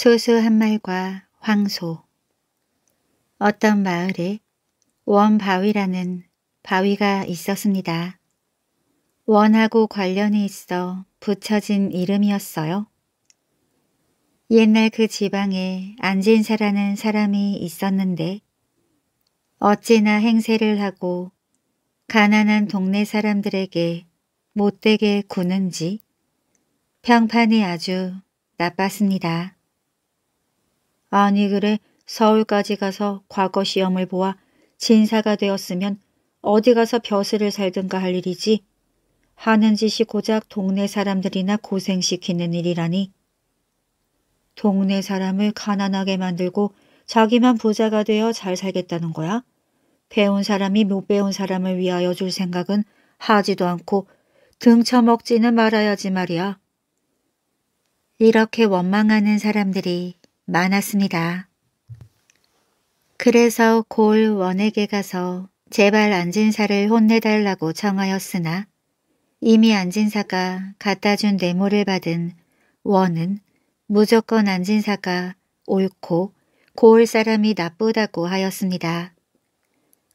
소수한 말과 황소 어떤 마을에 원바위라는 바위가 있었습니다. 원하고 관련이 있어 붙여진 이름이었어요. 옛날 그 지방에 안진사라는 사람이 있었는데 어찌나 행세를 하고 가난한 동네 사람들에게 못되게 구는지 평판이 아주 나빴습니다. 아니 그래 서울까지 가서 과거 시험을 보아 진사가 되었으면 어디 가서 벼슬을 살든가 할 일이지 하는 짓이 고작 동네 사람들이나 고생시키는 일이라니. 동네 사람을 가난하게 만들고 자기만 부자가 되어 잘 살겠다는 거야? 배운 사람이 못 배운 사람을 위하여 줄 생각은 하지도 않고 등쳐먹지는 말아야지 말이야. 이렇게 원망하는 사람들이 많았습니다. 그래서 골 원에게 가서 제발 안진사를 혼내달라고 청하였으나 이미 안진사가 갖다 준 뇌물을 받은 원은 무조건 안진사가 옳고 고을 사람이 나쁘다고 하였습니다.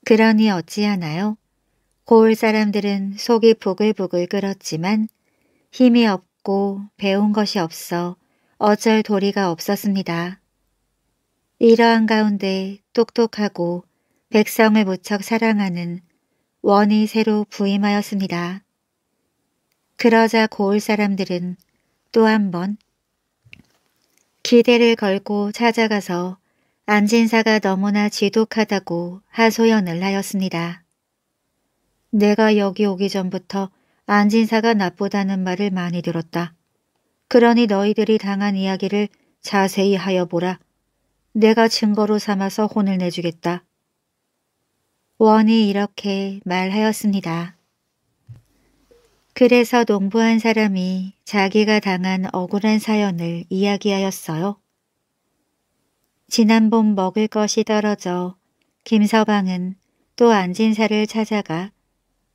그러니 어찌하나요? 고을 사람들은 속이 부글부글 끓었지만 힘이 없고 배운 것이 없어 어쩔 도리가 없었습니다. 이러한 가운데 똑똑하고 백성을 무척 사랑하는 원이 새로 부임하였습니다. 그러자 고을 사람들은 또 한 번 기대를 걸고 찾아가서 안진사가 너무나 지독하다고 하소연을 하였습니다. 내가 여기 오기 전부터 안진사가 나쁘다는 말을 많이 들었다. 그러니 너희들이 당한 이야기를 자세히 하여 보라. 내가 증거로 삼아서 혼을 내주겠다. 원이 이렇게 말하였습니다. 그래서 농부 한 사람이 자기가 당한 억울한 사연을 이야기하였어요. 지난번 먹을 것이 떨어져 김서방은 또 안진사를 찾아가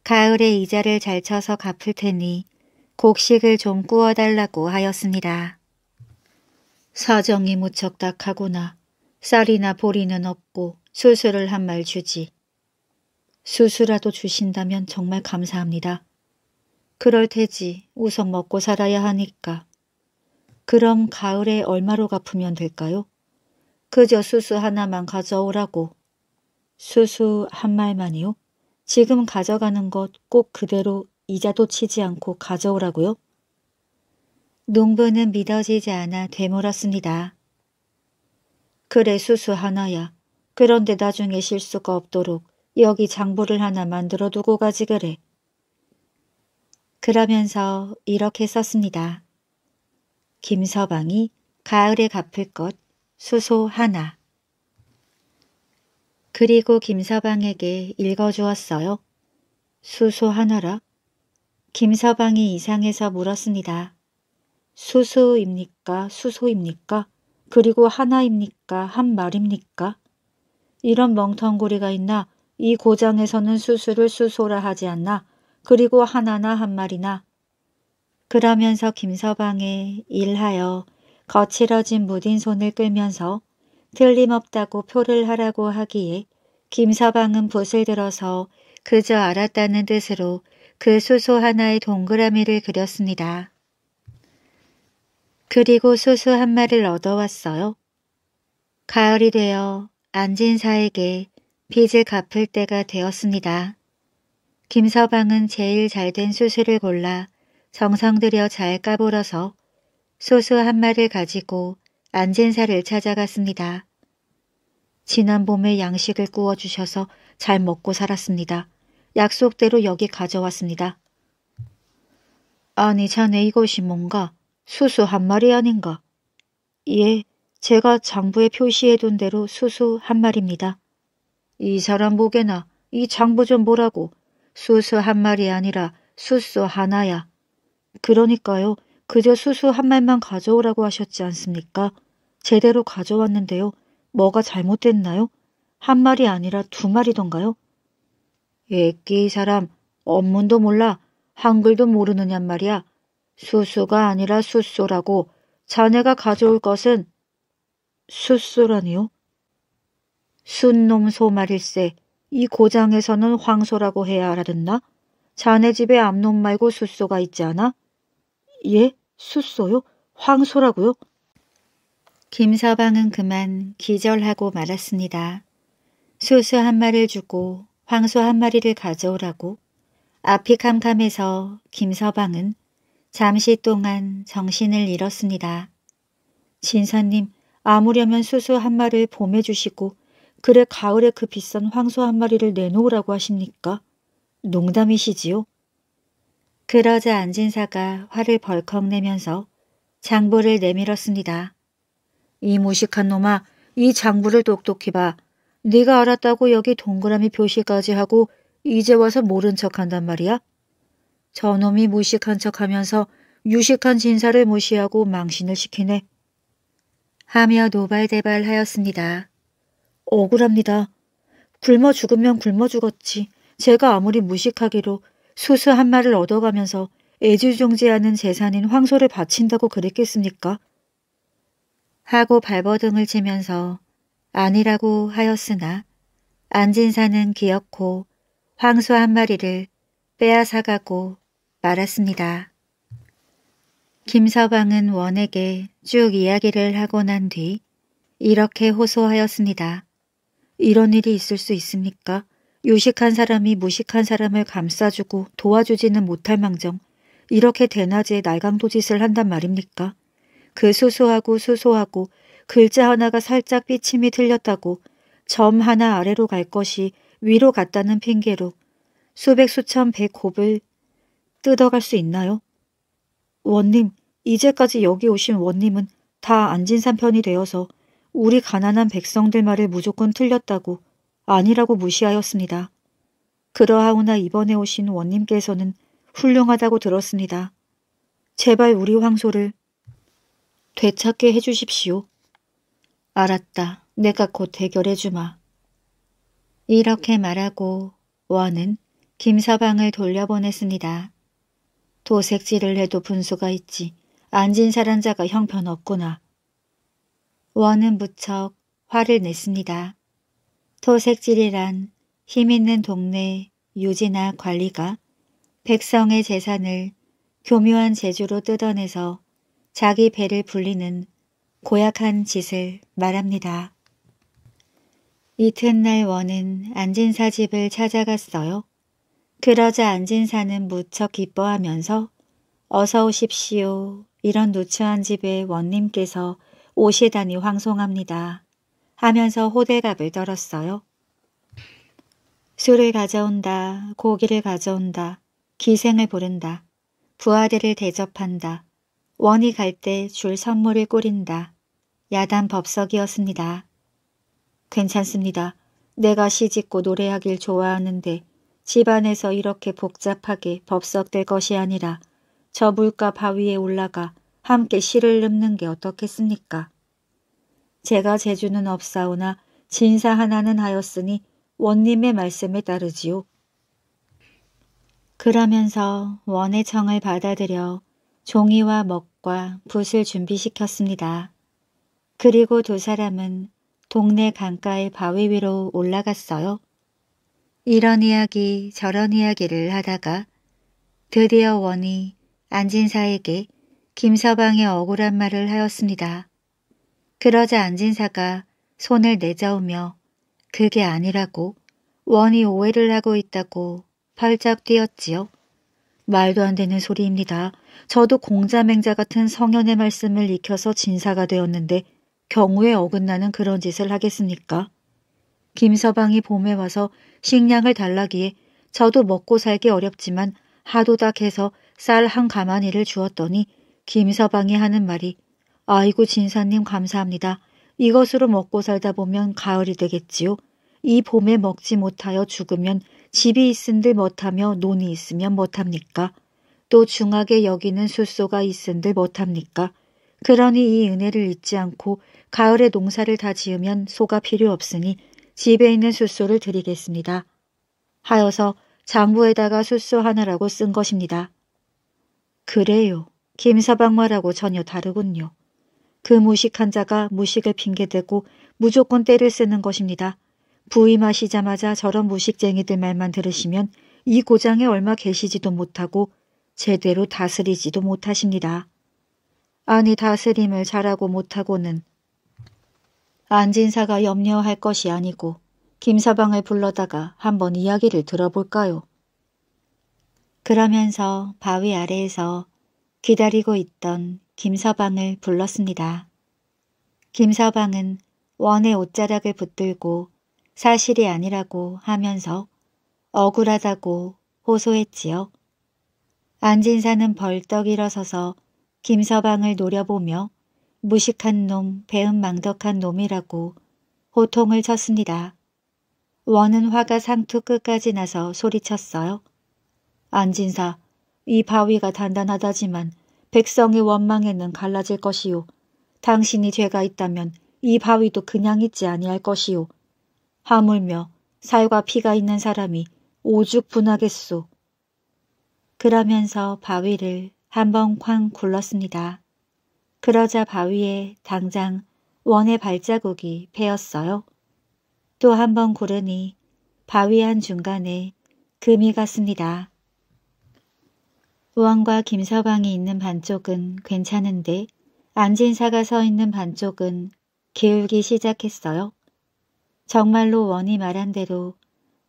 가을에 이자를 잘 쳐서 갚을 테니 곡식을 좀 구워달라고 하였습니다. 사정이 무척 딱하구나. 쌀이나 보리는 없고 수수를 한 말 주지. 수수라도 주신다면 정말 감사합니다. 그럴 테지 우선 먹고 살아야 하니까. 그럼 가을에 얼마로 갚으면 될까요? 그저 수수 하나만 가져오라고. 수수 한 말만이요? 지금 가져가는 것 꼭 그대로 이자도 치지 않고 가져오라고요? 농부는 믿어지지 않아 되물었습니다. 그래 수수 하나야. 그런데 나중에 실수가 없도록 여기 장부를 하나 만들어 두고 가지 그래. 그러면서 이렇게 썼습니다. 김서방이 가을에 갚을 것 수소 하나 그리고 김서방에게 읽어주었어요. 수소 하나라? 김서방이 이상해서 물었습니다. 수수입니까? 수소입니까? 그리고 하나입니까? 한 말입니까? 이런 멍텅구리가 있나 이 고장에서는 수수를 수소라 하지 않나 그리고 하나나 한 말이나 그러면서 김서방에 일하여 거칠어진 무딘 손을 끌면서 틀림없다고 표를 하라고 하기에 김서방은 붓을 들어서 그저 알았다는 뜻으로 그 수소 하나의 동그라미를 그렸습니다. 그리고 수수 한 마리를 얻어왔어요. 가을이 되어 안은 사에게 빚을 갚을 때가 되었습니다. 김서방은 제일 잘 된 수수를 골라 정성들여 잘 까불어서 소수 한 마리를 가지고 안진사를 찾아갔습니다. 지난 봄에 양식을 구워주셔서 잘 먹고 살았습니다. 약속대로 여기 가져왔습니다. 아니 자네 이것이 뭔가? 수수 한 마리 아닌가? 예, 제가 장부에 표시해둔 대로 수수 한 마리입니다. 이 사람 보게나 이 장부 좀 보라고 수수 한 마리 아니라 수수 하나야. 그러니까요. 그저 수수 한 말만 가져오라고 하셨지 않습니까? 제대로 가져왔는데요. 뭐가 잘못됐나요? 한 마리 아니라 두 마리던가요? 애끼 사람 업문도 몰라 한글도 모르느냔 말이야. 수수가 아니라 수소라고 자네가 가져올 것은 수소라니요 순놈 소말일세 이 고장에서는 황소라고 해야 알아듣나? 자네 집에 암놈 말고 수소가 있지 않아? 예? 수소요 황소라고요? 김서방은 그만 기절하고 말았습니다. 수수 한 마리를 주고 황소 한 마리를 가져오라고 앞이 캄캄해서 김서방은 잠시 동안 정신을 잃었습니다. 진사님 아무려면 수수 한 마리를 봄에 주시고 그래 가을에 그 비싼 황소 한 마리를 내놓으라고 하십니까? 농담이시지요? 그러자 안진사가 화를 벌컥 내면서 장부를 내밀었습니다. 이 무식한 놈아 이 장부를 똑똑히 봐. 네가 알았다고 여기 동그라미 표시까지 하고 이제 와서 모른 척한단 말이야? 저놈이 무식한 척하면서 유식한 진사를 무시하고 망신을 시키네. 하며 노발대발하였습니다. 억울합니다. 굶어 죽으면 굶어 죽었지. 제가 아무리 무식하기로 수수 한 말을 얻어가면서 애지종지하는 재산인 황소를 바친다고 그랬겠습니까? 하고 발버둥을 치면서 아니라고 하였으나 안진사는 기어고 황소 한 마리를 빼앗아가고 말았습니다. 김서방은 원에게 쭉 이야기를 하고 난 뒤 이렇게 호소하였습니다. 이런 일이 있을 수 있습니까? 유식한 사람이 무식한 사람을 감싸주고 도와주지는 못할 망정 이렇게 대낮에 날강도 짓을 한단 말입니까? 그 수소하고 수소하고 글자 하나가 살짝 삐침이 틀렸다고 점 하나 아래로 갈 것이 위로 갔다는 핑계로 수백 수천 배 곱을 뜯어갈 수 있나요? 원님, 이제까지 여기 오신 원님은 다 안진산 편이 되어서 우리 가난한 백성들 말을 무조건 틀렸다고 아니라고 무시하였습니다. 그러하오나 이번에 오신 원님께서는 훌륭하다고 들었습니다. 제발 우리 황소를 되찾게 해주십시오. 알았다. 내가 곧 해결해주마. 이렇게 말하고 원은 김서방을 돌려보냈습니다. 도색질을 해도 분수가 있지. 앉은 사람자가 형편없구나. 원은 무척 화를 냈습니다. 도색질이란 힘있는 동네 유지나 관리가 백성의 재산을 교묘한 재주로 뜯어내서 자기 배를 불리는 고약한 짓을 말합니다. 이튿날 원은 안진사 집을 찾아갔어요. 그러자 안진사는 무척 기뻐하면서 어서 오십시오. 이런 노처한 집에 원님께서 오시다니 황송합니다. 하면서 호들갑을 떨었어요. 술을 가져온다. 고기를 가져온다. 기생을 부른다. 부하들을 대접한다. 원이 갈 때 줄 선물을 꾸린다. 야단 법석이었습니다. 괜찮습니다. 내가 시집고 노래하길 좋아하는데 집안에서 이렇게 복잡하게 법석될 것이 아니라 저 물가 바위에 올라가 함께 실을 읊는 게 어떻겠습니까? 제가 재주는 없사오나 진사 하나는 하였으니 원님의 말씀에 따르지요. 그러면서 원의 청을 받아들여 종이와 먹고 젓과 붓을 준비시켰습니다. 그리고 두 사람은 동네 강가의 바위 위로 올라갔어요. 이런 이야기 저런 이야기를 하다가 드디어 원이 안진사에게 김서방의 억울한 말을 하였습니다. 그러자 안진사가 손을 내저으며 그게 아니라고 원이 오해를 하고 있다고 팔짝 뛰었지요. 말도 안 되는 소리입니다. 저도 공자맹자 같은 성현의 말씀을 익혀서 진사가 되었는데 경우에 어긋나는 그런 짓을 하겠습니까? 김서방이 봄에 와서 식량을 달라기에 저도 먹고 살기 어렵지만 하도닥 해서 쌀 한 가마니를 주었더니 김서방이 하는 말이 아이고 진사님 감사합니다. 이것으로 먹고 살다 보면 가을이 되겠지요. 이 봄에 먹지 못하여 죽으면 집이 있은 듯 못하며 논이 있으면 못합니까? 또 중하게 여기는 숫소가 있은들 못합니까? 그러니 이 은혜를 잊지 않고 가을에 농사를 다 지으면 소가 필요 없으니 집에 있는 숫소를 드리겠습니다. 하여서 장부에다가 숫소 하나라고 쓴 것입니다. 그래요. 김사방화라고 전혀 다르군요. 그 무식한 자가 무식을 핑계대고 무조건 때를 쓰는 것입니다. 부임하시자마자 저런 무식쟁이들 말만 들으시면 이 고장에 얼마 계시지도 못하고 제대로 다스리지도 못하십니다. 아니 다스림을 잘하고 못하고는 안진사가 염려할 것이 아니고 김사방을 불러다가 한번 이야기를 들어볼까요? 그러면서 바위 아래에서 기다리고 있던 김서방을 불렀습니다. 김서방은 원의 옷자락을 붙들고 사실이 아니라고 하면서 억울하다고 호소했지요. 안진사는 벌떡 일어서서 김서방을 노려보며 무식한 놈, 배은망덕한 놈이라고 호통을 쳤습니다. 원은 화가 상투 끝까지 나서 소리쳤어요. 안진사, 이 바위가 단단하다지만 백성의 원망에는 갈라질 것이요. 당신이 죄가 있다면 이 바위도 그냥 있지 아니할 것이요. 하물며 살과 피가 있는 사람이 오죽 분하겠소. 그러면서 바위를 한 번 쾅 굴렀습니다. 그러자 바위에 당장 원의 발자국이 패였어요. 또 한번 구르니 바위 한 중간에 금이 갔습니다. 우원과 김서방이 있는 반쪽은 괜찮은데 안진사가 서 있는 반쪽은 기울기 시작했어요. 정말로 원이 말한 대로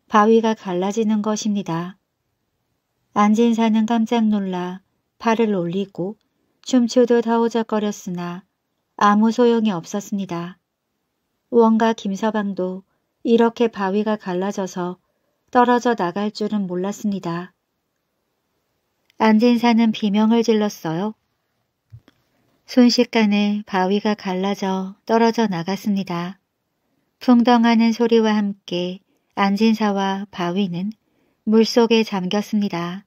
바위가 갈라지는 것입니다. 안진사는 깜짝 놀라 팔을 올리고 춤추듯 하오적거렸으나 아무 소용이 없었습니다. 원과 김서방도 이렇게 바위가 갈라져서 떨어져 나갈 줄은 몰랐습니다. 안진사는 비명을 질렀어요. 순식간에 바위가 갈라져 떨어져 나갔습니다. 풍덩하는 소리와 함께 안진사와 바위는 물속에 잠겼습니다.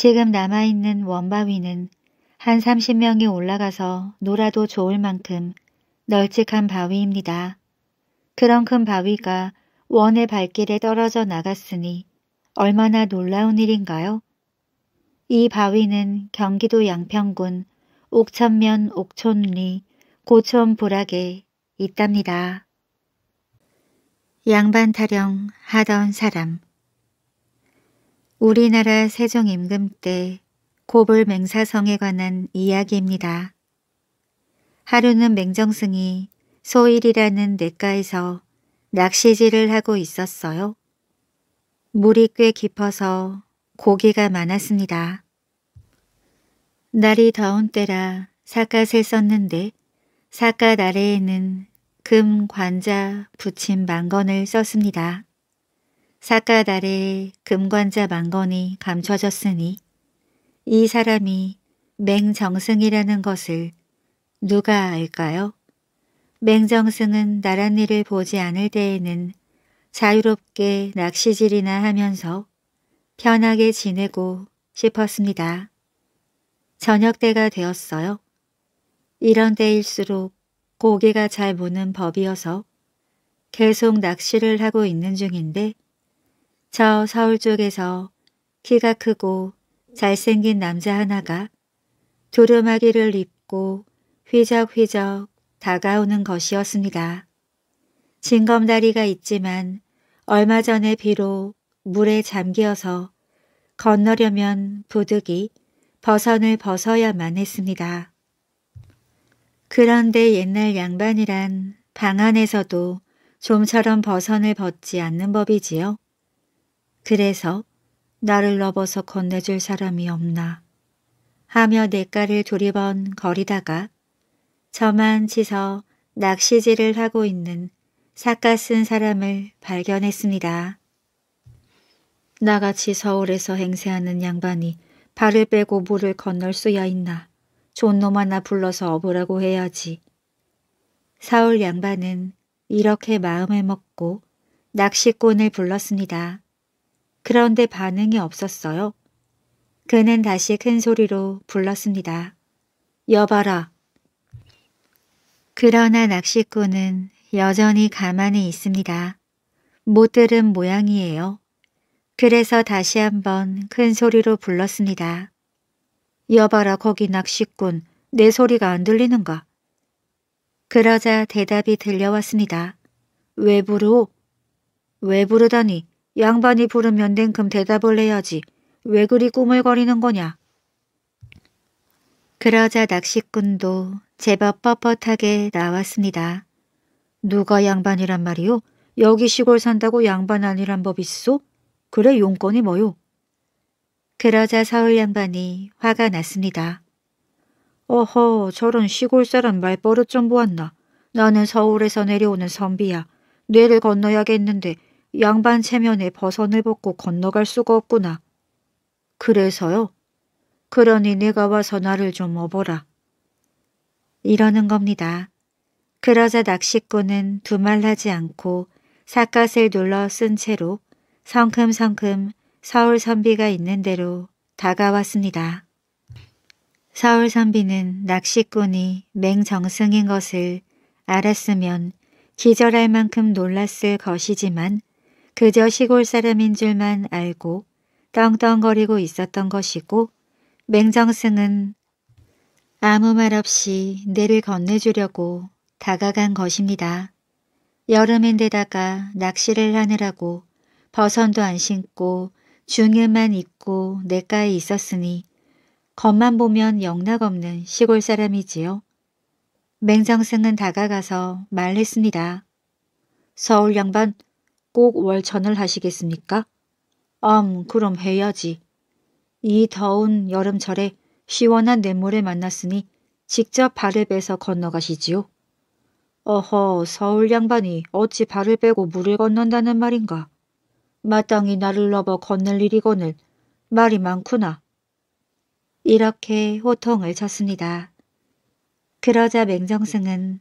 지금 남아있는 원바위는 한 30명이 올라가서 놀아도 좋을 만큼 널찍한 바위입니다. 그런 큰 바위가 원의 발길에 떨어져 나갔으니 얼마나 놀라운 일인가요? 이 바위는 경기도 양평군 옥천면 옥촌리 고촌 불락에 있답니다. 양반 타령 하던 사람 우리나라 세종 임금 때 고불 맹사성에 관한 이야기입니다. 하루는 맹정승이 소일이라는 냇가에서 낚시질을 하고 있었어요. 물이 꽤 깊어서 고기가 많았습니다. 날이 더운 때라 사갓을 썼는데 사갓 아래에는 금, 관자, 붙임, 망건을 썼습니다. 사가다의 금관자 망건이 감춰졌으니 이 사람이 맹정승이라는 것을 누가 알까요? 맹정승은 나란 일을 보지 않을 때에는 자유롭게 낚시질이나 하면서 편하게 지내고 싶었습니다. 저녁 때가 되었어요. 이런 때일수록 고개가잘 무는 법이어서 계속 낚시를 하고 있는 중인데 저 서울 쪽에서 키가 크고 잘생긴 남자 하나가 두루마기를 입고 휘적휘적 다가오는 것이었습니다. 징검다리가 있지만 얼마 전에 비로 물에 잠기어서 건너려면 부득이 버선을 벗어야만 했습니다. 그런데 옛날 양반이란 방 안에서도 좀처럼 버선을 벗지 않는 법이지요. 그래서 나를 넘어서 건네줄 사람이 없나 하며 냇가를 두리번 거리다가 저만 치서 낚시질을 하고 있는 사갓쓴 사람을 발견했습니다. 나같이 서울에서 행세하는 양반이 발을 빼고 물을 건널 수야 있나 존놈 하나 불러서 업으라고 해야지. 서울 양반은 이렇게 마음을 먹고 낚시꾼을 불렀습니다. 그런데 반응이 없었어요. 그는 다시 큰 소리로 불렀습니다. 여봐라. 그러나 낚시꾼은 여전히 가만히 있습니다. 못 들은 모양이에요. 그래서 다시 한번 큰 소리로 불렀습니다. 여봐라 거기 낚시꾼 내 소리가 안 들리는가? 그러자 대답이 들려왔습니다. 왜 부르? 오왜 부르다니 양반이 부르면 냉큼 대답을 해야지. 왜 그리 꾸물거리는 거냐? 그러자 낚시꾼도 제법 뻣뻣하게 나왔습니다. 누가 양반이란 말이오 여기 시골 산다고 양반 아니란 법 있소? 그래 용건이 뭐요? 그러자 서울 양반이 화가 났습니다. 어허 저런 시골 사람 말버릇 좀 보았나. 나는 서울에서 내려오는 선비야. 뇌를 건너야겠는데 양반 체면에 버선을 벗고 건너갈 수가 없구나. 그래서요? 그러니 내가 와서 나를 좀 업어라. 이러는 겁니다. 그러자 낚시꾼은 두말하지 않고 삿갓을 눌러 쓴 채로 성큼성큼 서울 선비가 있는 대로 다가왔습니다. 서울 선비는 낚시꾼이 맹정승인 것을 알았으면 기절할 만큼 놀랐을 것이지만 그저 시골 사람인 줄만 알고 떵떵거리고 있었던 것이고 맹정승은 아무 말 없이 내를 건네주려고 다가간 것입니다. 여름인데다가 낚시를 하느라고 버선도 안 신고 중일만 입고 내과에 있었으니 겉만 보면 영락없는 시골 사람이지요. 맹정승은 다가가서 말했습니다. 서울 양반 꼭 월천을 하시겠습니까? 암, 그럼 해야지. 이 더운 여름철에 시원한 냇물에 만났으니 직접 발을 빼서 건너가시지요. 어허, 서울 양반이 어찌 발을 빼고 물을 건넌다는 말인가. 마땅히 나를 넘어 건널 일이거늘 말이 많구나. 이렇게 호통을 쳤습니다. 그러자 맹정승은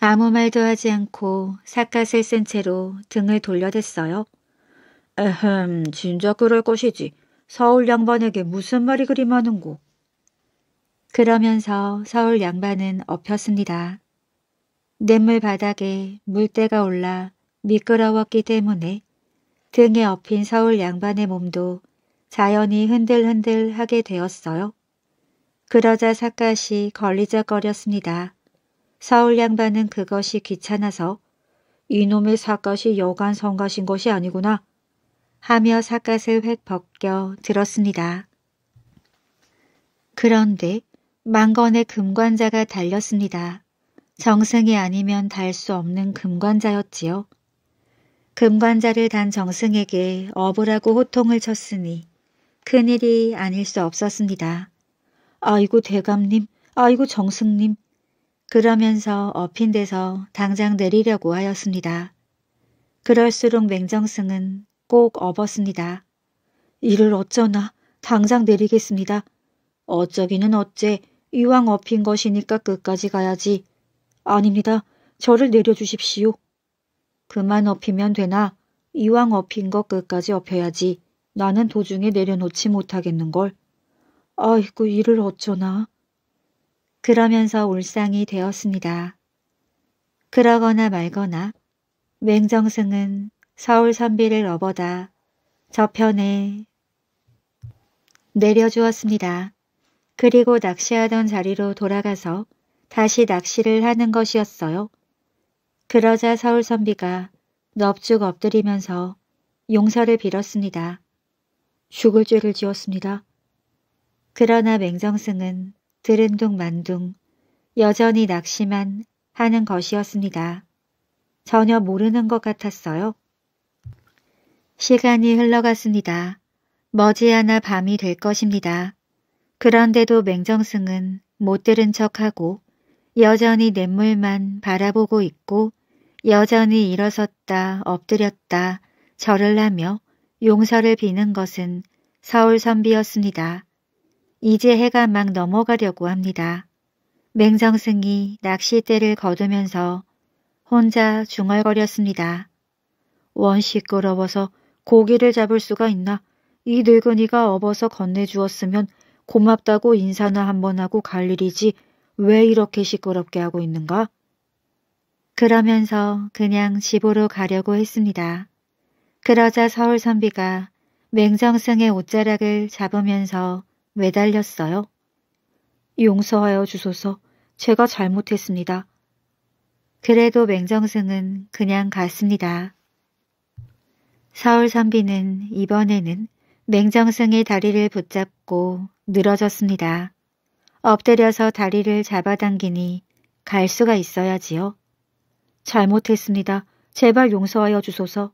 아무 말도 하지 않고 사카셀 센 채로 등을 돌려댔어요. 에헴, 진짜 그럴 것이지. 서울 양반에게 무슨 말이 그리 많은고. 그러면서 서울 양반은 엎혔습니다. 냇물 바닥에 물때가 올라 미끄러웠기 때문에 등에 엎인 서울 양반의 몸도 자연히 흔들흔들 하게 되었어요. 그러자 사카시 걸리적거렸습니다. 사울 양반은 그것이 귀찮아서 이놈의 사갓이 여간 성가신 것이 아니구나 하며 사갓을 획 벗겨 들었습니다. 그런데 만건의 금관자가 달렸습니다. 정승이 아니면 달 수 없는 금관자였지요. 금관자를 단 정승에게 업으라고 호통을 쳤으니 큰일이 아닐 수 없었습니다. 아이고 대감님, 아이고 정승님, 그러면서 업힌 데서 당장 내리려고 하였습니다. 그럴수록 맹정승은 꼭 업었습니다. 이를 어쩌나 당장 내리겠습니다. 어쩌기는 어째 이왕 업힌 것이니까 끝까지 가야지. 아닙니다. 저를 내려주십시오. 그만 업히면 되나 이왕 업힌 것 끝까지 업혀야지. 나는 도중에 내려놓지 못하겠는걸. 아이고 이를 어쩌나. 그러면서 울상이 되었습니다. 그러거나 말거나 맹정승은 서울 선비를 업어다 저편에 내려주었습니다. 그리고 낚시하던 자리로 돌아가서 다시 낚시를 하는 것이었어요. 그러자 서울 선비가 넙죽 엎드리면서 용서를 빌었습니다. 죽을 죄를 지었습니다. 그러나 맹정승은 들은 둥 만둥 여전히 낚시만 하는 것이었습니다. 전혀 모르는 것 같았어요. 시간이 흘러갔습니다. 머지않아 밤이 될 것입니다. 그런데도 맹정승은 못 들은 척하고 여전히 냇물만 바라보고 있고 여전히 일어섰다 엎드렸다 절을 하며 용서를 비는 것은 서울 선비였습니다. 이제 해가 막 넘어가려고 합니다. 맹정승이 낚싯대를 거두면서 혼자 중얼거렸습니다. 원시끄러워서 고기를 잡을 수가 있나 이 늙은이가 업어서 건네주었으면 고맙다고 인사나 한번 하고 갈 일이지 왜 이렇게 시끄럽게 하고 있는가? 그러면서 그냥 집으로 가려고 했습니다. 그러자 서울 선비가 맹정승의 옷자락을 잡으면서 매달렸어요. 용서하여 주소서 제가 잘못했습니다. 그래도 맹정승은 그냥 갔습니다. 서울 선비는 이번에는 맹정승의 다리를 붙잡고 늘어졌습니다. 엎드려서 다리를 잡아당기니 갈 수가 있어야지요. 잘못했습니다. 제발 용서하여 주소서.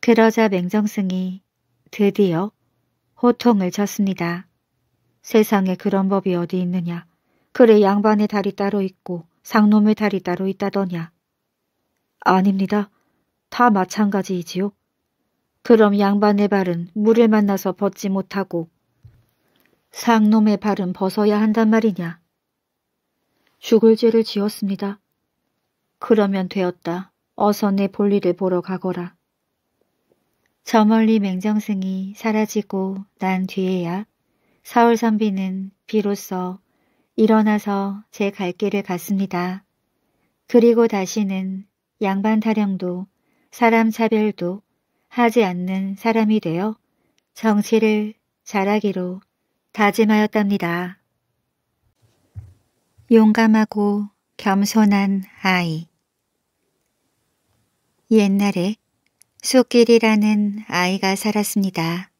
그러자 맹정승이 드디어 호통을 쳤습니다. 세상에 그런 법이 어디 있느냐. 그래 양반의 달이 따로 있고 상놈의 달이 따로 있다더냐. 아닙니다. 다 마찬가지이지요. 그럼 양반의 발은 물을 만나서 벗지 못하고 상놈의 발은 벗어야 한단 말이냐. 죽을 죄를 지었습니다. 그러면 되었다. 어서 내 볼일을 보러 가거라. 저 멀리 맹정승이 사라지고 난 뒤에야 서울 선비는 비로소 일어나서 제 갈 길을 갔습니다. 그리고 다시는 양반 타령도 사람 차별도 하지 않는 사람이 되어 정치를 잘하기로 다짐하였답니다. 용감하고 겸손한 아이 옛날에 숲길이라는 아이가 살았습니다.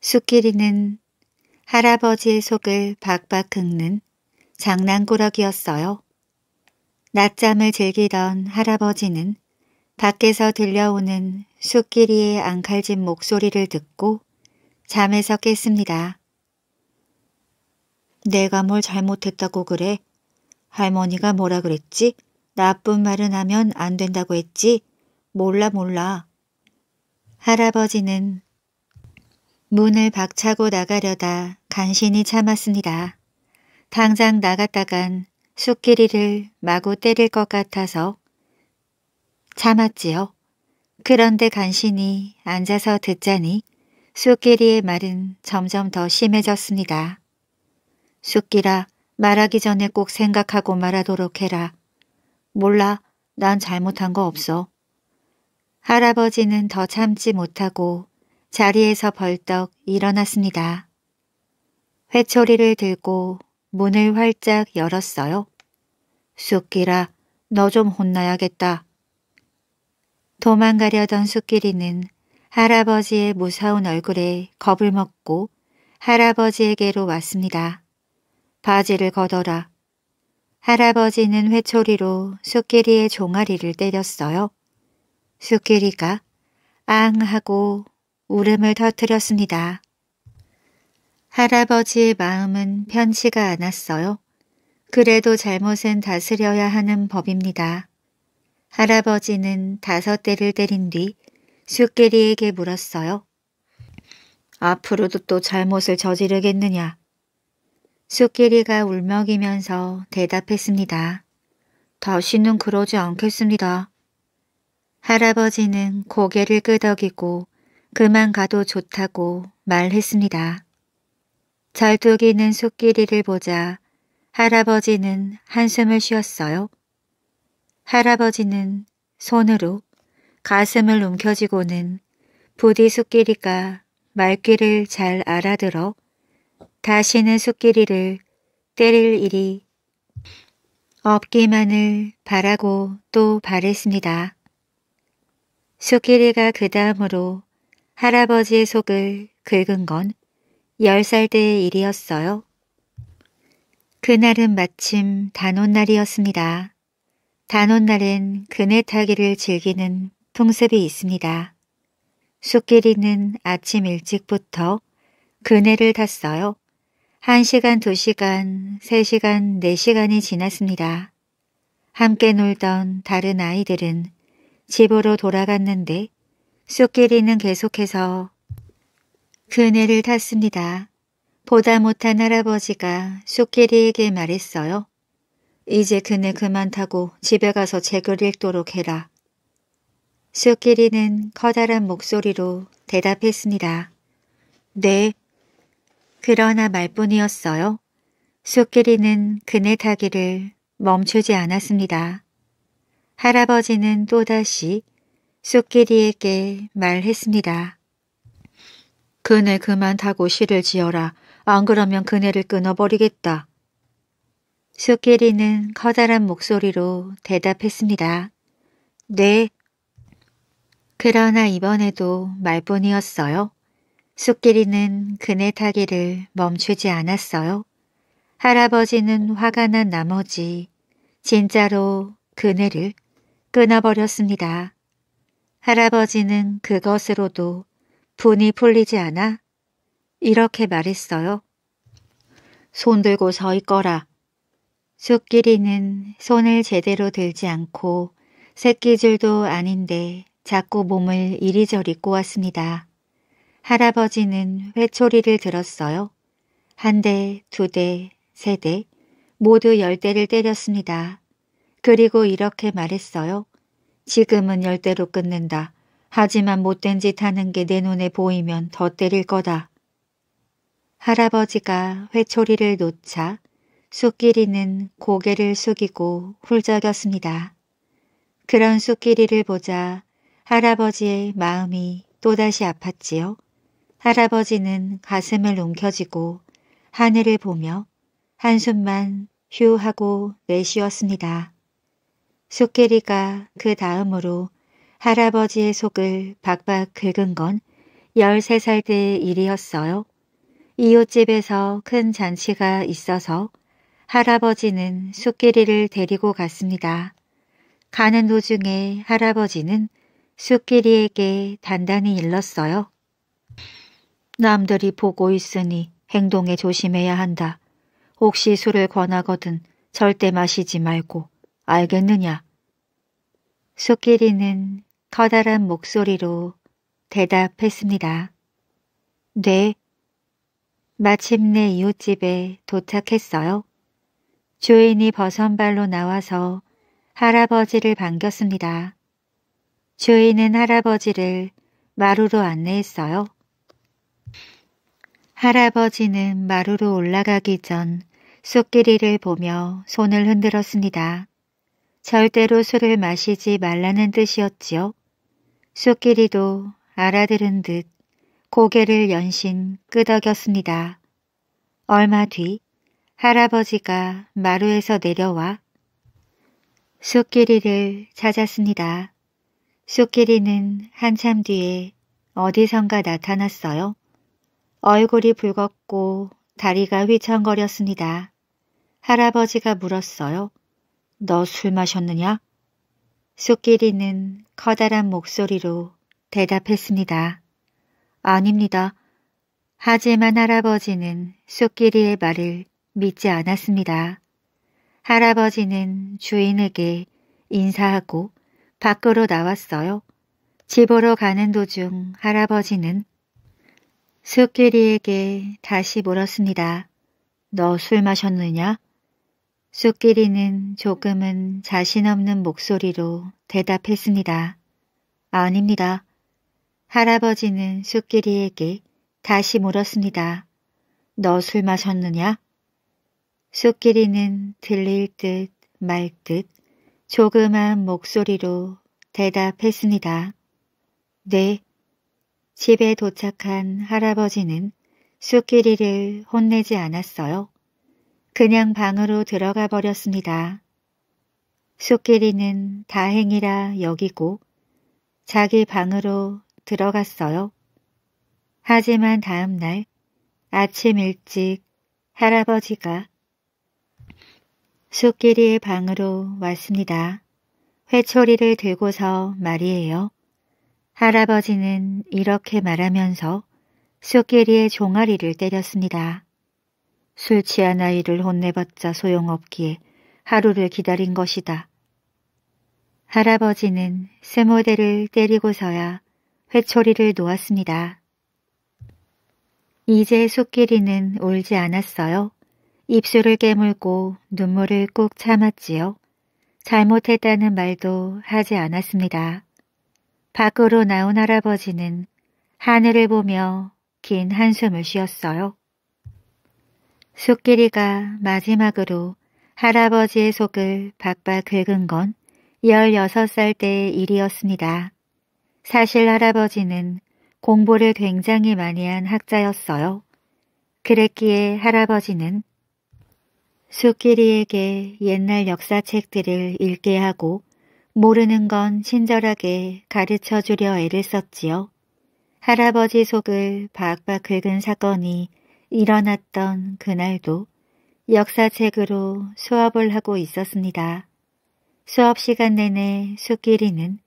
숲길이는 할아버지의 속을 박박 긁는 장난꾸러기였어요. 낮잠을 즐기던 할아버지는 밖에서 들려오는 숲길이의 앙칼진 목소리를 듣고 잠에서 깼습니다. 내가 뭘 잘못했다고 그래? 할머니가 뭐라 그랬지? 나쁜 말은 하면 안 된다고 했지? 몰라 몰라. 할아버지는 문을 박차고 나가려다 간신히 참았습니다. 당장 나갔다간 숲길이를 마구 때릴 것 같아서 참았지요. 그런데 간신히 앉아서 듣자니 숲길이의 말은 점점 더 심해졌습니다. 숲길아 말하기 전에 꼭 생각하고 말하도록 해라. 몰라 난 잘못한 거 없어. 할아버지는 더 참지 못하고 자리에서 벌떡 일어났습니다. 회초리를 들고 문을 활짝 열었어요. 숲길아너 좀 혼나야겠다. 도망가려던 숲길이는 할아버지의 무서운 얼굴에 겁을 먹고 할아버지에게로 왔습니다. 바지를 걷어라. 할아버지는 회초리로 숲길이의 종아리를 때렸어요. 슈길이가앙 하고 울음을 터뜨렸습니다. 할아버지의 마음은 편치가 않았어요. 그래도 잘못은 다스려야 하는 법입니다. 할아버지는 다섯 대를 때린 뒤슈길이에게 물었어요. 앞으로도 또 잘못을 저지르겠느냐? 슈길이가 울먹이면서 대답했습니다. 다시는 그러지 않겠습니다. 할아버지는 고개를 끄덕이고 그만 가도 좋다고 말했습니다. 절뚝이는 숲길이를 보자 할아버지는 한숨을 쉬었어요. 할아버지는 손으로 가슴을 움켜쥐고는 부디 숲길이가 말귀를 잘 알아들어 다시는 숲길이를 때릴 일이 없기만을 바라고 또 바랬습니다. 쇼키리가 그 다음으로 할아버지의 속을 긁은 건 10살 때의 일이었어요. 그날은 마침 단오날이었습니다. 단오날엔 그네 타기를 즐기는 풍습이 있습니다. 숲길이는 아침 일찍부터 그네를 탔어요. 1시간, 2시간, 3시간, 4시간이 지났습니다. 함께 놀던 다른 아이들은 집으로 돌아갔는데 숲길이는 계속해서 그네를 탔습니다. 보다 못한 할아버지가 숲길이에게 말했어요. 이제 그네 그만 타고 집에 가서 책을 읽도록 해라. 숲길이는 커다란 목소리로 대답했습니다. 네. 그러나 말뿐이었어요. 숲길이는 그네 타기를 멈추지 않았습니다. 할아버지는 또다시 쏘끼리에게 말했습니다. 그네 그만 타고 실을 지어라. 안 그러면 그네를 끊어버리겠다. 쏘끼리는 커다란 목소리로 대답했습니다. 네. 그러나 이번에도 말뿐이었어요. 쑥끼리는 그네 타기를 멈추지 않았어요. 할아버지는 화가 난 나머지 진짜로 그네를 끊어버렸습니다. 할아버지는 그것으로도 분이 풀리지 않아 이렇게 말했어요. 손 들고 서 있거라. 숲길이는 손을 제대로 들지 않고 새끼줄도 아닌데 자꾸 몸을 이리저리 꼬았습니다. 할아버지는 회초리를 들었어요. 한 대, 두 대, 세 대, 모두 열 대를 때렸습니다. 그리고 이렇게 말했어요. 지금은 열대로 끊는다 하지만 못된 짓 하는 게 내 눈에 보이면 더 때릴 거다. 할아버지가 회초리를 놓자 쑥길이는 고개를 숙이고 훌쩍였습니다. 그런 쑥길이를 보자 할아버지의 마음이 또다시 아팠지요. 할아버지는 가슴을 움켜쥐고 하늘을 보며 한숨만 휴 하고 내쉬었습니다. 숙게리가 그 다음으로 할아버지의 속을 박박 긁은 건 13살 때 일이었어요. 이웃집에서 큰 잔치가 있어서 할아버지는 숲길이를 데리고 갔습니다. 가는 도중에 할아버지는 숲길이에게 단단히 일렀어요. 남들이 보고 있으니 행동에 조심해야 한다. 혹시 술을 권하거든 절대 마시지 말고 알겠느냐? 소끼리는 커다란 목소리로 대답했습니다. 네. 마침내 이웃집에 도착했어요. 주인이 버선발로 나와서 할아버지를 반겼습니다. 주인은 할아버지를 마루로 안내했어요. 할아버지는 마루로 올라가기 전 쑥끼리를 보며 손을 흔들었습니다. 절대로 술을 마시지 말라는 뜻이었지요. 숲길이도 알아들은 듯 고개를 연신 끄덕였습니다. 얼마 뒤 할아버지가 마루에서 내려와 숲길이를 찾았습니다. 숲길이는 한참 뒤에 어디선가 나타났어요. 얼굴이 붉었고 다리가 휘청거렸습니다. 할아버지가 물었어요. 너술 마셨느냐? 쑥끼리는 커다란 목소리로 대답했습니다. 아닙니다. 하지만 할아버지는 쑥끼리의 말을 믿지 않았습니다. 할아버지는 주인에게 인사하고 밖으로 나왔어요. 집으로 가는 도중 할아버지는 쑥끼리에게 다시 물었습니다. 너 술 마셨느냐? 숲길이는 조금은 자신 없는 목소리로 대답했습니다. 아닙니다. 할아버지는 숲길이에게 다시 물었습니다. 너 술 마셨느냐? 숲길이는 들릴 듯 말 듯 조그만 목소리로 대답했습니다. 네. 집에 도착한 할아버지는 숲길이를 혼내지 않았어요. 그냥 방으로 들어가 버렸습니다. 숲길이는 다행이라 여기고 자기 방으로 들어갔어요. 하지만 다음 날 아침 일찍 할아버지가 숲길이의 방으로 왔습니다. 회초리를 들고서 말이에요. 할아버지는 이렇게 말하면서 숲길이의 종아리를 때렸습니다. 술 취한 아이를 혼내봤자 소용없기에 하루를 기다린 것이다. 할아버지는 쇠모대를 때리고서야 회초리를 놓았습니다. 이제 속길이는 울지 않았어요. 입술을 깨물고 눈물을 꾹 참았지요. 잘못했다는 말도 하지 않았습니다. 밖으로 나온 할아버지는 하늘을 보며 긴 한숨을 쉬었어요. 숙길이가 마지막으로 할아버지의 속을 박박 긁은 건 16살 때의 일이었습니다. 사실 할아버지는 공부를 굉장히 많이 한 학자였어요. 그랬기에 할아버지는 숙길이에게 옛날 역사책들을 읽게 하고 모르는 건 친절하게 가르쳐 주려 애를 썼지요. 할아버지 속을 박박 긁은 사건이 일어났던 그날도 역사책으로 수업을 하고 있었습니다. 수업 시간 내내 숲길이는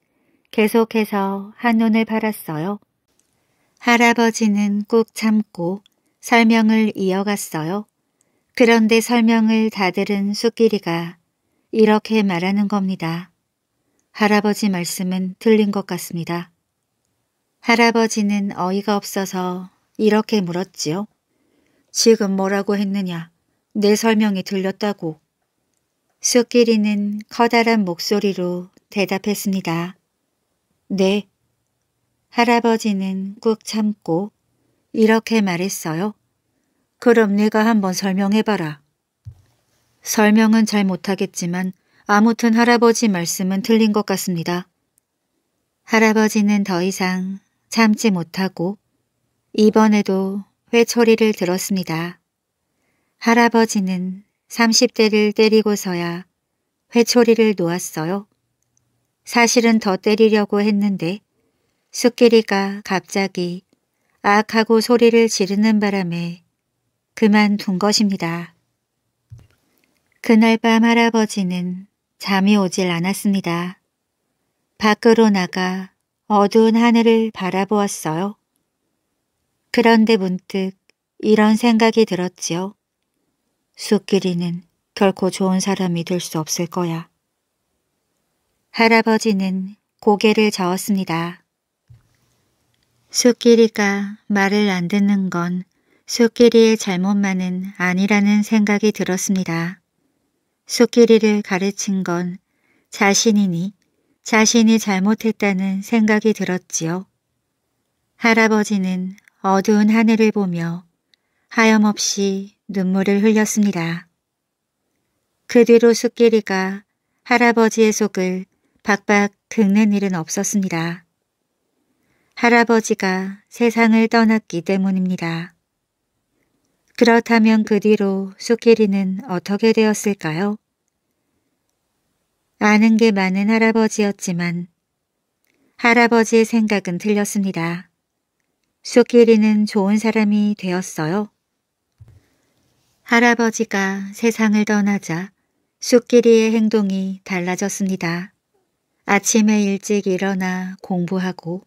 계속해서 한눈을 팔았어요. 할아버지는 꾹 참고 설명을 이어갔어요. 그런데 설명을 다 들은 숲길이가 이렇게 말하는 겁니다. 할아버지 말씀은 틀린 것 같습니다. 할아버지는 어이가 없어서 이렇게 물었지요. 지금 뭐라고 했느냐. 내 설명이 들렸다고. 숲길이는 커다란 목소리로 대답했습니다. 네. 할아버지는 꾹 참고 이렇게 말했어요. 그럼 내가 한번 설명해봐라. 설명은 잘 못하겠지만 아무튼 할아버지 말씀은 틀린 것 같습니다. 할아버지는 더 이상 참지 못하고 이번에도 회초리를 들었습니다. 할아버지는 30대를 때리고서야 회초리를 놓았어요. 사실은 더 때리려고 했는데 숲끼리가 갑자기 악하고 소리를 지르는 바람에 그만둔 것입니다. 그날 밤 할아버지는 잠이 오질 않았습니다. 밖으로 나가 어두운 하늘을 바라보았어요. 그런데 문득 이런 생각이 들었지요. 숲길이는 결코 좋은 사람이 될 수 없을 거야. 할아버지는 고개를 저었습니다. 숲길이가 말을 안 듣는 건 숲길이의 잘못만은 아니라는 생각이 들었습니다. 숲길이를 가르친 건 자신이니 자신이 잘못했다는 생각이 들었지요. 할아버지는 어두운 하늘을 보며 하염없이 눈물을 흘렸습니다. 그 뒤로 숲길이가 할아버지의 속을 박박 긁는 일은 없었습니다. 할아버지가 세상을 떠났기 때문입니다. 그렇다면 그 뒤로 숲길이는 어떻게 되었을까요? 아는 게 많은 할아버지였지만 할아버지의 생각은 틀렸습니다. 수길이는 좋은 사람이 되었어요. 할아버지가 세상을 떠나자 수길이의 행동이 달라졌습니다. 아침에 일찍 일어나 공부하고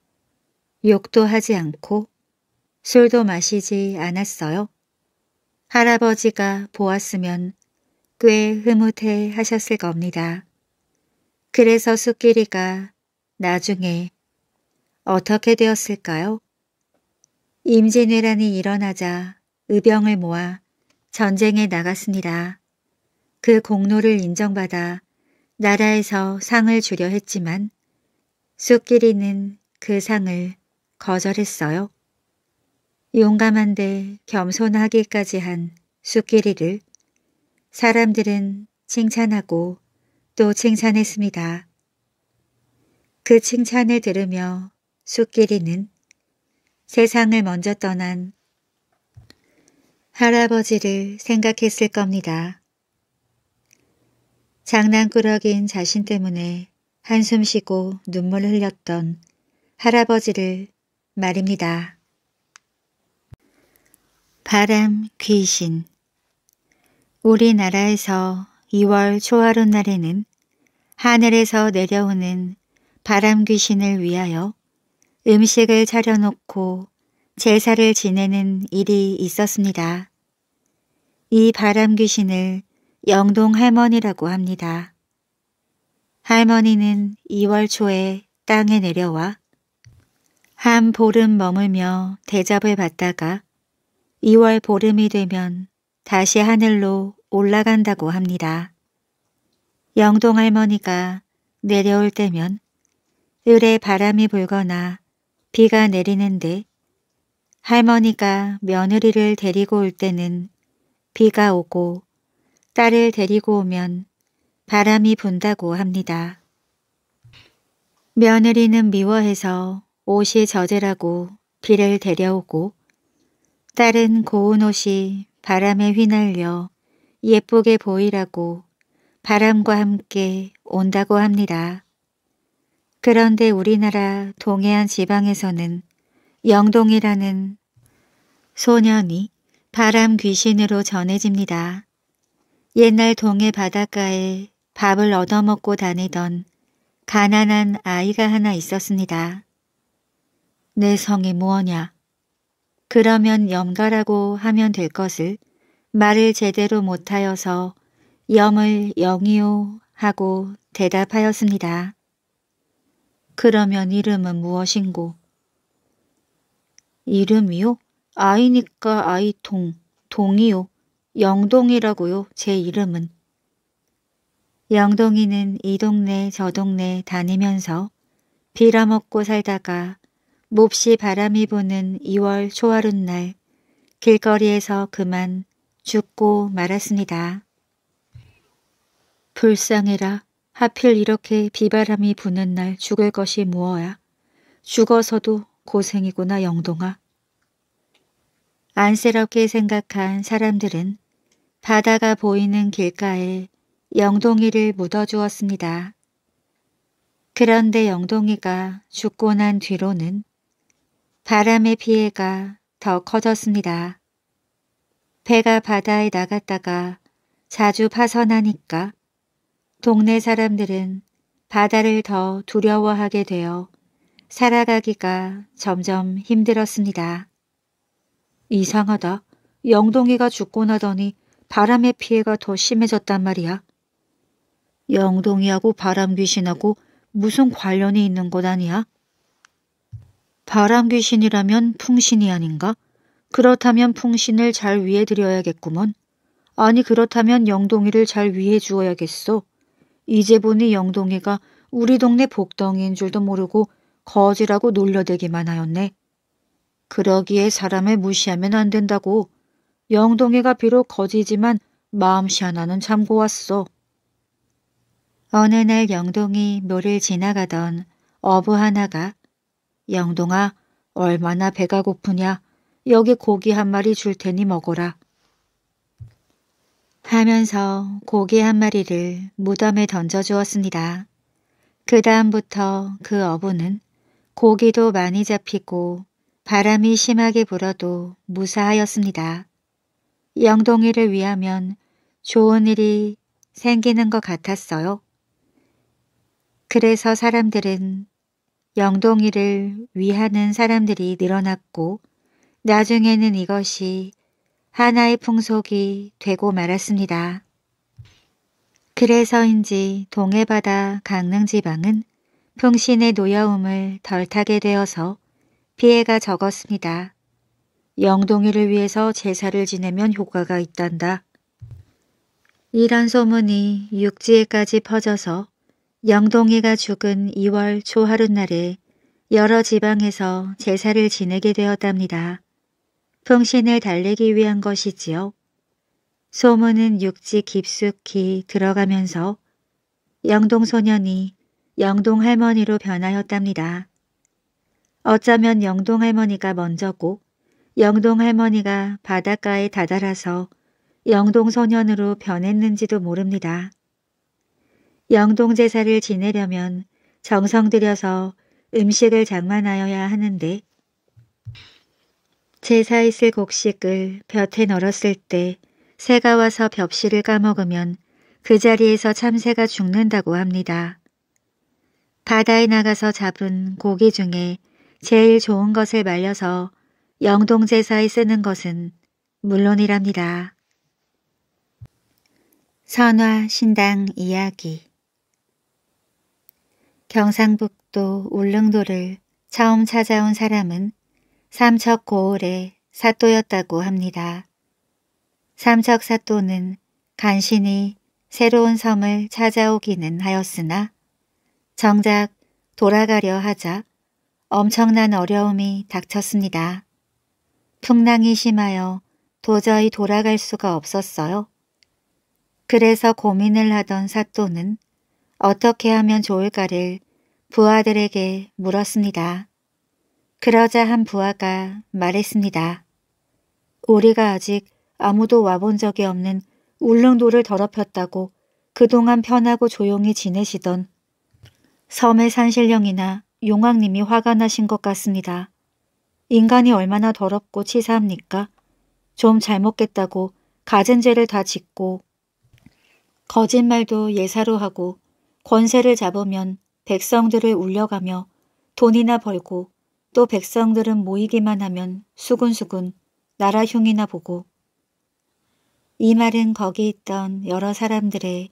욕도 하지 않고 술도 마시지 않았어요. 할아버지가 보았으면 꽤 흐뭇해 하셨을 겁니다. 그래서 숲길이가 나중에 어떻게 되었을까요? 임진왜란이 일어나자 의병을 모아 전쟁에 나갔습니다. 그 공로를 인정받아 나라에서 상을 주려 했지만 숲길이는그 상을 거절했어요. 용감한데 겸손하기까지 한숲길이를 사람들은 칭찬하고 또 칭찬했습니다. 그 칭찬을 들으며 숲길이는 세상을 먼저 떠난 할아버지를 생각했을 겁니다. 장난꾸러기인 자신 때문에 한숨 쉬고 눈물 흘렸던 할아버지를 말입니다. 바람 귀신 우리나라에서 2월 초하룻 날에는 하늘에서 내려오는 바람 귀신을 위하여 음식을 차려놓고 제사를 지내는 일이 있었습니다. 이 바람 귀신을 영동 할머니라고 합니다. 할머니는 2월 초에 땅에 내려와 한 보름 머물며 대접을 받다가 2월 보름이 되면 다시 하늘로 올라간다고 합니다. 영동 할머니가 내려올 때면 을에 바람이 불거나 비가 내리는데 할머니가 며느리를 데리고 올 때는 비가 오고 딸을 데리고 오면 바람이 분다고 합니다. 며느리는 미워해서 옷이 젖으라고 비를 데려오고 딸은 고운 옷이 바람에 휘날려 예쁘게 보이라고 바람과 함께 온다고 합니다. 그런데 우리나라 동해안 지방에서는 영동이라는 소년이 바람 귀신으로 전해집니다. 옛날 동해 바닷가에 밥을 얻어먹고 다니던 가난한 아이가 하나 있었습니다. 내 성이 무엇냐? 그러면 염가라고 하면 될 것을 말을 제대로 못하여서 염을 영이요 하고 대답하였습니다. 그러면 이름은 무엇인고? 이름이요? 아이니까 아이통, 동이요. 영동이라고요. 제 이름은. 영동이는 이 동네 저 동네 다니면서 빌어먹고 살다가 몹시 바람이 부는 2월 초하룻날 길거리에서 그만 죽고 말았습니다. 불쌍해라. 하필 이렇게 비바람이 부는 날 죽을 것이 무어야. 죽어서도 고생이구나 영동아. 안쓰럽게 생각한 사람들은 바다가 보이는 길가에 영동이를 묻어주었습니다. 그런데 영동이가 죽고 난 뒤로는 바람의 피해가 더 커졌습니다. 배가 바다에 나갔다가 자주 파선하니까 동네 사람들은 바다를 더 두려워하게 되어 살아가기가 점점 힘들었습니다. 이상하다. 영동이가 죽고 나더니 바람의 피해가 더 심해졌단 말이야. 영동이하고 바람 귀신하고 무슨 관련이 있는 것 아니야? 바람 귀신이라면 풍신이 아닌가? 그렇다면 풍신을 잘 위해 드려야겠구먼. 아니 그렇다면 영동이를 잘 위해 주어야겠소. 이제 보니 영동이가 우리 동네 복덩이인 줄도 모르고 거지라고 놀려대기만 하였네. 그러기에 사람을 무시하면 안 된다고 영동이가 비록 거지지만 마음씨 하나는 참 고왔어. 어느 날 영동이 묘를 지나가던 어부 하나가 영동아 얼마나 배가 고프냐 여기 고기 한 마리 줄 테니 먹어라 하면서 고기 한 마리를 무덤에 던져 주었습니다. 그 다음부터 그 어부는 고기도 많이 잡히고 바람이 심하게 불어도 무사하였습니다. 영동이를 위하면 좋은 일이 생기는 것 같았어요. 그래서 사람들은 영동이를 위하는 사람들이 늘어났고 나중에는 이것이 하나의 풍속이 되고 말았습니다. 그래서인지 동해바다 강릉지방은 풍신의 노여움을 덜 타게 되어서 피해가 적었습니다. 영동이를 위해서 제사를 지내면 효과가 있단다. 이런 소문이 육지에까지 퍼져서 영동이가 죽은 2월 초하룻날에 여러 지방에서 제사를 지내게 되었답니다. 통신을 달래기 위한 것이지요. 소문은 육지 깊숙이 들어가면서 영동소년이 영동할머니로 변하였답니다. 어쩌면 영동할머니가 먼저고 영동할머니가 바닷가에 다다라서 영동소년으로 변했는지도 모릅니다. 영동제사를 지내려면 정성 들여서 음식을 장만하여야 하는데 제사 있을 곡식을 볕에 널었을 때 새가 와서 벽실을 까먹으면 그 자리에서 참새가 죽는다고 합니다. 바다에 나가서 잡은 고기 중에 제일 좋은 것을 말려서 영동제사에 쓰는 것은 물론이랍니다. 선화 신당 이야기 경상북도 울릉도를 처음 찾아온 사람은 삼척 고을의 사또였다고 합니다. 삼척 사또는 간신히 새로운 섬을 찾아오기는 하였으나 정작 돌아가려 하자 엄청난 어려움이 닥쳤습니다. 풍랑이 심하여 도저히 돌아갈 수가 없었어요. 그래서 고민을 하던 사또는 어떻게 하면 좋을까를 부하들에게 물었습니다. 그러자 한 부하가 말했습니다. 우리가 아직 아무도 와본 적이 없는 울릉도를 더럽혔다고 그동안 편하고 조용히 지내시던 섬의 산신령이나 용왕님이 화가 나신 것 같습니다. 인간이 얼마나 더럽고 치사합니까? 좀 잘못겠다고 가진 죄를 다 짓고 거짓말도 예사로 하고 권세를 잡으면 백성들을 울려가며 돈이나 벌고 또 백성들은 모이기만 하면 수군수군 나라흉이나 보고 이 말은 거기 있던 여러 사람들의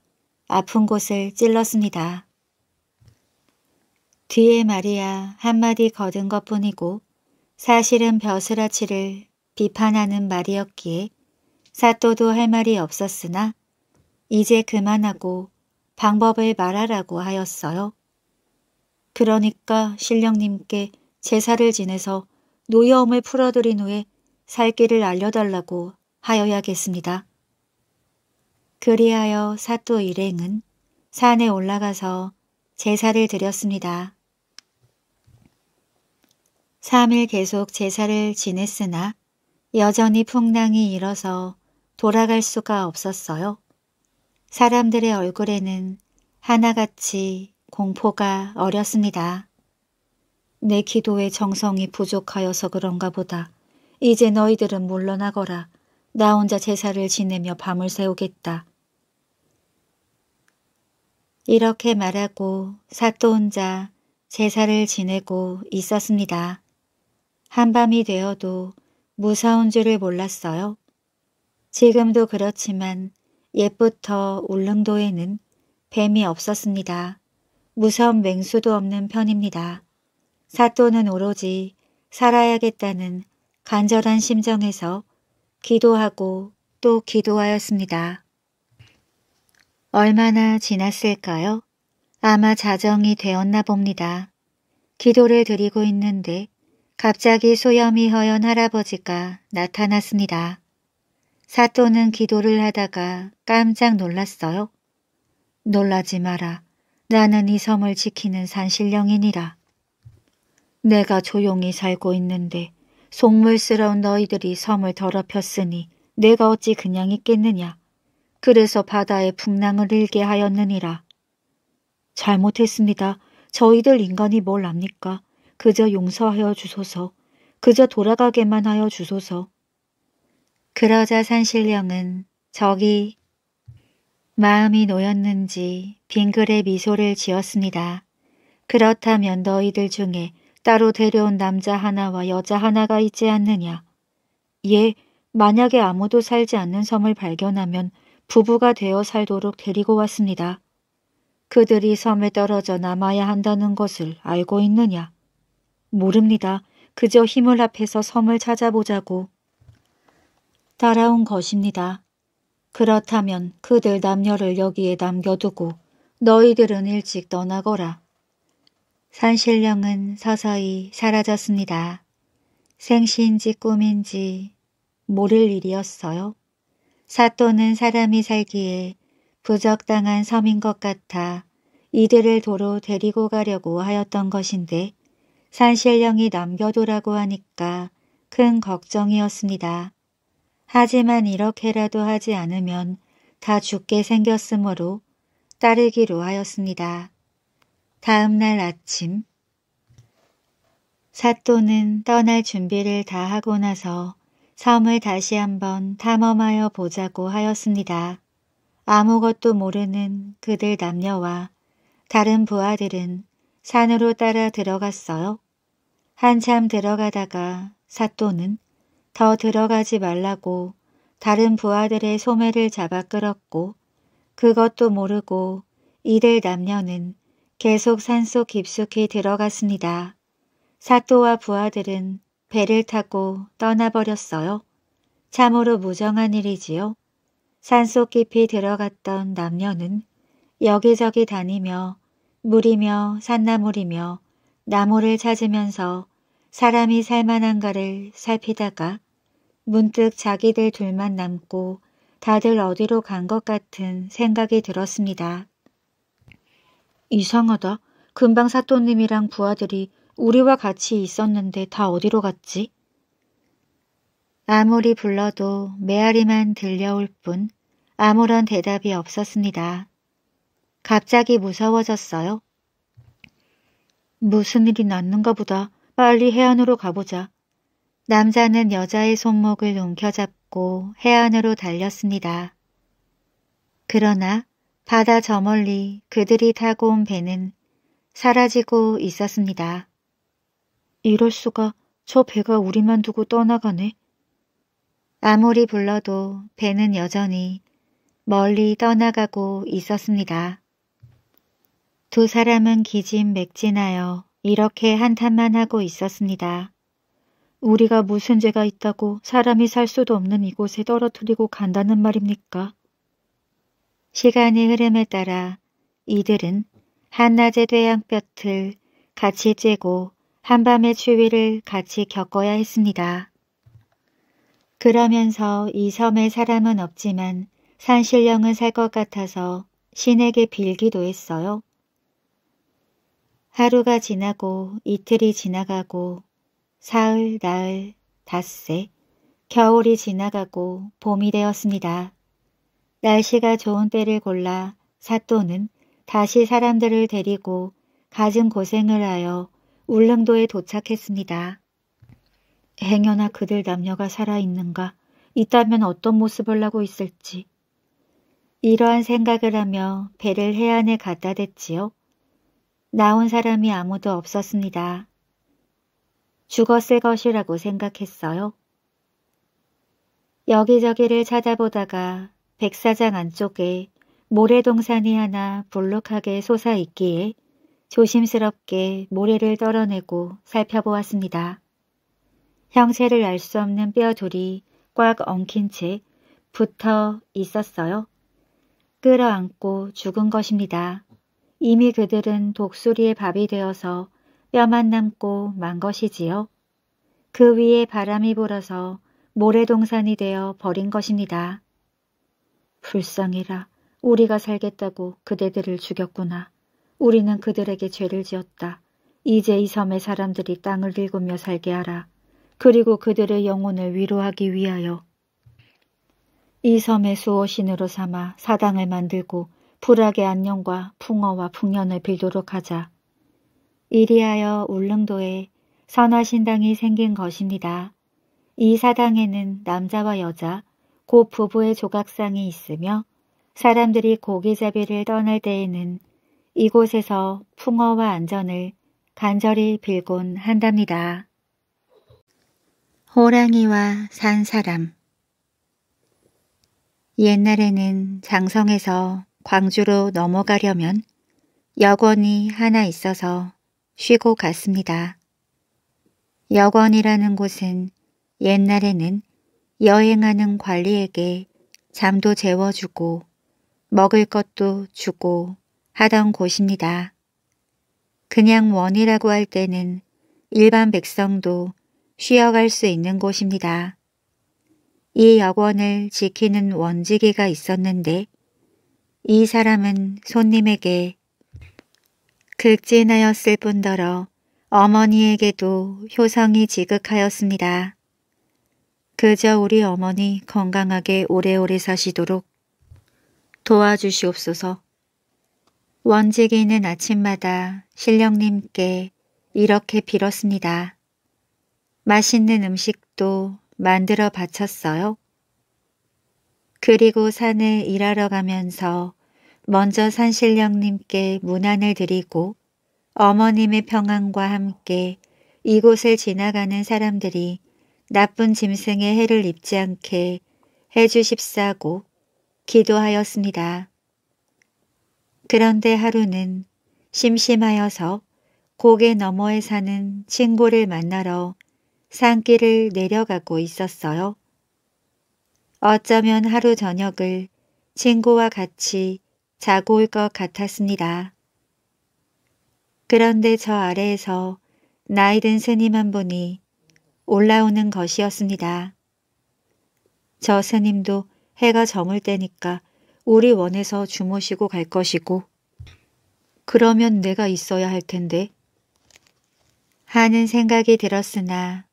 아픈 곳을 찔렀습니다. 뒤에 말이야 한마디 거둔 것뿐이고 사실은 벼슬아치를 비판하는 말이었기에 사또도 할 말이 없었으나 이제 그만하고 방법을 말하라고 하였어요. 그러니까 신령님께 제사를 지내서 노여움을 풀어드린 후에 살 길을 알려달라고 하여야겠습니다. 그리하여 사또 일행은 산에 올라가서 제사를 드렸습니다. 3일 계속 제사를 지냈으나 여전히 풍랑이 일어서 돌아갈 수가 없었어요. 사람들의 얼굴에는 하나같이 공포가 어렸습니다. 내 기도에 정성이 부족하여서 그런가 보다. 이제 너희들은 물러나거라. 나 혼자 제사를 지내며 밤을 새우겠다. 이렇게 말하고 사또 혼자 제사를 지내고 있었습니다. 한밤이 되어도 무서운 줄을 몰랐어요. 지금도 그렇지만 옛부터 울릉도에는 뱀이 없었습니다. 무서운 맹수도 없는 편입니다. 사또는 오로지 살아야겠다는 간절한 심정에서 기도하고 또 기도하였습니다. 얼마나 지났을까요? 아마 자정이 되었나 봅니다. 기도를 드리고 있는데 갑자기 소염이 허연 할아버지가 나타났습니다. 사또는 기도를 하다가 깜짝 놀랐어요. 놀라지 마라. 나는 이 섬을 지키는 산신령이니라. 내가 조용히 살고 있는데 속물스러운 너희들이 섬을 더럽혔으니 내가 어찌 그냥 있겠느냐. 그래서 바다에 풍랑을 일게 하였느니라. 잘못했습니다. 저희들 인간이 뭘 압니까? 그저 용서하여 주소서. 그저 돌아가게만 하여 주소서. 그러자 산신령은 저기 마음이 놓였는지 빙그레 미소를 지었습니다. 그렇다면 너희들 중에 따로 데려온 남자 하나와 여자 하나가 있지 않느냐. 예, 만약에 아무도 살지 않는 섬을 발견하면 부부가 되어 살도록 데리고 왔습니다. 그들이 섬에 떨어져 남아야 한다는 것을 알고 있느냐. 모릅니다. 그저 힘을 합해서 섬을 찾아보자고 따라온 것입니다. 그렇다면 그들 남녀를 여기에 남겨두고 너희들은 일찍 떠나거라. 산신령은 서서히 사라졌습니다. 생시인지 꿈인지 모를 일이었어요. 사또는 사람이 살기에 부적당한 섬인 것 같아 이들을 도로 데리고 가려고 하였던 것인데 산신령이 남겨두라고 하니까 큰 걱정이었습니다. 하지만 이렇게라도 하지 않으면 다 죽게 생겼으므로 따르기로 하였습니다. 다음 날 아침 사또는 떠날 준비를 다 하고 나서 섬을 다시 한번 탐험하여 보자고 하였습니다. 아무것도 모르는 그들 남녀와 다른 부하들은 산으로 따라 들어갔어요. 한참 들어가다가 사또는 더 들어가지 말라고 다른 부하들의 소매를 잡아 끌었고 그것도 모르고 이들 남녀는 계속 산속 깊숙이 들어갔습니다. 사또와 부하들은 배를 타고 떠나버렸어요. 참으로 무정한 일이지요. 산속 깊이 들어갔던 남녀는 여기저기 다니며 물이며 산나물이며 나무를 찾으면서 사람이 살만한가를 살피다가 문득 자기들 둘만 남고 다들 어디로 간 것 같은 생각이 들었습니다. 이상하다. 금방 사또님이랑 부하들이 우리와 같이 있었는데 다 어디로 갔지? 아무리 불러도 메아리만 들려올 뿐 아무런 대답이 없었습니다. 갑자기 무서워졌어요. 무슨 일이 났는가 보다. 빨리 해안으로 가보자. 남자는 여자의 손목을 움켜잡고 해안으로 달렸습니다. 그러나 바다 저 멀리 그들이 타고 온 배는 사라지고 있었습니다. 이럴 수가 저 배가 우리만 두고 떠나가네. 아무리 불러도 배는 여전히 멀리 떠나가고 있었습니다. 두 사람은 기진맥진하여 이렇게 한탄만 하고 있었습니다. 우리가 무슨 죄가 있다고 사람이 살 수도 없는 이곳에 떨어뜨리고 간다는 말입니까? 시간의 흐름에 따라 이들은 한낮의 쇠양볕을 같이 쬐고 한밤의 추위를 같이 겪어야 했습니다. 그러면서 이 섬에 사람은 없지만 산신령은 살 것 같아서 신에게 빌기도 했어요. 하루가 지나고 이틀이 지나가고 사흘, 나흘, 닷새 겨울이 지나가고 봄이 되었습니다. 날씨가 좋은 때를 골라 사또는 다시 사람들을 데리고 가진 고생을 하여 울릉도에 도착했습니다. 행여나 그들 남녀가 살아있는가 있다면 어떤 모습을 하고 있을지 이러한 생각을 하며 배를 해안에 갖다 댔지요. 나온 사람이 아무도 없었습니다. 죽었을 것이라고 생각했어요. 여기저기를 찾아보다가 백사장 안쪽에 모래동산이 하나 볼록하게 솟아있기에 조심스럽게 모래를 떨어내고 살펴보았습니다. 형체를 알 수 없는 뼈돌이 꽉 엉킨 채 붙어 있었어요. 끌어안고 죽은 것입니다. 이미 그들은 독수리의 밥이 되어서 뼈만 남고 만 것이지요. 그 위에 바람이 불어서 모래동산이 되어 버린 것입니다. 불쌍해라. 우리가 살겠다고 그대들을 죽였구나. 우리는 그들에게 죄를 지었다. 이제 이 섬의 사람들이 땅을 일구며 살게 하라. 그리고 그들의 영혼을 위로하기 위하여 이 섬의 수호신으로 삼아 사당을 만들고 불악의 안녕과 풍어와 풍년을 빌도록 하자. 이리하여 울릉도에 선화신당이 생긴 것입니다. 이 사당에는 남자와 여자, 고 부부의 조각상이 있으며 사람들이 고기잡이를 떠날 때에는 이곳에서 풍어와 안전을 간절히 빌곤 한답니다. 호랑이와 산 사람 옛날에는 장성에서 광주로 넘어가려면 여권이 하나 있어서 쉬고 갔습니다. 여권이라는 곳은 옛날에는 여행하는 관리에게 잠도 재워주고 먹을 것도 주고 하던 곳입니다. 그냥 원이라고 할 때는 일반 백성도 쉬어갈 수 있는 곳입니다. 이 여권을 지키는 원지기가 있었는데 이 사람은 손님에게 극진하였을 뿐더러 어머니에게도 효성이 지극하였습니다. 그저 우리 어머니 건강하게 오래오래 사시도록 도와주시옵소서. 원직이 는 아침마다 신령님께 이렇게 빌었습니다. 맛있는 음식도 만들어 바쳤어요. 그리고 산에 일하러 가면서 먼저 산신령님께 문안을 드리고 어머님의 평안과 함께 이곳을 지나가는 사람들이 나쁜 짐승의 해를 입지 않게 해주십사고 기도하였습니다. 그런데 하루는 심심하여서 고개 너머에 사는 친구를 만나러 산길을 내려가고 있었어요. 어쩌면 하루 저녁을 친구와 같이 자고 올 것 같았습니다. 그런데 저 아래에서 나이든 스님 한 분이 올라오는 것이었습니다. 저 스님도 해가 저물 때니까 우리 원에서 주무시고 갈 것이고 그러면 내가 있어야 할 텐데 하는 생각이 들었으나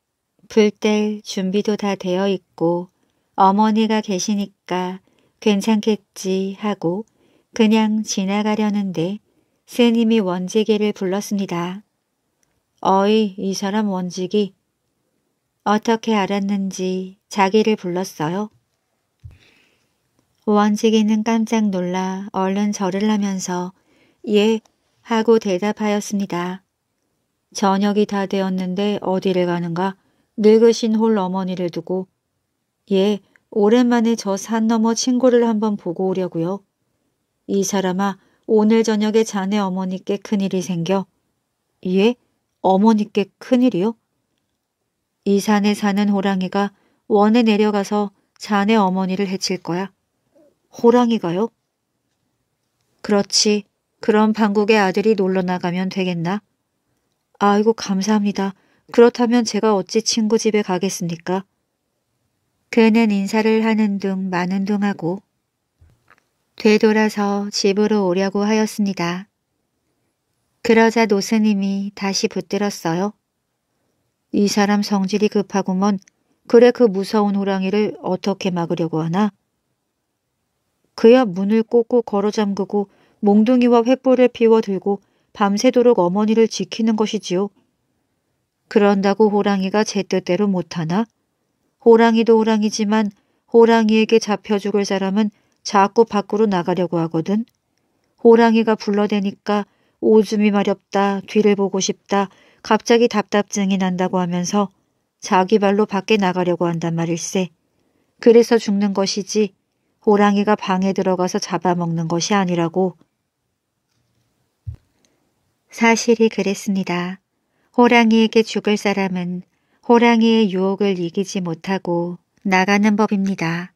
불뗄 준비도 다 되어 있고 어머니가 계시니까 괜찮겠지 하고 그냥 지나가려는데 스님이 원지기를 불렀습니다. 어이 이 사람 원지기 어떻게 알았는지 자기를 불렀어요. 원식이는 깜짝 놀라 얼른 절을 하면서 예 하고 대답하였습니다. 저녁이 다 되었는데 어디를 가는가? 늙으신 홀 어머니를 두고 예 오랜만에 저 산 너머 친구를 한번 보고 오려고요. 이 사람아 오늘 저녁에 자네 어머니께 큰일이 생겨. 예? 어머니께 큰일이요? 이 산에 사는 호랑이가 원에 내려가서 자네 어머니를 해칠 거야. 호랑이가요? 그렇지. 그럼 방국의 아들이 놀러 나가면 되겠나? 아이고 감사합니다. 그렇다면 제가 어찌 친구 집에 가겠습니까? 그는 인사를 하는 둥 마는 둥 하고 되돌아서 집으로 오려고 하였습니다. 그러자 노스님이 다시 붙들었어요. 이 사람 성질이 급하구먼. 그래 그 무서운 호랑이를 어떻게 막으려고 하나? 그야 문을 꽂고 걸어 잠그고 몽둥이와 횃불을 피워 들고 밤새도록 어머니를 지키는 것이지요. 그런다고 호랑이가 제 뜻대로 못하나? 호랑이도 호랑이지만 호랑이에게 잡혀 죽을 사람은 자꾸 밖으로 나가려고 하거든. 호랑이가 불러대니까 오줌이 마렵다, 뒤를 보고 싶다, 갑자기 답답증이 난다고 하면서 자기 발로 밖에 나가려고 한단 말일세. 그래서 죽는 것이지 호랑이가 방에 들어가서 잡아먹는 것이 아니라고. 사실이 그랬습니다. 호랑이에게 죽을 사람은 호랑이의 유혹을 이기지 못하고 나가는 법입니다.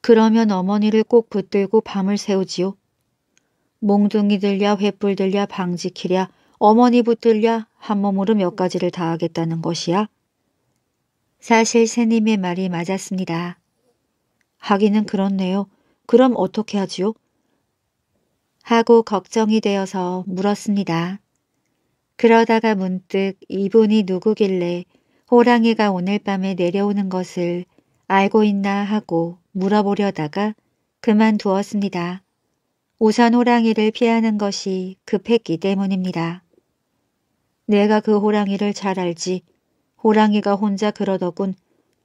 그러면 어머니를 꼭 붙들고 밤을 새우지요. 몽둥이 들랴 횃불 들랴 방지키랴 어머니 붙들랴 한 몸으로 몇 가지를 다 하겠다는 것이야. 사실 새님의 말이 맞았습니다. 하기는 그렇네요. 그럼 어떻게 하지요? 하고 걱정이 되어서 물었습니다. 그러다가 문득 이분이 누구길래 호랑이가 오늘 밤에 내려오는 것을 알고 있나 하고 물어보려다가 그만두었습니다. 우선 호랑이를 피하는 것이 급했기 때문입니다. 내가 그 호랑이를 잘 알지. 호랑이가 혼자 그러더군.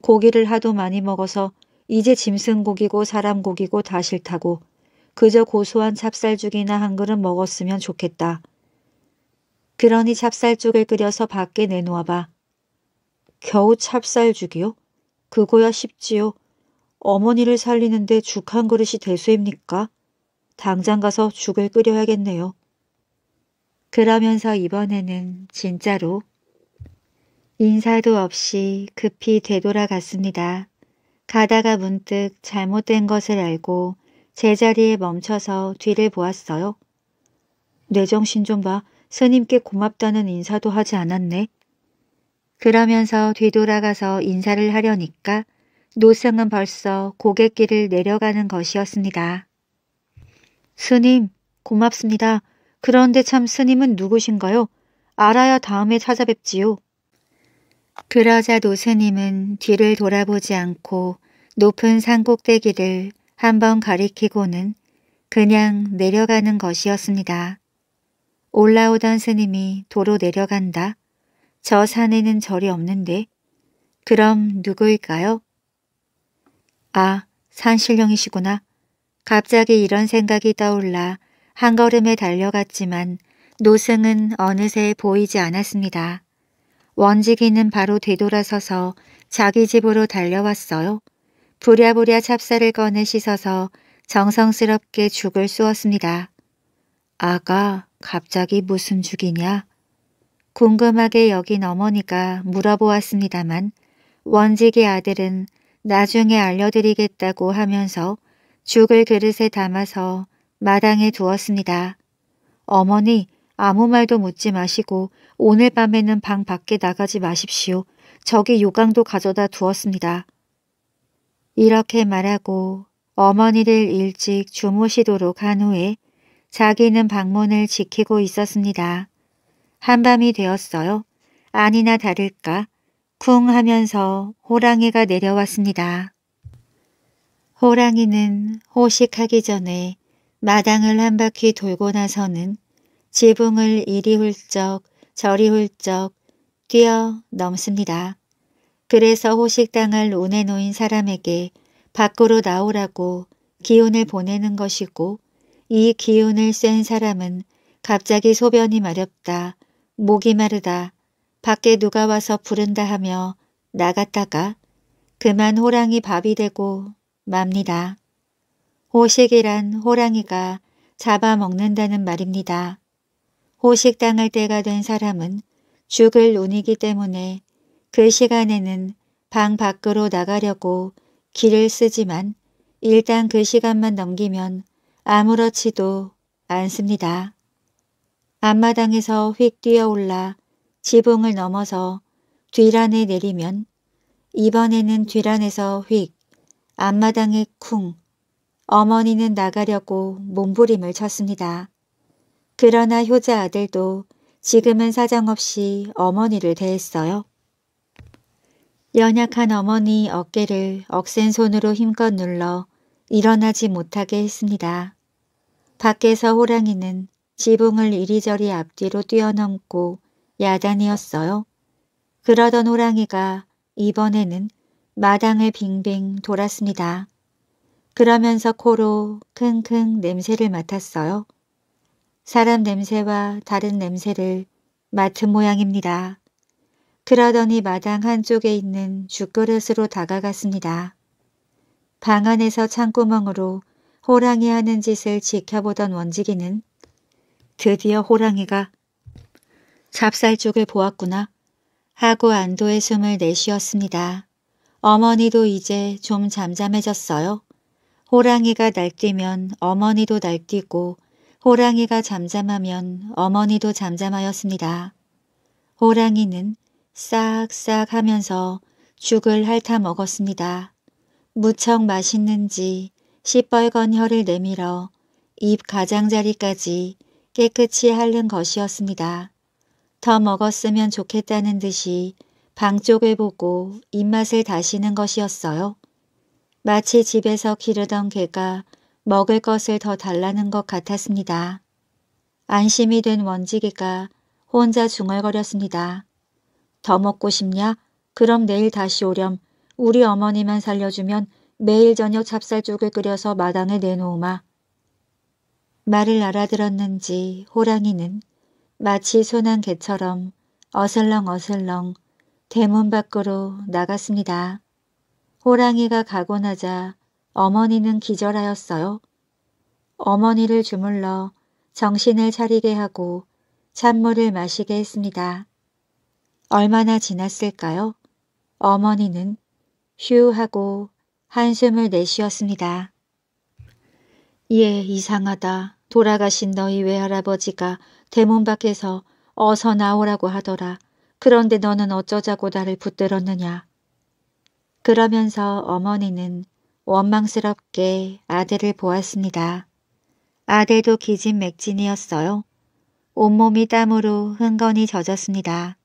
고기를 하도 많이 먹어서 이제 짐승 고기고 사람 고기고 다 싫다고. 그저 고소한 찹쌀죽이나 한 그릇 먹었으면 좋겠다. 그러니 찹쌀죽을 끓여서 밖에 내놓아봐. 겨우 찹쌀죽이요? 그거야 쉽지요. 어머니를 살리는데 죽 한 그릇이 대수입니까? 당장 가서 죽을 끓여야겠네요. 그러면서 이번에는 진짜로 인사도 없이 급히 되돌아갔습니다. 가다가 문득 잘못된 것을 알고 제자리에 멈춰서 뒤를 보았어요. 뇌 정신 좀 봐. 스님께 고맙다는 인사도 하지 않았네. 그러면서 뒤돌아가서 인사를 하려니까 노상은 벌써 고객길을 내려가는 것이었습니다. 스님, 고맙습니다. 그런데 참 스님은 누구신가요? 알아야 다음에 찾아뵙지요. 그러자 노스님은 뒤를 돌아보지 않고 높은 산꼭대기를 한번 가리키고는 그냥 내려가는 것이었습니다. 올라오던 스님이 도로 내려간다. 저 산에는 절이 없는데. 그럼 누구일까요? 아, 산신령이시구나. 갑자기 이런 생각이 떠올라 한 걸음에 달려갔지만 노승은 어느새 보이지 않았습니다. 원직이는 바로 되돌아서서 자기 집으로 달려왔어요. 부랴부랴 찹쌀을 꺼내 씻어서 정성스럽게 죽을 쑤었습니다. 아가, 갑자기 무슨 죽이냐? 궁금하게 여긴 어머니가 물어보았습니다만 원직의 아들은 나중에 알려드리겠다고 하면서 죽을 그릇에 담아서 마당에 두었습니다. 어머니 아무 말도 묻지 마시고 오늘 밤에는 방 밖에 나가지 마십시오. 저기 요강도 가져다 두었습니다. 이렇게 말하고 어머니를 일찍 주무시도록 한 후에 자기는 방문을 지키고 있었습니다. 한밤이 되었어요. 아니나 다를까 쿵 하면서 호랑이가 내려왔습니다. 호랑이는 호식하기 전에 마당을 한 바퀴 돌고 나서는 지붕을 이리 훌쩍 저리 훌쩍 뛰어 넘습니다. 그래서 호식당을 운에 놓인 사람에게 밖으로 나오라고 기운을 보내는 것이고 이 기운을 쐴 사람은 갑자기 소변이 마렵다, 목이 마르다, 밖에 누가 와서 부른다 하며 나갔다가 그만 호랑이 밥이 되고 맙니다. 호식이란 호랑이가 잡아먹는다는 말입니다. 호식당할 때가 된 사람은 죽을 운이기 때문에 그 시간에는 방 밖으로 나가려고 길을 쓰지만 일단 그 시간만 넘기면 아무렇지도 않습니다. 앞마당에서 휙 뛰어올라 지붕을 넘어서 뒤란에 내리면 이번에는 뒤란에서 휙 앞마당에 쿵 어머니는 나가려고 몸부림을 쳤습니다. 그러나 효자 아들도 지금은 사정없이 어머니를 대했어요. 연약한 어머니 어깨를 억센 손으로 힘껏 눌러 일어나지 못하게 했습니다. 밖에서 호랑이는 지붕을 이리저리 앞뒤로 뛰어넘고 야단이었어요. 그러던 호랑이가 이번에는 마당을 빙빙 돌았습니다. 그러면서 코로 킁킁 냄새를 맡았어요. 사람 냄새와 다른 냄새를 맡은 모양입니다. 그러더니 마당 한쪽에 있는 죽그릇으로 다가갔습니다. 방 안에서 창구멍으로 호랑이 하는 짓을 지켜보던 원지기는 드디어 호랑이가 잡쌀 쪽을 보았구나 하고 안도의 숨을 내쉬었습니다. 어머니도 이제 좀 잠잠해졌어요. 호랑이가 날뛰면 어머니도 날뛰고 호랑이가 잠잠하면 어머니도 잠잠하였습니다. 호랑이는 싹싹 하면서 죽을 핥아 먹었습니다. 무척 맛있는지 시뻘건 혀를 내밀어 입 가장자리까지 깨끗이 핥는 것이었습니다. 더 먹었으면 좋겠다는 듯이 방 쪽을 보고 입맛을 다시는 것이었어요. 마치 집에서 기르던 개가 먹을 것을 더 달라는 것 같았습니다. 안심이 된 원지개가 혼자 중얼거렸습니다. 더 먹고 싶냐? 그럼 내일 다시 오렴. 우리 어머니만 살려주면 매일 저녁 찹쌀죽을 끓여서 마당에 내놓으마. 말을 알아들었는지 호랑이는 마치 소난 개처럼 어슬렁어슬렁 대문 밖으로 나갔습니다. 호랑이가 가고 나자 어머니는 기절하였어요. 어머니를 주물러 정신을 차리게 하고 찬물을 마시게 했습니다. 얼마나 지났을까요? 어머니는 휴 하고 한숨을 내쉬었습니다. 예, 이상하다. 돌아가신 너희 외할아버지가 대문 밖에서 어서 나오라고 하더라. 그런데 너는 어쩌자고 나를 붙들었느냐. 그러면서 어머니는 원망스럽게 아들을 보았습니다. 아들도 기진맥진이었어요. 온몸이 땀으로 흥건히 젖었습니다.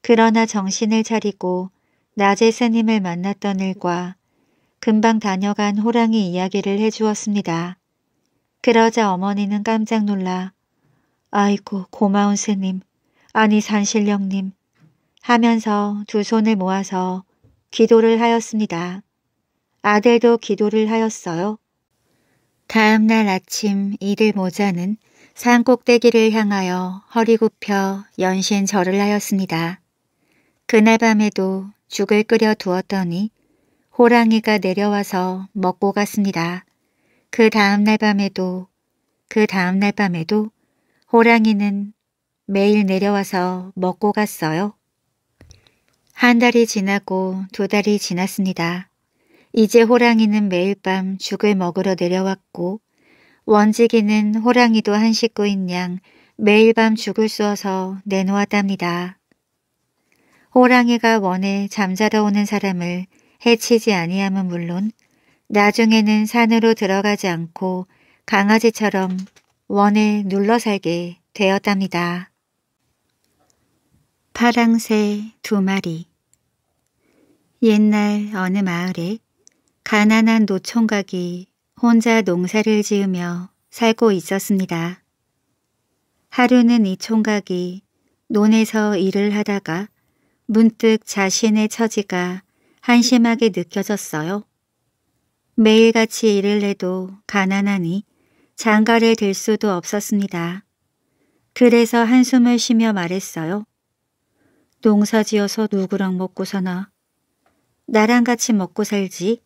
그러나 정신을 차리고 낮에 스님을 만났던 일과 금방 다녀간 호랑이 이야기를 해주었습니다. 그러자 어머니는 깜짝 놀라 아이고 고마운 스님 아니 산신령님 하면서 두 손을 모아서 기도를 하였습니다. 아델도 기도를 하였어요. 다음 날 아침 이들 모자는 산 꼭대기를 향하여 허리 굽혀 연신 절을 하였습니다. 그날 밤에도 죽을 끓여 두었더니 호랑이가 내려와서 먹고 갔습니다. 그 다음 날 밤에도 그 다음 날 밤에도 호랑이는 매일 내려와서 먹고 갔어요. 한 달이 지나고 두 달이 지났습니다. 이제 호랑이는 매일 밤 죽을 먹으러 내려왔고 원지기는 호랑이도 한 식구인 양 매일 밤 죽을 쏘서 내놓았답니다. 호랑이가 원에 잠자러 오는 사람을 해치지 아니함은 물론 나중에는 산으로 들어가지 않고 강아지처럼 원에 눌러 살게 되었답니다. 파랑새 두 마리 옛날 어느 마을에 가난한 노총각이 혼자 농사를 지으며 살고 있었습니다. 하루는 이 총각이 논에서 일을 하다가 문득 자신의 처지가 한심하게 느껴졌어요. 매일같이 일을 해도 가난하니 장가를 들 수도 없었습니다. 그래서 한숨을 쉬며 말했어요. 농사지어서 누구랑 먹고 사나. 나랑 같이 먹고 살지.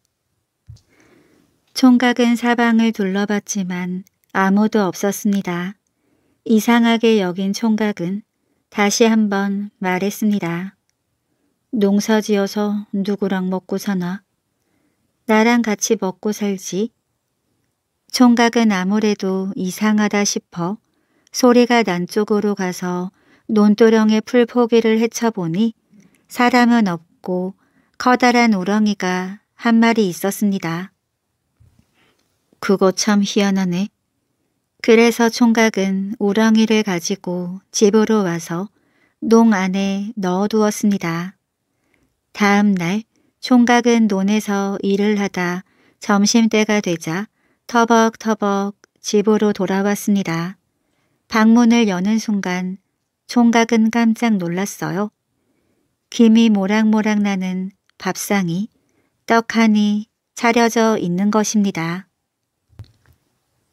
총각은 사방을 둘러봤지만 아무도 없었습니다. 이상하게 여긴 총각은 다시 한번 말했습니다. 농사지어서 누구랑 먹고 사나? 나랑 같이 먹고 살지? 총각은 아무래도 이상하다 싶어 소리가 난 쪽으로 가서 논두렁의 풀포기를 헤쳐보니 사람은 없고 커다란 우렁이가 한 마리 있었습니다. 그거 참 희한하네. 그래서 총각은 우렁이를 가지고 집으로 와서 농 안에 넣어두었습니다. 다음 날 총각은 논에서 일을 하다 점심때가 되자 터벅터벅 집으로 돌아왔습니다. 방문을 여는 순간 총각은 깜짝 놀랐어요. 김이 모락모락 나는 밥상이 떡하니 차려져 있는 것입니다.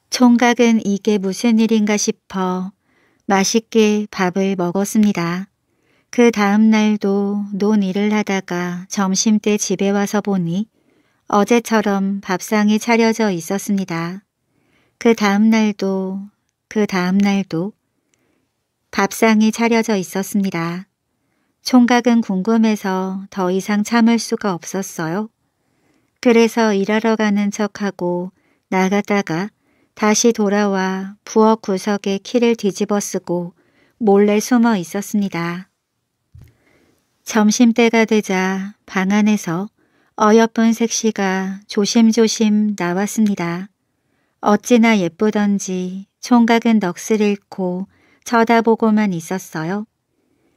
총각은 이게 무슨 일인가 싶어 맛있게 밥을 먹었습니다. 그 다음 날도 논일을 하다가 점심때 집에 와서 보니 어제처럼 밥상이 차려져 있었습니다. 그 다음 날도 그 다음 날도 밥상이 차려져 있었습니다. 총각은 궁금해서 더 이상 참을 수가 없었어요. 그래서 일하러 가는 척하고 나가다가 다시 돌아와 부엌 구석에 키를 뒤집어 쓰고 몰래 숨어 있었습니다. 점심때가 되자 방 안에서 어여쁜 색시가 조심조심 나왔습니다. 어찌나 예쁘던지 총각은 넋을 잃고 쳐다보고만 있었어요.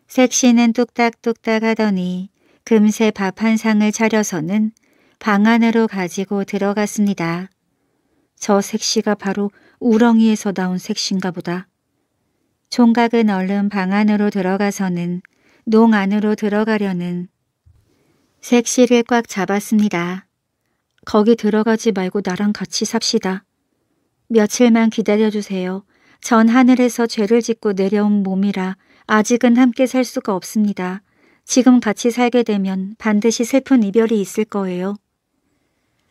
색시는 뚝딱뚝딱 하더니 금세 밥 한 상을 차려서는 방 안으로 가지고 들어갔습니다. 저 색시가 바로 우렁이에서 나온 색신가 보다. 총각은 얼른 방 안으로 들어가서는 농 안으로 들어가려는 색시를 꽉 잡았습니다. 거기 들어가지 말고 나랑 같이 삽시다. 며칠만 기다려주세요. 전 하늘에서 죄를 짓고 내려온 몸이라 아직은 함께 살 수가 없습니다. 지금 같이 살게 되면 반드시 슬픈 이별이 있을 거예요.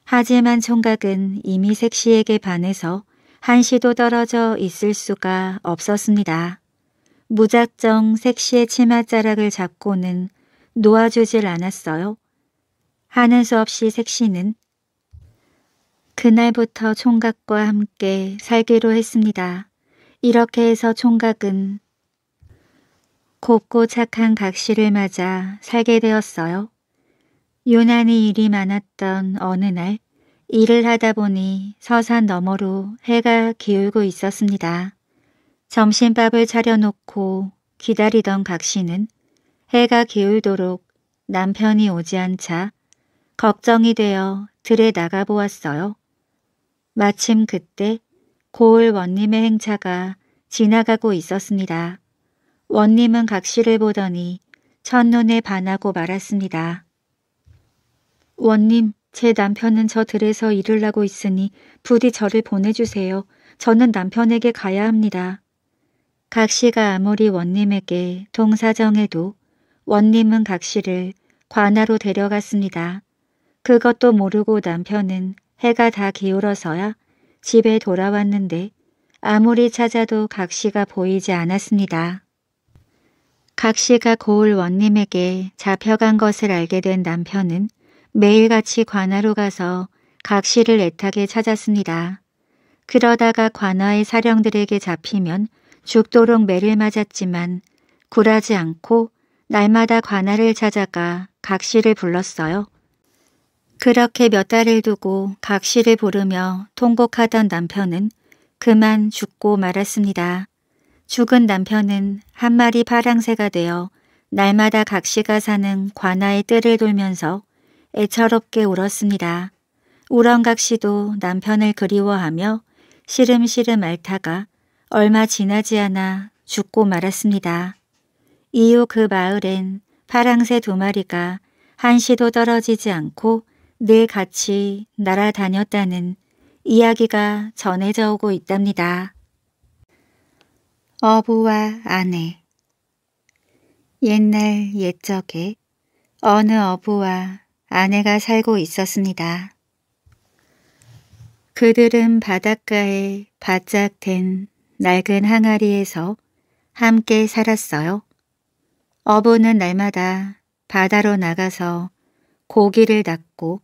하지만 총각은 이미 색시에게 반해서 한시도 떨어져 있을 수가 없었습니다. 무작정 색시의 치맛자락을 잡고는 놓아주질 않았어요. 하는 수 없이 색시는 그날부터 총각과 함께 살기로 했습니다. 이렇게 해서 총각은 곱고 착한 각시를 맞아 살게 되었어요. 유난히 일이 많았던 어느 날 일을 하다 보니 서산 너머로 해가 기울고 있었습니다. 점심밥을 차려놓고 기다리던 각시는 해가 기울도록 남편이 오지 않자 걱정이 되어 들에 나가보았어요. 마침 그때 고을 원님의 행차가 지나가고 있었습니다. 원님은 각시를 보더니 첫눈에 반하고 말았습니다. 원님, 제 남편은 저 들에서 일을 하고 있으니 부디 저를 보내주세요. 저는 남편에게 가야 합니다. 각시가 아무리 원님에게 동사정해도 원님은 각시를 관하로 데려갔습니다. 그것도 모르고 남편은 해가 다 기울어서야 집에 돌아왔는데 아무리 찾아도 각시가 보이지 않았습니다. 각시가 고을 원님에게 잡혀간 것을 알게 된 남편은 매일같이 관아로 가서 각시를 애타게 찾았습니다. 그러다가 관아의 사령들에게 잡히면 죽도록 매를 맞았지만 굴하지 않고 날마다 관아를 찾아가 각시를 불렀어요. 그렇게 몇 달을 두고 각시를 부르며 통곡하던 남편은 그만 죽고 말았습니다. 죽은 남편은 한 마리 파랑새가 되어 날마다 각시가 사는 관아의 뜰을 돌면서 애처롭게 울었습니다. 우렁각시도 남편을 그리워하며 시름시름 앓다가 얼마 지나지 않아 죽고 말았습니다. 이후 그 마을엔 파랑새 두 마리가 한시도 떨어지지 않고 늘 같이 날아다녔다는 이야기가 전해져 오고 있답니다. 어부와 아내 옛날 옛적에 어느 어부와 아내가 살고 있었습니다. 그들은 바닷가에 바짝 된 낡은 항아리에서 함께 살았어요. 어부는 날마다 바다로 나가서 고기를 낚고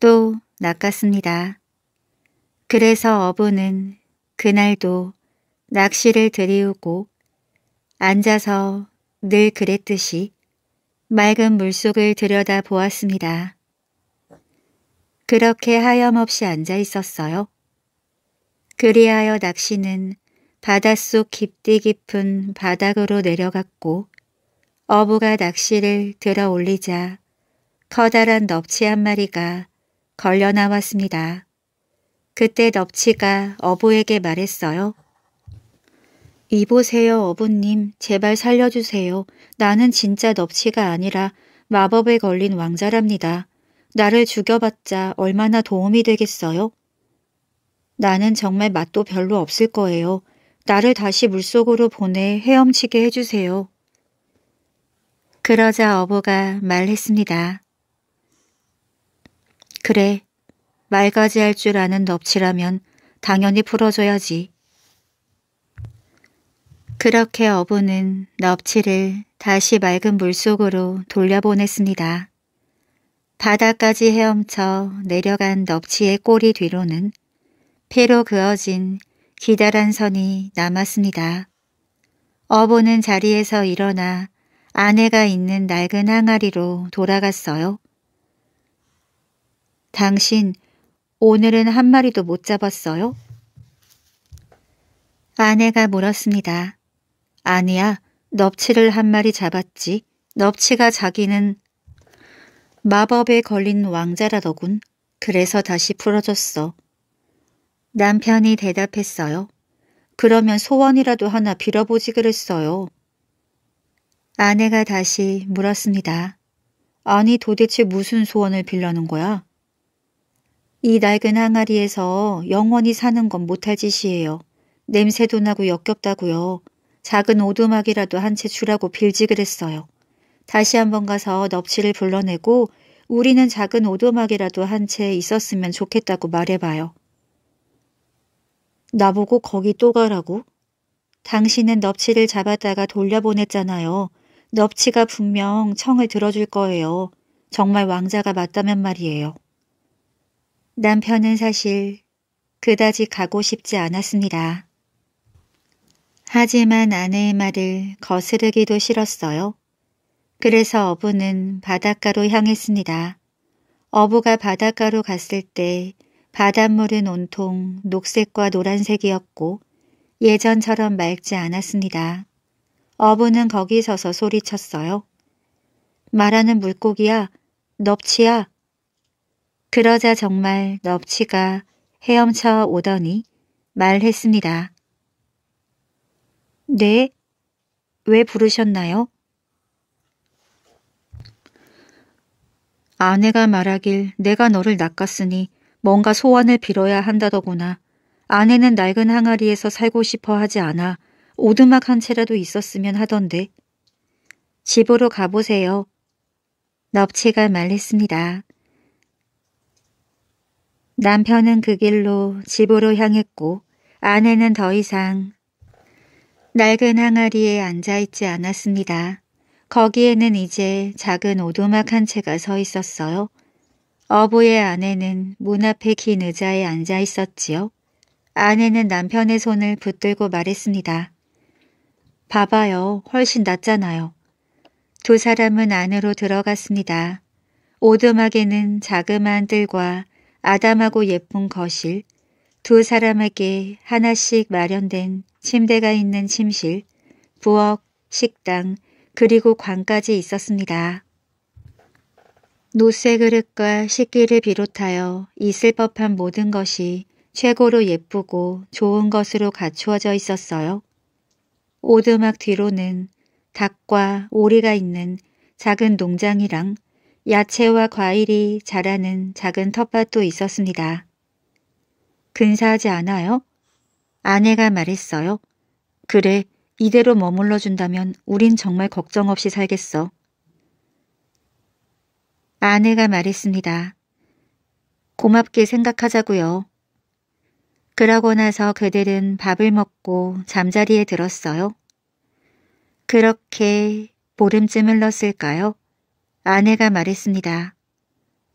또 낚았습니다. 그래서 어부는 그날도 낚시를 들이우고 앉아서 늘 그랬듯이 맑은 물속을 들여다 보았습니다. 그렇게 하염없이 앉아 있었어요. 그리하여 낚시는 바닷속 깊디 깊은 바닥으로 내려갔고 어부가 낚시를 들어 올리자 커다란 넙치 한 마리가 걸려 나왔습니다. 그때 넙치가 어부에게 말했어요. 이보세요 어부님 제발 살려주세요. 나는 진짜 넙치가 아니라 마법에 걸린 왕자랍니다. 나를 죽여봤자 얼마나 도움이 되겠어요? 나는 정말 맛도 별로 없을 거예요. 나를 다시 물속으로 보내 헤엄치게 해주세요. 그러자 어부가 말했습니다. 그래, 말까지 할 줄 아는 넙치라면 당연히 풀어줘야지. 그렇게 어부는 넙치를 다시 맑은 물속으로 돌려보냈습니다. 바닥까지 헤엄쳐 내려간 넙치의 꼬리 뒤로는 피로 그어진 기다란 선이 남았습니다. 어부는 자리에서 일어나 아내가 있는 낡은 항아리로 돌아갔어요. 당신 오늘은 한 마리도 못 잡았어요? 아내가 물었습니다. 아니야, 넙치를 한 마리 잡았지. 넙치가 자기는 마법에 걸린 왕자라더군. 그래서 다시 풀어줬어. 남편이 대답했어요. 그러면 소원이라도 하나 빌어보지 그랬어요. 아내가 다시 물었습니다. 아니 도대체 무슨 소원을 빌라는 거야? 이 낡은 항아리에서 영원히 사는 건 못할 짓이에요. 냄새도 나고 역겹다고요. 작은 오두막이라도 한 채 주라고 빌지그랬어요. 다시 한번 가서 넙치를 불러내고 우리는 작은 오두막이라도 한 채 있었으면 좋겠다고 말해봐요. 나보고 거기 또 가라고? 당신은 넙치를 잡았다가 돌려보냈잖아요. 넙치가 분명 청을 들어줄 거예요. 정말 왕자가 맞다면 말이에요. 남편은 사실 그다지 가고 싶지 않았습니다. 하지만 아내의 말을 거스르기도 싫었어요. 그래서 어부는 바닷가로 향했습니다. 어부가 바닷가로 갔을 때 바닷물은 온통 녹색과 노란색이었고 예전처럼 맑지 않았습니다. 어부는 거기 서서 소리쳤어요. 말하는 물고기야, 넙치야, 그러자 정말 넙치가 헤엄쳐 오더니 말했습니다. 네, 왜 부르셨나요? 아내가 말하길 내가 너를 낚았으니 뭔가 소원을 빌어야 한다더구나. 아내는 낡은 항아리에서 살고 싶어 하지 않아 오두막 한 채라도 있었으면 하던데. 집으로 가보세요. 넙치가 말했습니다. 남편은 그 길로 집으로 향했고 아내는 더 이상 낡은 항아리에 앉아있지 않았습니다. 거기에는 이제 작은 오두막 한 채가 서 있었어요. 어부의 아내는 문 앞에 긴 의자에 앉아 있었지요. 아내는 남편의 손을 붙들고 말했습니다. 봐봐요. 훨씬 낫잖아요. 두 사람은 안으로 들어갔습니다. 오두막에는 자그마한 뜰과 아담하고 예쁜 거실, 두 사람에게 하나씩 마련된 침대가 있는 침실, 부엌, 식당, 그리고 관까지 있었습니다. 노쇠 그릇과 식기를 비롯하여 있을 법한 모든 것이 최고로 예쁘고 좋은 것으로 갖추어져 있었어요. 오두막 뒤로는 닭과 오리가 있는 작은 농장이랑 야채와 과일이 자라는 작은 텃밭도 있었습니다. 근사하지 않아요? 아내가 말했어요. 그래, 이대로 머물러 준다면 우린 정말 걱정 없이 살겠어. 아내가 말했습니다. 고맙게 생각하자고요. 그러고 나서 그들은 밥을 먹고 잠자리에 들었어요. 그렇게 보름쯤 흘렀을까요? 아내가 말했습니다.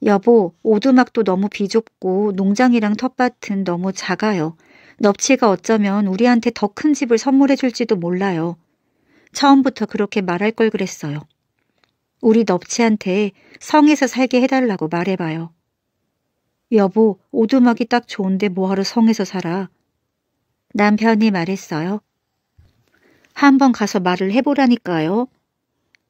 여보, 오두막도 너무 비좁고 농장이랑 텃밭은 너무 작아요. 넙치가 어쩌면 우리한테 더 큰 집을 선물해 줄지도 몰라요. 처음부터 그렇게 말할 걸 그랬어요. 우리 넙치한테 성에서 살게 해달라고 말해봐요. 여보, 오두막이 딱 좋은데 뭐하러 성에서 살아? 남편이 말했어요. 한번 가서 말을 해보라니까요.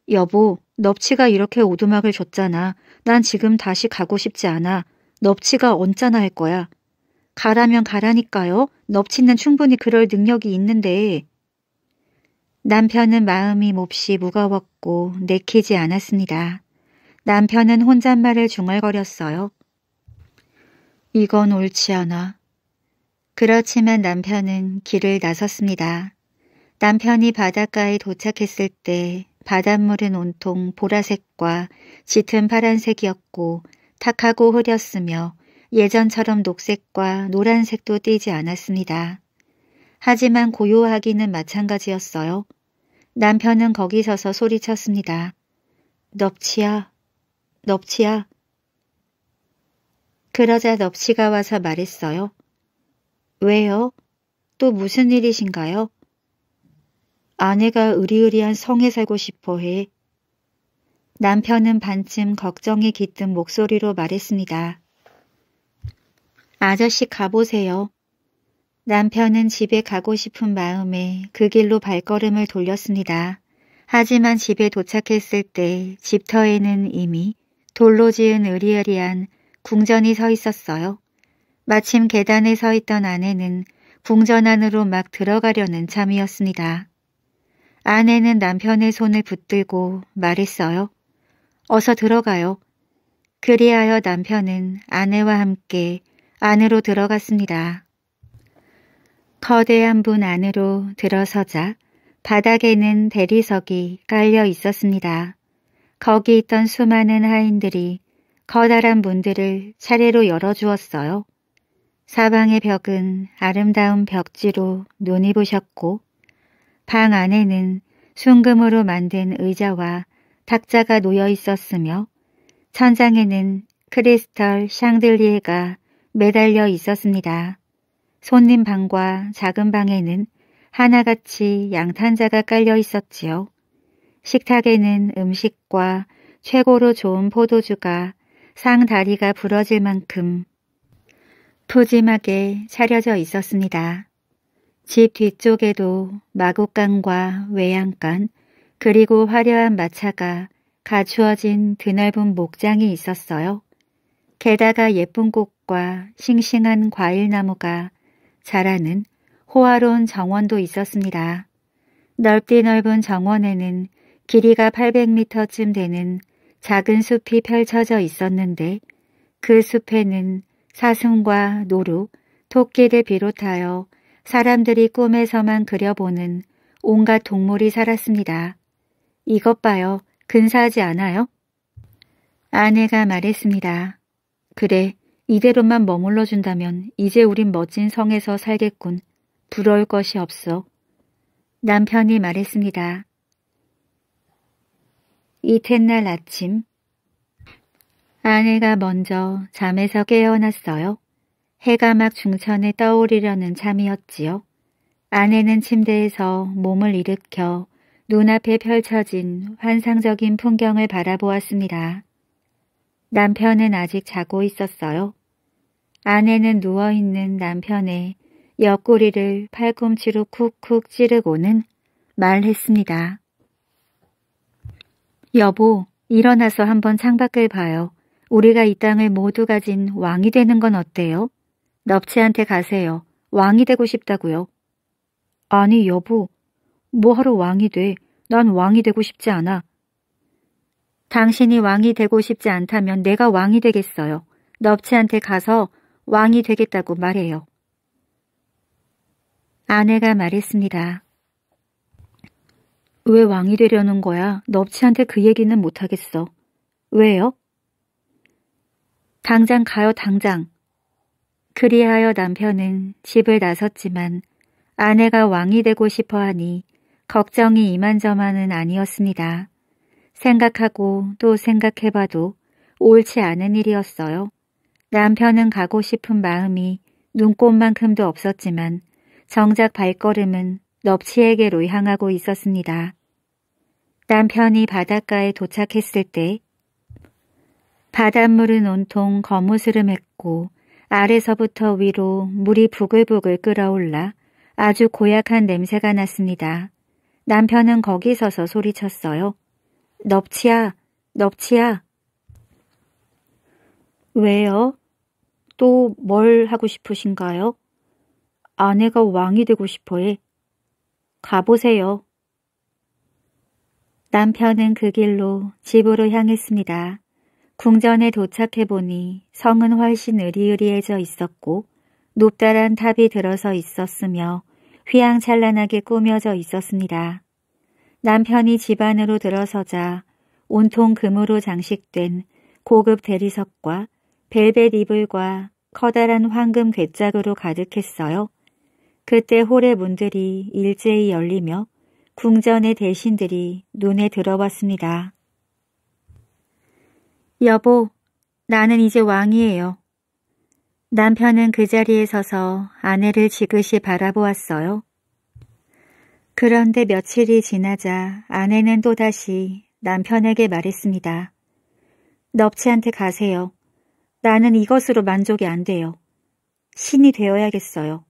여보, 넙치가 이렇게 오두막을 줬잖아. 난 지금 다시 가고 싶지 않아. 넙치가 언짢아 할 거야. 가라면 가라니까요. 넙치는 충분히 그럴 능력이 있는데. 남편은 마음이 몹시 무거웠고 내키지 않았습니다. 남편은 혼잣말을 중얼거렸어요. 이건 옳지 않아. 그렇지만 남편은 길을 나섰습니다. 남편이 바닷가에 도착했을 때 바닷물은 온통 보라색과 짙은 파란색이었고 탁하고 흐렸으며 예전처럼 녹색과 노란색도 띄지 않았습니다. 하지만 고요하기는 마찬가지였어요. 남편은 거기 서서 소리쳤습니다. 넙치야, 넙치야. 그러자 넙치가 와서 말했어요. 왜요? 또 무슨 일이신가요? 아내가 의리의리한 성에 살고 싶어해. 남편은 반쯤 걱정이 깃든 목소리로 말했습니다. 아저씨 가보세요. 남편은 집에 가고 싶은 마음에 그 길로 발걸음을 돌렸습니다. 하지만 집에 도착했을 때 집터에는 이미 돌로 지은 으리으리한 궁전이 서 있었어요. 마침 계단에 서 있던 아내는 궁전 안으로 막 들어가려는 참이었습니다. 아내는 남편의 손을 붙들고 말했어요. 어서 들어가요. 그리하여 남편은 아내와 함께 안으로 들어갔습니다. 거대한 분 안으로 들어서자 바닥에는 대리석이 깔려 있었습니다. 거기 있던 수많은 하인들이 커다란 문들을 차례로 열어주었어요. 사방의 벽은 아름다운 벽지로 눈이 부셨고 방 안에는 순금으로 만든 의자와 탁자가 놓여 있었으며 천장에는 크리스털 샹들리에가 매달려 있었습니다. 손님 방과 작은 방에는 하나같이 양탄자가 깔려 있었지요. 식탁에는 음식과 최고로 좋은 포도주가 상다리가 부러질 만큼 푸짐하게 차려져 있었습니다. 집 뒤쪽에도 마곡간과 외양간 그리고 화려한 마차가 갖추어진 드넓은 목장이 있었어요. 게다가 예쁜 꽃과 싱싱한 과일나무가 자라는 호화로운 정원도 있었습니다. 넓디 넓은 정원에는 길이가 800m쯤 되는 작은 숲이 펼쳐져 있었는데 그 숲에는 사슴과 노루, 토끼를 비롯하여 사람들이 꿈에서만 그려보는 온갖 동물이 살았습니다. 이것 봐요. 근사하지 않아요? 아내가 말했습니다. 그래, 이대로만 머물러 준다면 이제 우린 멋진 성에서 살겠군. 부러울 것이 없어. 남편이 말했습니다. 이튿날 아침 아내가 먼저 잠에서 깨어났어요. 해가 막 중천에 떠오르려는 참이었지요. 아내는 침대에서 몸을 일으켜 눈앞에 펼쳐진 환상적인 풍경을 바라보았습니다. 남편은 아직 자고 있었어요. 아내는 누워있는 남편의 옆구리를 팔꿈치로 쿡쿡 찌르고는 말했습니다. 여보, 일어나서 한번 창밖을 봐요. 우리가 이 땅을 모두 가진 왕이 되는 건 어때요? 넙치한테 가세요. 왕이 되고 싶다고요. 아니 여보, 뭐하러 왕이 돼? 난 왕이 되고 싶지 않아. 당신이 왕이 되고 싶지 않다면 내가 왕이 되겠어요. 넙치한테 가서 왕이 되겠다고 말해요. 아내가 말했습니다. 왜 왕이 되려는 거야? 넙치한테 그 얘기는 못하겠어. 왜요? 당장 가요, 당장. 그리하여 남편은 집을 나섰지만 아내가 왕이 되고 싶어 하니 걱정이 이만저만은 아니었습니다. 생각하고 또 생각해봐도 옳지 않은 일이었어요. 남편은 가고 싶은 마음이 눈꽃만큼도 없었지만 정작 발걸음은 넙치에게로 향하고 있었습니다. 남편이 바닷가에 도착했을 때 바닷물은 온통 거무스름했고 아래서부터 위로 물이 부글부글 끓어올라 아주 고약한 냄새가 났습니다. 남편은 거기 서서 소리쳤어요. 넙치야, 넙치야. 왜요? 또 뭘 하고 싶으신가요? 아내가 왕이 되고 싶어해. 가보세요. 남편은 그 길로 집으로 향했습니다. 궁전에 도착해 보니 성은 훨씬 으리으리해져 있었고 높다란 탑이 들어서 있었으며 휘황찬란하게 꾸며져 있었습니다. 남편이 집 안으로 들어서자 온통 금으로 장식된 고급 대리석과 벨벳 이불과 커다란 황금 괴짝으로 가득했어요. 그때 홀의 문들이 일제히 열리며 궁전의 대신들이 눈에 들어왔습니다. 여보, 나는 이제 왕이에요. 남편은 그 자리에 서서 아내를 지그시 바라보았어요. 그런데 며칠이 지나자 아내는 또다시 남편에게 말했습니다. 넙치한테 가세요. 나는 이것으로 만족이 안 돼요. 신이 되어야겠어요.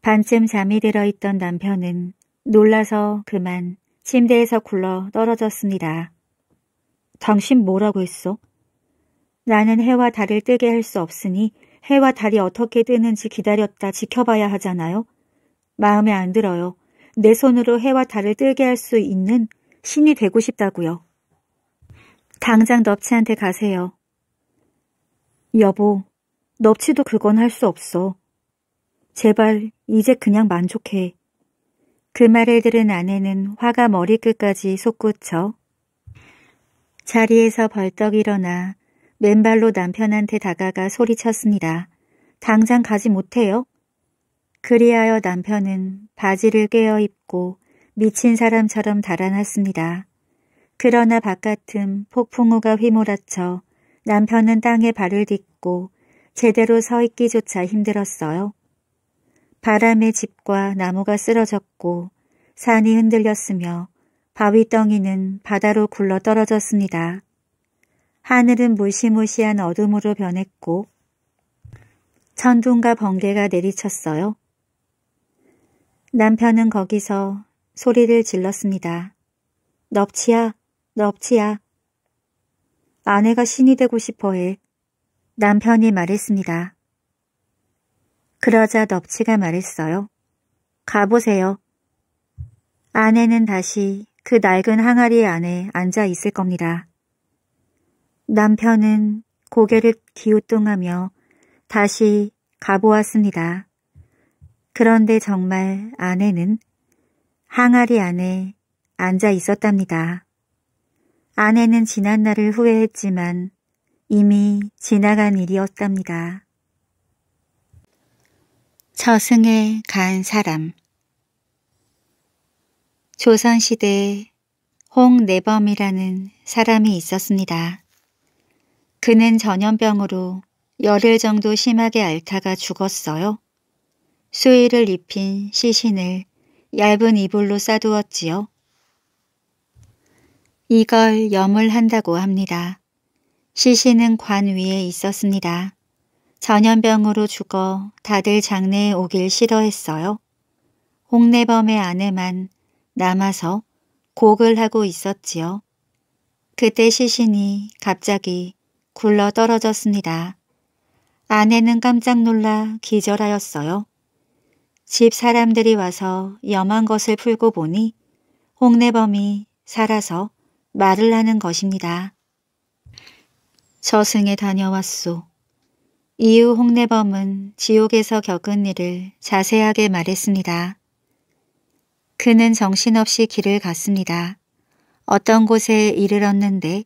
반쯤 잠이 들어있던 남편은 놀라서 그만 침대에서 굴러 떨어졌습니다. 당신 뭐라고 했어? 나는 해와 달을 뜨게 할 수 없으니 해와 달이 어떻게 뜨는지 기다렸다 지켜봐야 하잖아요. 마음에 안 들어요. 내 손으로 해와 달을 뜨게 할 수 있는 신이 되고 싶다고요. 당장 넙치한테 가세요. 여보, 넙치도 그건 할 수 없어. 제발 이제 그냥 만족해. 그 말을 들은 아내는 화가 머리끝까지 솟구쳐 자리에서 벌떡 일어나 맨발로 남편한테 다가가 소리쳤습니다. 당장 가지 못해요? 그리하여 남편은 바지를 꿰어입고 미친 사람처럼 달아났습니다. 그러나 바깥은 폭풍우가 휘몰아쳐 남편은 땅에 발을 딛고 제대로 서 있기조차 힘들었어요. 바람에 집과 나무가 쓰러졌고 산이 흔들렸으며 바위덩이는 바다로 굴러 떨어졌습니다. 하늘은 무시무시한 어둠으로 변했고 천둥과 번개가 내리쳤어요. 남편은 거기서 소리를 질렀습니다. 넙치야, 넙치야. 아내가 신이 되고 싶어해. 남편이 말했습니다. 그러자 넙치가 말했어요. 가보세요. 아내는 다시 그 낡은 항아리 안에 앉아 있을 겁니다. 남편은 고개를 기우뚱하며 다시 가보았습니다. 그런데 정말 아내는 항아리 안에 앉아 있었답니다. 아내는 지난 날을 후회했지만 이미 지나간 일이었답니다. 저승에 간 사람 조선시대에 홍내범이라는 사람이 있었습니다. 그는 전염병으로 열흘 정도 심하게 앓다가 죽었어요. 수의를 입힌 시신을 얇은 이불로 싸두었지요. 이걸 염을한다고 합니다. 시신은 관 위에 있었습니다. 전염병으로 죽어 다들 장례에 오길 싫어했어요. 홍내범의 아내만 남아서 곡을 하고 있었지요. 그때 시신이 갑자기 굴러 떨어졌습니다. 아내는 깜짝 놀라 기절하였어요. 집 사람들이 와서 염한 것을 풀고 보니 홍내범이 살아서 말을 하는 것입니다. 저승에 다녀왔소. 이후 홍내범은 지옥에서 겪은 일을 자세하게 말했습니다. 그는 정신없이 길을 갔습니다. 어떤 곳에 이르렀는데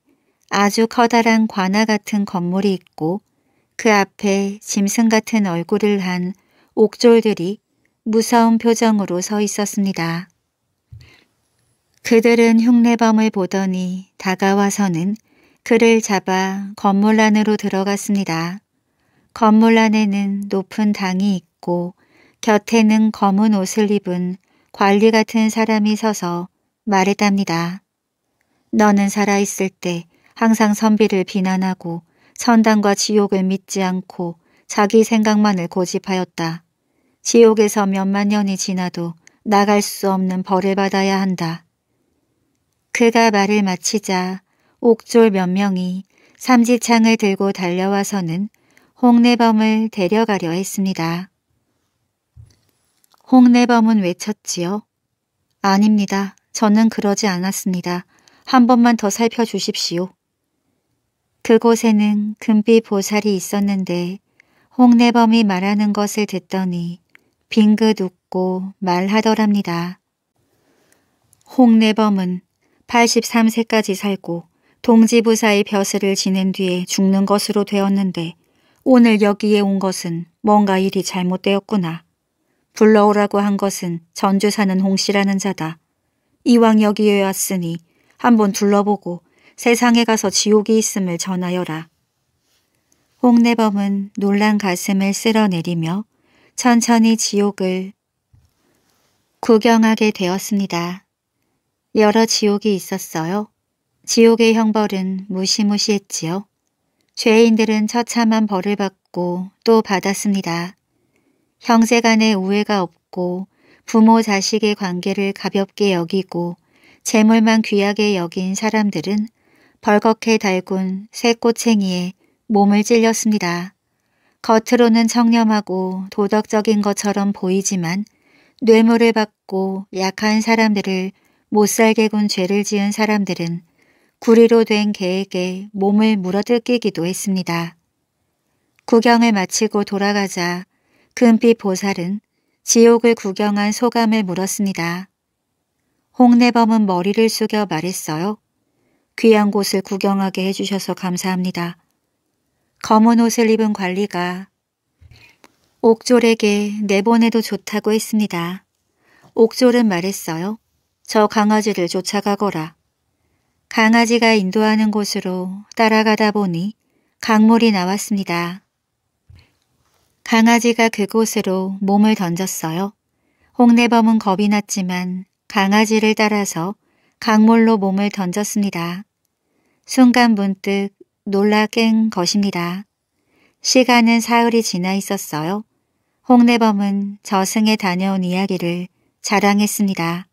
아주 커다란 관아 같은 건물이 있고 그 앞에 짐승 같은 얼굴을 한 옥졸들이 무서운 표정으로 서 있었습니다. 그들은 흉내범을 보더니 다가와서는 그를 잡아 건물 안으로 들어갔습니다. 건물 안에는 높은 당이 있고 곁에는 검은 옷을 입은 관리 같은 사람이 서서 말했답니다. 너는 살아있을 때 항상 선비를 비난하고 선당과 지옥을 믿지 않고 자기 생각만을 고집하였다. 지옥에서 몇만 년이 지나도 나갈 수 없는 벌을 받아야 한다. 그가 말을 마치자 옥졸 몇 명이 삼지창을 들고 달려와서는 홍내범을 데려가려 했습니다. 홍내범은 외쳤지요. 아닙니다. 저는 그러지 않았습니다. 한 번만 더 살펴주십시오. 그곳에는 금빛 보살이 있었는데 홍내범이 말하는 것을 듣더니 빙긋 웃고 말하더랍니다. 홍내범은 83세까지 살고 동지부사의 벼슬을 지낸 뒤에 죽는 것으로 되었는데 오늘 여기에 온 것은 뭔가 일이 잘못되었구나. 불러오라고 한 것은 전주 사는 홍씨라는 자다. 이왕 여기에 왔으니 한번 둘러보고 세상에 가서 지옥이 있음을 전하여라. 홍내범은 놀란 가슴을 쓸어내리며 천천히 지옥을 구경하게 되었습니다. 여러 지옥이 있었어요. 지옥의 형벌은 무시무시했지요. 죄인들은 처참한 벌을 받고 또 받았습니다. 형제 간의 우애가 없고 부모 자식의 관계를 가볍게 여기고 재물만 귀하게 여긴 사람들은 벌겋게 달군 새 꼬챙이에 몸을 찔렸습니다. 겉으로는 청렴하고 도덕적인 것처럼 보이지만 뇌물을 받고 약한 사람들을 못살게 군 죄를 지은 사람들은 구리로 된 개에게 몸을 물어뜯기기도 했습니다. 구경을 마치고 돌아가자 금빛 보살은 지옥을 구경한 소감을 물었습니다. 홍내범은 머리를 숙여 말했어요. 귀한 곳을 구경하게 해주셔서 감사합니다. 검은 옷을 입은 관리가 옥졸에게 내보내도 좋다고 했습니다. 옥졸은 말했어요. 저 강아지를 쫓아가거라. 강아지가 인도하는 곳으로 따라가다 보니 강물이 나왔습니다. 강아지가 그곳으로 몸을 던졌어요. 홍내범은 겁이 났지만 강아지를 따라서 강물로 몸을 던졌습니다. 순간 문득 놀라 깬 것입니다. 시간은 사흘이 지나 있었어요. 홍내범은 저승에 다녀온 이야기를 자랑했습니다.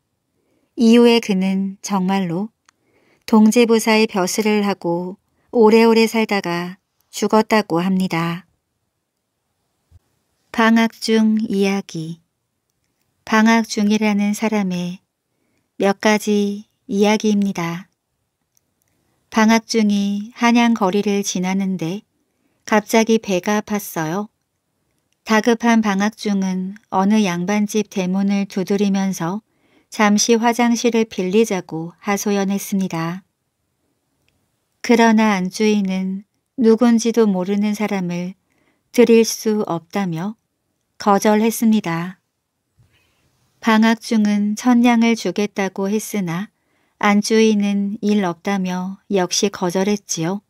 이후에 그는 정말로 동지부사의 벼슬을 하고 오래오래 살다가 죽었다고 합니다. 방학 중 이야기 방학 중이라는 사람의 몇 가지 이야기입니다. 방학 중이 한양 거리를 지나는데 갑자기 배가 아팠어요. 다급한 방학 중은 어느 양반집 대문을 두드리면서 잠시 화장실을 빌리자고 하소연했습니다. 그러나 안주인은 누군지도 모르는 사람을 드릴 수 없다며 거절했습니다. 방학 중은 천냥을 주겠다고 했으나 안주인은 일 없다며 역시 거절했지요.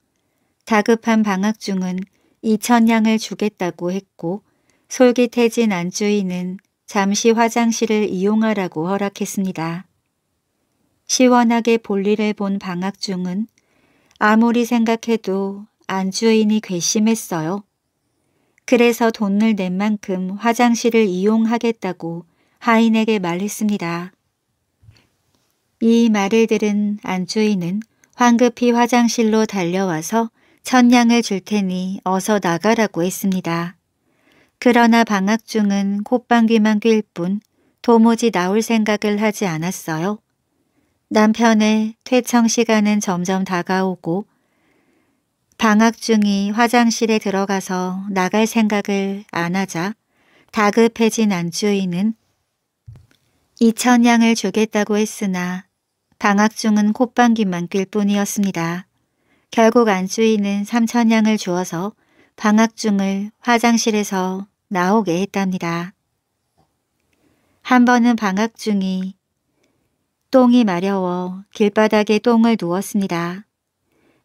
다급한 방학 중은 이천냥을 주겠다고 했고 솔깃해진 안주인은 잠시 화장실을 이용하라고 허락했습니다. 시원하게 볼일을 본 방학 중은 아무리 생각해도 안주인이 괘씸했어요. 그래서 돈을 낸 만큼 화장실을 이용하겠다고 하인에게 말했습니다. 이 말을 들은 안주인은 황급히 화장실로 달려와서 천냥을 줄 테니 어서 나가라고 했습니다. 그러나 방학 중은 콧방귀만 낄뿐 도무지 나올 생각을 하지 않았어요. 남편의 퇴청 시간은 점점 다가오고 방학 중이 화장실에 들어가서 나갈 생각을 안 하자 다급해진 안주인은 이천냥을 주겠다고 했으나 방학 중은 콧방귀만 낄 뿐이었습니다. 결국 안주인은 삼천냥을 주어서 방학 중을 화장실에서 나오게 했답니다. 한 번은 방학 중이 똥이 마려워 길바닥에 똥을 누웠습니다.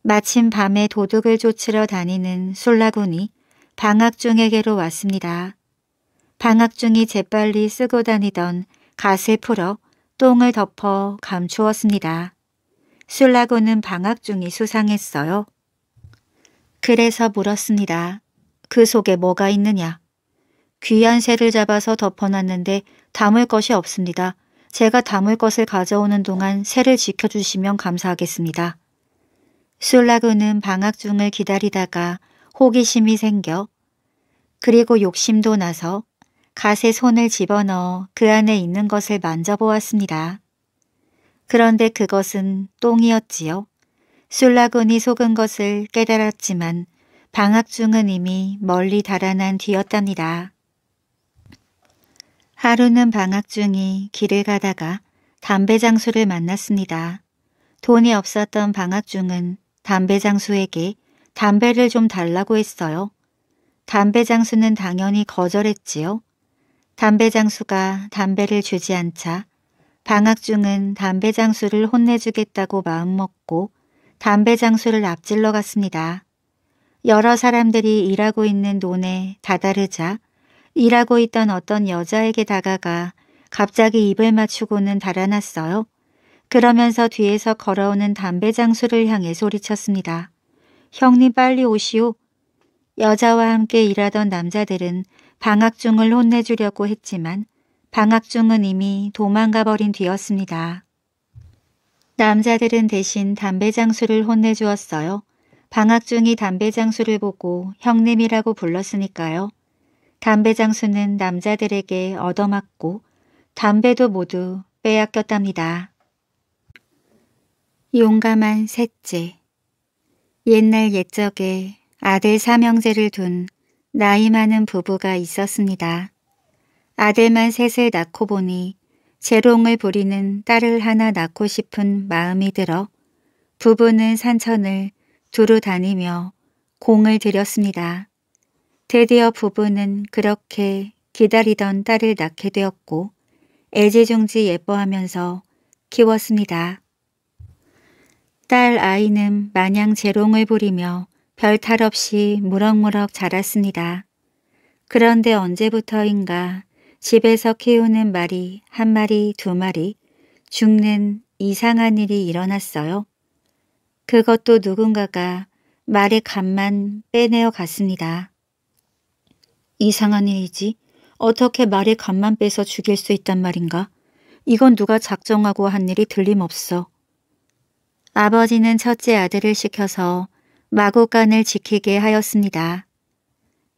마침 밤에 도둑을 쫓으러 다니는 솔라군이 방학중에게로 왔습니다. 방학중이 재빨리 쓰고 다니던 갓을 풀어 똥을 덮어 감추었습니다. 술라군은 방학중이 수상했어요. 그래서 물었습니다. 그 속에 뭐가 있느냐? 귀한 새를 잡아서 덮어놨는데 담을 것이 없습니다. 제가 담을 것을 가져오는 동안 새를 지켜주시면 감사하겠습니다. 술라그는 방학 중을 기다리다가 호기심이 생겨 그리고 욕심도 나서 갓에 손을 집어넣어 그 안에 있는 것을 만져보았습니다. 그런데 그것은 똥이었지요. 술라군이 속은 것을 깨달았지만 방학중은 이미 멀리 달아난 뒤였답니다. 하루는 방학중이 길을 가다가 담배 장수를 만났습니다. 돈이 없었던 방학중은 담배 장수에게 담배를 좀 달라고 했어요. 담배 장수는 당연히 거절했지요. 담배 장수가 담배를 주지 않자 방학 중은 담배 장수를 혼내주겠다고 마음먹고 담배 장수를 앞질러 갔습니다. 여러 사람들이 일하고 있는 논에 다다르자 일하고 있던 어떤 여자에게 다가가 갑자기 입을 맞추고는 달아났어요. 그러면서 뒤에서 걸어오는 담배 장수를 향해 소리쳤습니다. 형님 빨리 오시오. 여자와 함께 일하던 남자들은 방학중을 혼내주려고 했지만 방학중은 이미 도망가 버린 뒤였습니다. 남자들은 대신 담배 장수를 혼내주었어요. 방학중이 담배 장수를 보고 형님이라고 불렀으니까요. 담배 장수는 남자들에게 얻어맞고 담배도 모두 빼앗겼답니다. 용감한 셋째. 옛날 옛적에 아들 삼형제를 둔 나이 많은 부부가 있었습니다. 아들만 셋을 낳고 보니 재롱을 부리는 딸을 하나 낳고 싶은 마음이 들어 부부는 산천을 두루 다니며 공을 들였습니다. 드디어 부부는 그렇게 기다리던 딸을 낳게 되었고 애지중지 예뻐하면서 키웠습니다. 딸 아이는 마냥 재롱을 부리며 별탈 없이 무럭무럭 자랐습니다. 그런데 언제부터인가 집에서 키우는 말이 한 마리 두 마리 죽는 이상한 일이 일어났어요. 그것도 누군가가 말의 간만 빼내어 갔습니다. 이상한 일이지? 어떻게 말의 간만 빼서 죽일 수 있단 말인가? 이건 누가 작정하고 한 일이 들림없어. 아버지는 첫째 아들을 시켜서 마고간을 지키게 하였습니다.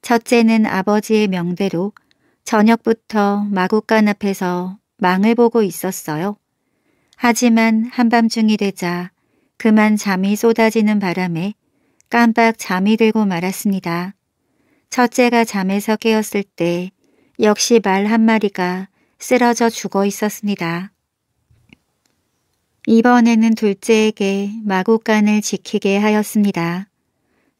첫째는 아버지의 명대로 저녁부터 마고간 앞에서 망을 보고 있었어요. 하지만 한밤중이 되자 그만 잠이 쏟아지는 바람에 깜빡 잠이 들고 말았습니다. 첫째가 잠에서 깨었을 때 역시 말 한마리가 쓰러져 죽어 있었습니다. 이번에는 둘째에게 마구간을 지키게 하였습니다.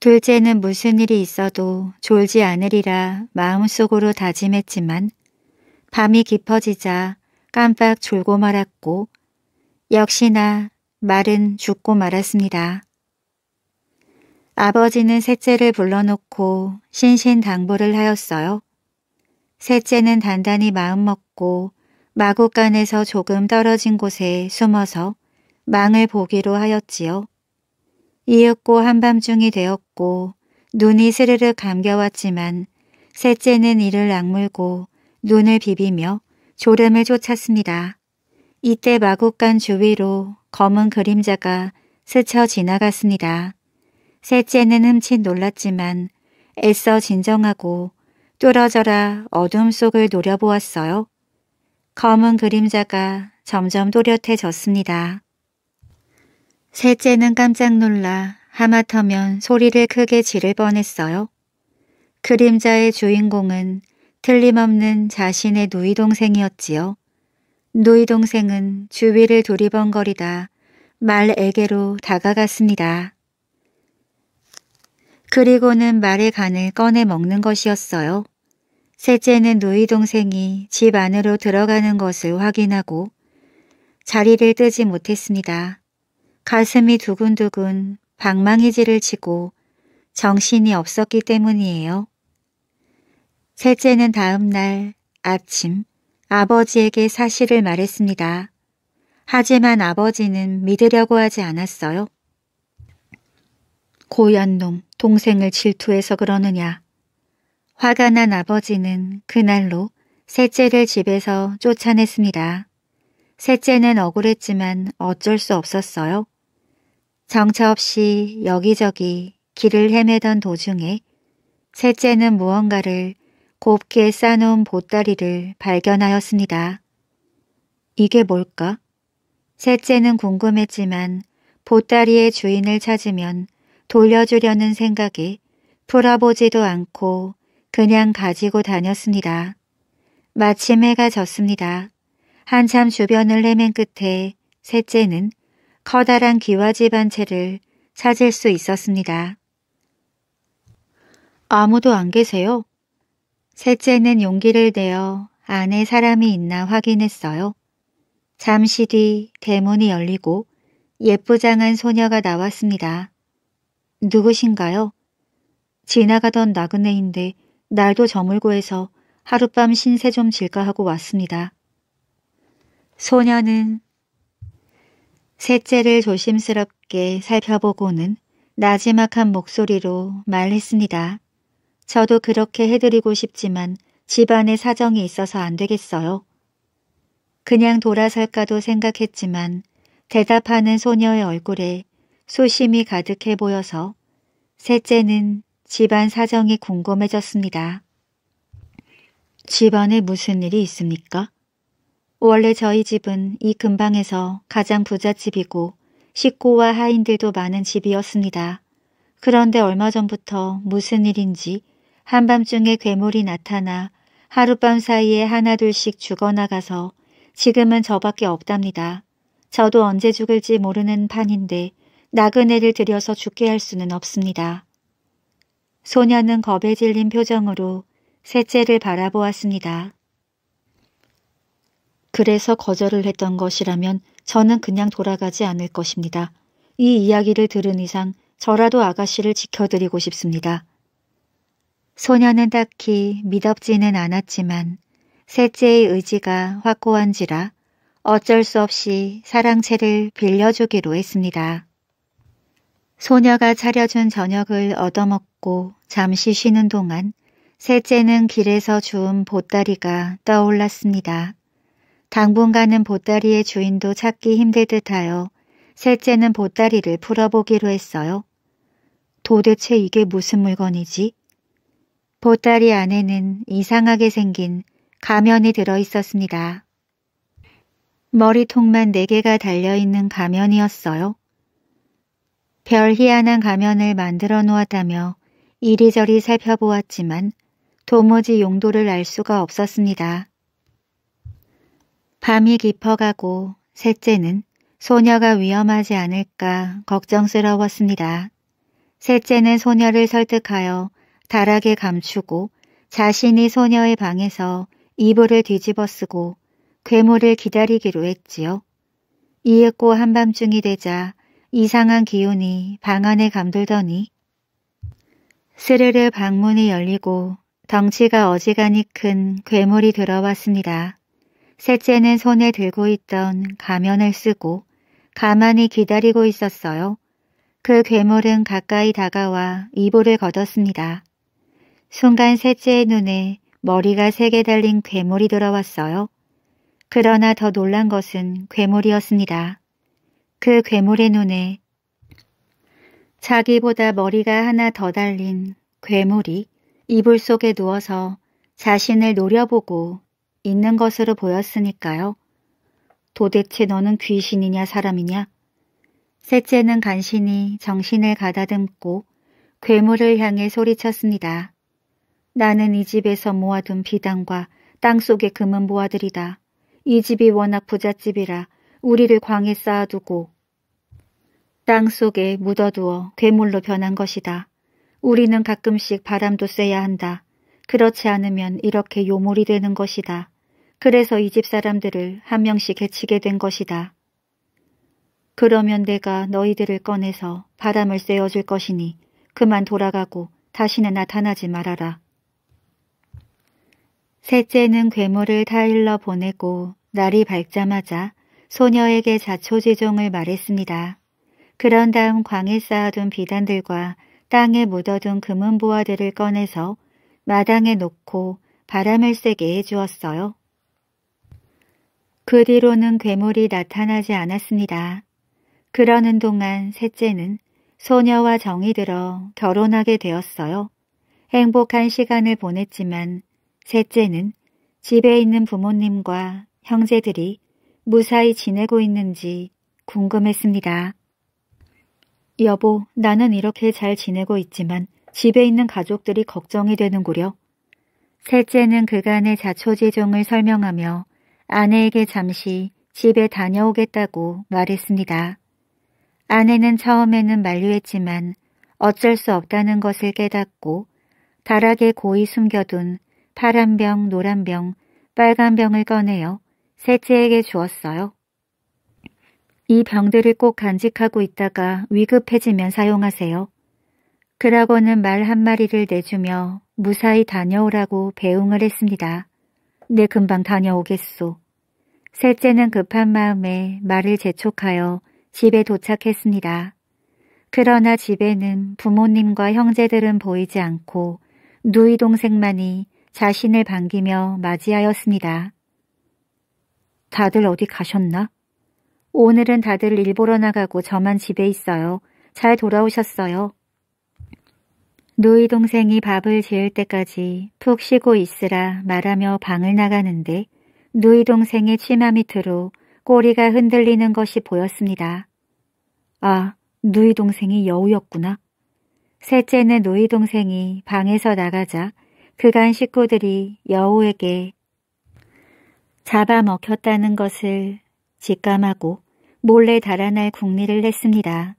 둘째는 무슨 일이 있어도 졸지 않으리라 마음속으로 다짐했지만 밤이 깊어지자 깜빡 졸고 말았고 역시나 말은 죽고 말았습니다. 아버지는 셋째를 불러놓고 신신당부를 하였어요. 셋째는 단단히 마음먹고 마구간에서 조금 떨어진 곳에 숨어서 망을 보기로 하였지요. 이윽고 한밤중이 되었고 눈이 스르르 감겨왔지만 셋째는 이를 악물고 눈을 비비며 졸음을 쫓았습니다. 이때 마구간 주위로 검은 그림자가 스쳐 지나갔습니다. 셋째는 흠칫 놀랐지만 애써 진정하고 뚫어져라 어둠 속을 노려보았어요. 검은 그림자가 점점 또렷해졌습니다. 셋째는 깜짝 놀라 하마터면 소리를 크게 지를 뻔했어요. 그림자의 주인공은 틀림없는 자신의 누이 동생이었지요. 누이 동생은 주위를 두리번거리다 말에게로 다가갔습니다. 그리고는 말의 간을 꺼내 먹는 것이었어요. 셋째는 누이 동생이 집 안으로 들어가는 것을 확인하고 자리를 뜨지 못했습니다. 가슴이 두근두근 방망이질을 치고 정신이 없었기 때문이에요. 셋째는 다음 날 아침 아버지에게 사실을 말했습니다. 하지만 아버지는 믿으려고 하지 않았어요. 고얀 놈, 동생을 질투해서 그러느냐. 화가 난 아버지는 그날로 셋째를 집에서 쫓아냈습니다. 셋째는 억울했지만 어쩔 수 없었어요. 정처 없이 여기저기 길을 헤매던 도중에 셋째는 무언가를 곱게 싸놓은 보따리를 발견하였습니다. 이게 뭘까? 셋째는 궁금했지만 보따리의 주인을 찾으면 돌려주려는 생각에 풀어보지도 않고 그냥 가지고 다녔습니다. 마침 해가 졌습니다. 한참 주변을 헤맨 끝에 셋째는 커다란 기와집 한 채를 찾을 수 있었습니다. 아무도 안 계세요? 셋째는 용기를 내어 안에 사람이 있나 확인했어요. 잠시 뒤 대문이 열리고 예쁘장한 소녀가 나왔습니다. 누구신가요? 지나가던 나그네인데 날도 저물고 해서 하룻밤 신세 좀 질까 하고 왔습니다. 소녀는 셋째를 조심스럽게 살펴보고는 나지막한 목소리로 말했습니다. 저도 그렇게 해드리고 싶지만 집안에 사정이 있어서 안 되겠어요. 그냥 돌아설까도 생각했지만 대답하는 소녀의 얼굴에 소심이 가득해 보여서 셋째는 집안 사정이 궁금해졌습니다. 집안에 무슨 일이 있습니까? 원래 저희 집은 이 근방에서 가장 부잣집이고 식구와 하인들도 많은 집이었습니다. 그런데 얼마 전부터 무슨 일인지 한밤중에 괴물이 나타나 하룻밤 사이에 하나둘씩 죽어나가서 지금은 저밖에 없답니다. 저도 언제 죽을지 모르는 판인데 나그네를 들여서 죽게 할 수는 없습니다. 소녀는 겁에 질린 표정으로 셋째를 바라보았습니다. 그래서 거절을 했던 것이라면 저는 그냥 돌아가지 않을 것입니다. 이 이야기를 들은 이상 저라도 아가씨를 지켜드리고 싶습니다. 소녀는 딱히 믿업지는 않았지만 셋째의 의지가 확고한지라 어쩔 수 없이 사랑채를 빌려주기로 했습니다. 소녀가 차려준 저녁을 얻어먹고 잠시 쉬는 동안 셋째는 길에서 주운 보따리가 떠올랐습니다. 당분간은 보따리의 주인도 찾기 힘들듯 하여 셋째는 보따리를 풀어보기로 했어요. 도대체 이게 무슨 물건이지? 보따리 안에는 이상하게 생긴 가면이 들어있었습니다. 머리통만 4개가 달려있는 가면이었어요. 별 희한한 가면을 만들어 놓았다며 이리저리 살펴보았지만 도무지 용도를 알 수가 없었습니다. 밤이 깊어가고 셋째는 소녀가 위험하지 않을까 걱정스러웠습니다. 셋째는 소녀를 설득하여 다락에 감추고 자신이 소녀의 방에서 이불을 뒤집어쓰고 괴물을 기다리기로 했지요. 이윽고 한밤중이 되자 이상한 기운이 방 안에 감돌더니 스르르 방문이 열리고 덩치가 어지간히 큰 괴물이 들어왔습니다. 셋째는 손에 들고 있던 가면을 쓰고 가만히 기다리고 있었어요. 그 괴물은 가까이 다가와 이불을 걷었습니다. 순간 셋째의 눈에 머리가 세 개 달린 괴물이 들어왔어요. 그러나 더 놀란 것은 괴물이었습니다. 그 괴물의 눈에 자기보다 머리가 하나 더 달린 괴물이 이불 속에 누워서 자신을 노려보고 있는 것으로 보였으니까요. 도대체 너는 귀신이냐 사람이냐? 셋째는 간신히 정신을 가다듬고 괴물을 향해 소리쳤습니다. 나는 이 집에서 모아둔 비단과 땅속의 금은 모아들이다이 집이 워낙 부잣집이라 우리를 광에 쌓아두고 땅 속에 묻어두어 괴물로 변한 것이다. 우리는 가끔씩 바람도 쐬야 한다. 그렇지 않으면 이렇게 요물이 되는 것이다. 그래서 이 집 사람들을 한 명씩 해치게 된 것이다. 그러면 내가 너희들을 꺼내서 바람을 쐬어줄 것이니 그만 돌아가고 다시는 나타나지 말아라. 셋째는 괴물을 타일러 보내고 날이 밝자마자 소녀에게 자초지종을 말했습니다. 그런 다음 광에 쌓아둔 비단들과 땅에 묻어둔 금은 보화들을 꺼내서 마당에 놓고 바람을 쐬게 해주었어요. 그 뒤로는 괴물이 나타나지 않았습니다. 그러는 동안 셋째는 소녀와 정이 들어 결혼하게 되었어요. 행복한 시간을 보냈지만 셋째는 집에 있는 부모님과 형제들이 무사히 지내고 있는지 궁금했습니다. 여보, 나는 이렇게 잘 지내고 있지만 집에 있는 가족들이 걱정이 되는구려. 셋째는 그간의 자초지종을 설명하며 아내에게 잠시 집에 다녀오겠다고 말했습니다. 아내는 처음에는 만류했지만 어쩔 수 없다는 것을 깨닫고 다락에 고이 숨겨둔 파란 병, 노란 병, 빨간 병을 꺼내어 셋째에게 주었어요. 이 병들을 꼭 간직하고 있다가 위급해지면 사용하세요. 그라고는 말 한마리를 내주며 무사히 다녀오라고 배웅을 했습니다. 내 네, 금방 다녀오겠소. 셋째는 급한 마음에 말을 재촉하여 집에 도착했습니다. 그러나 집에는 부모님과 형제들은 보이지 않고 누이 동생만이 자신을 반기며 맞이하였습니다. 다들 어디 가셨나? 오늘은 다들 일 보러 나가고 저만 집에 있어요. 잘 돌아오셨어요. 누이 동생이 밥을 지을 때까지 푹 쉬고 있으라 말하며 방을 나가는데 누이 동생의 치마 밑으로 꼬리가 흔들리는 것이 보였습니다. 아, 누이 동생이 여우였구나. 셋째는 누이 동생이 방에서 나가자 그간 식구들이 여우에게 잡아먹혔다는 것을 직감하고 몰래 달아날 궁리를 했습니다.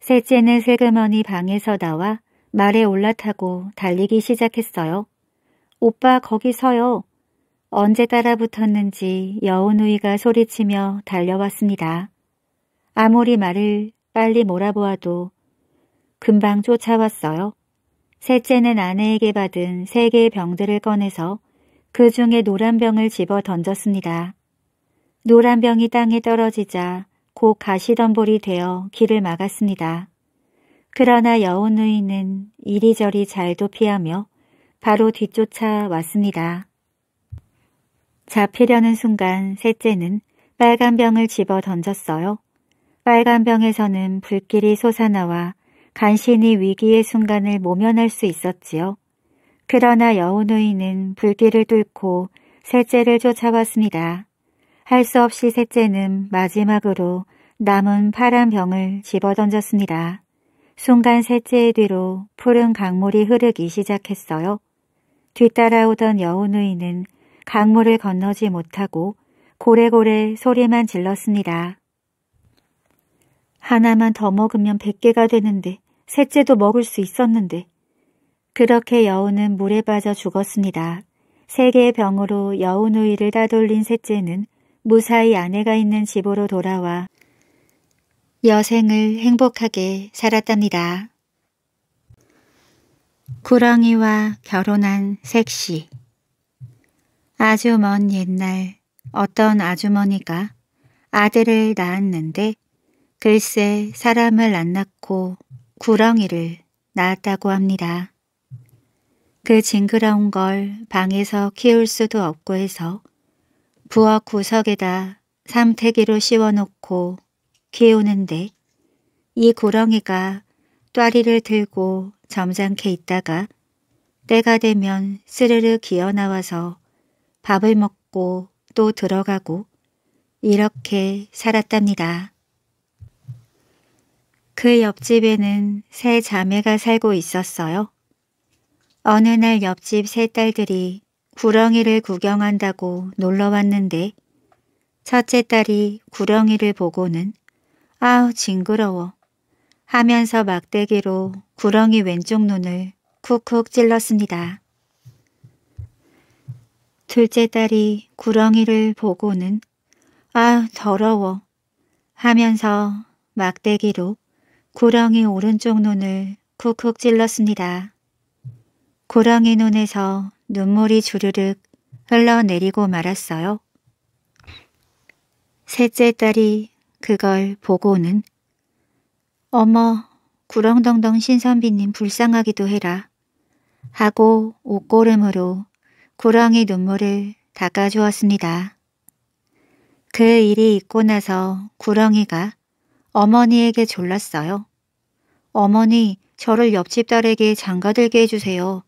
셋째는 세그머니 방에서 나와 말에 올라타고 달리기 시작했어요. 오빠 거기 서요. 언제 따라붙었는지 여우누이가 소리치며 달려왔습니다. 아무리 말을 빨리 몰아보아도 금방 쫓아왔어요. 셋째는 아내에게 받은 세 개의 병들을 꺼내서 그 중에 노란 병을 집어 던졌습니다. 노란 병이 땅에 떨어지자 곧 가시덤불이 되어 길을 막았습니다. 그러나 여운 누이는 이리저리 잘도 피하며 바로 뒤쫓아 왔습니다. 잡히려는 순간 셋째는 빨간 병을 집어 던졌어요. 빨간 병에서는 불길이 솟아나와 간신히 위기의 순간을 모면할 수 있었지요. 그러나 여우누이는 불길을 뚫고 셋째를 쫓아왔습니다. 할수 없이 셋째는 마지막으로 남은 파란 병을 집어던졌습니다. 순간 셋째의 뒤로 푸른 강물이 흐르기 시작했어요. 뒤따라오던 여우누이는 강물을 건너지 못하고 고래고래 소리만 질렀습니다. 하나만 더 먹으면 100개가 되는데 셋째도 먹을 수 있었는데 그렇게 여우는 물에 빠져 죽었습니다. 세 개의 병으로 여우누이를 따돌린 셋째는 무사히 아내가 있는 집으로 돌아와 여생을 행복하게 살았답니다. 구렁이와 결혼한 색시 아주 먼 옛날 어떤 아주머니가 아들을 낳았는데 글쎄 사람을 안 낳고 구렁이를 낳았다고 합니다. 그 징그러운 걸 방에서 키울 수도 없고 해서 부엌 구석에다 삼태기로 씌워놓고 키우는데 이고렁이가 또아리를 들고 점잖게 있다가 때가 되면 스르르 기어나와서 밥을 먹고 또 들어가고 이렇게 살았답니다. 그 옆집에는 세 자매가 살고 있었어요. 어느 날 옆집 세 딸들이 구렁이를 구경한다고 놀러 왔는데 첫째 딸이 구렁이를 보고는 아우 징그러워 하면서 막대기로 구렁이 왼쪽 눈을 쿡쿡 찔렀습니다. 둘째 딸이 구렁이를 보고는 아우 더러워 하면서 막대기로 구렁이 오른쪽 눈을 쿡쿡 찔렀습니다. 구렁이 눈에서 눈물이 주르륵 흘러내리고 말았어요. 셋째 딸이 그걸 보고는 어머 구렁덩덩 신선비님 불쌍하기도 해라 하고 옷고름으로 구렁이 눈물을 닦아주었습니다. 그 일이 있고 나서 구렁이가 어머니에게 졸랐어요. 어머니 저를 옆집 딸에게 장가들게 해주세요.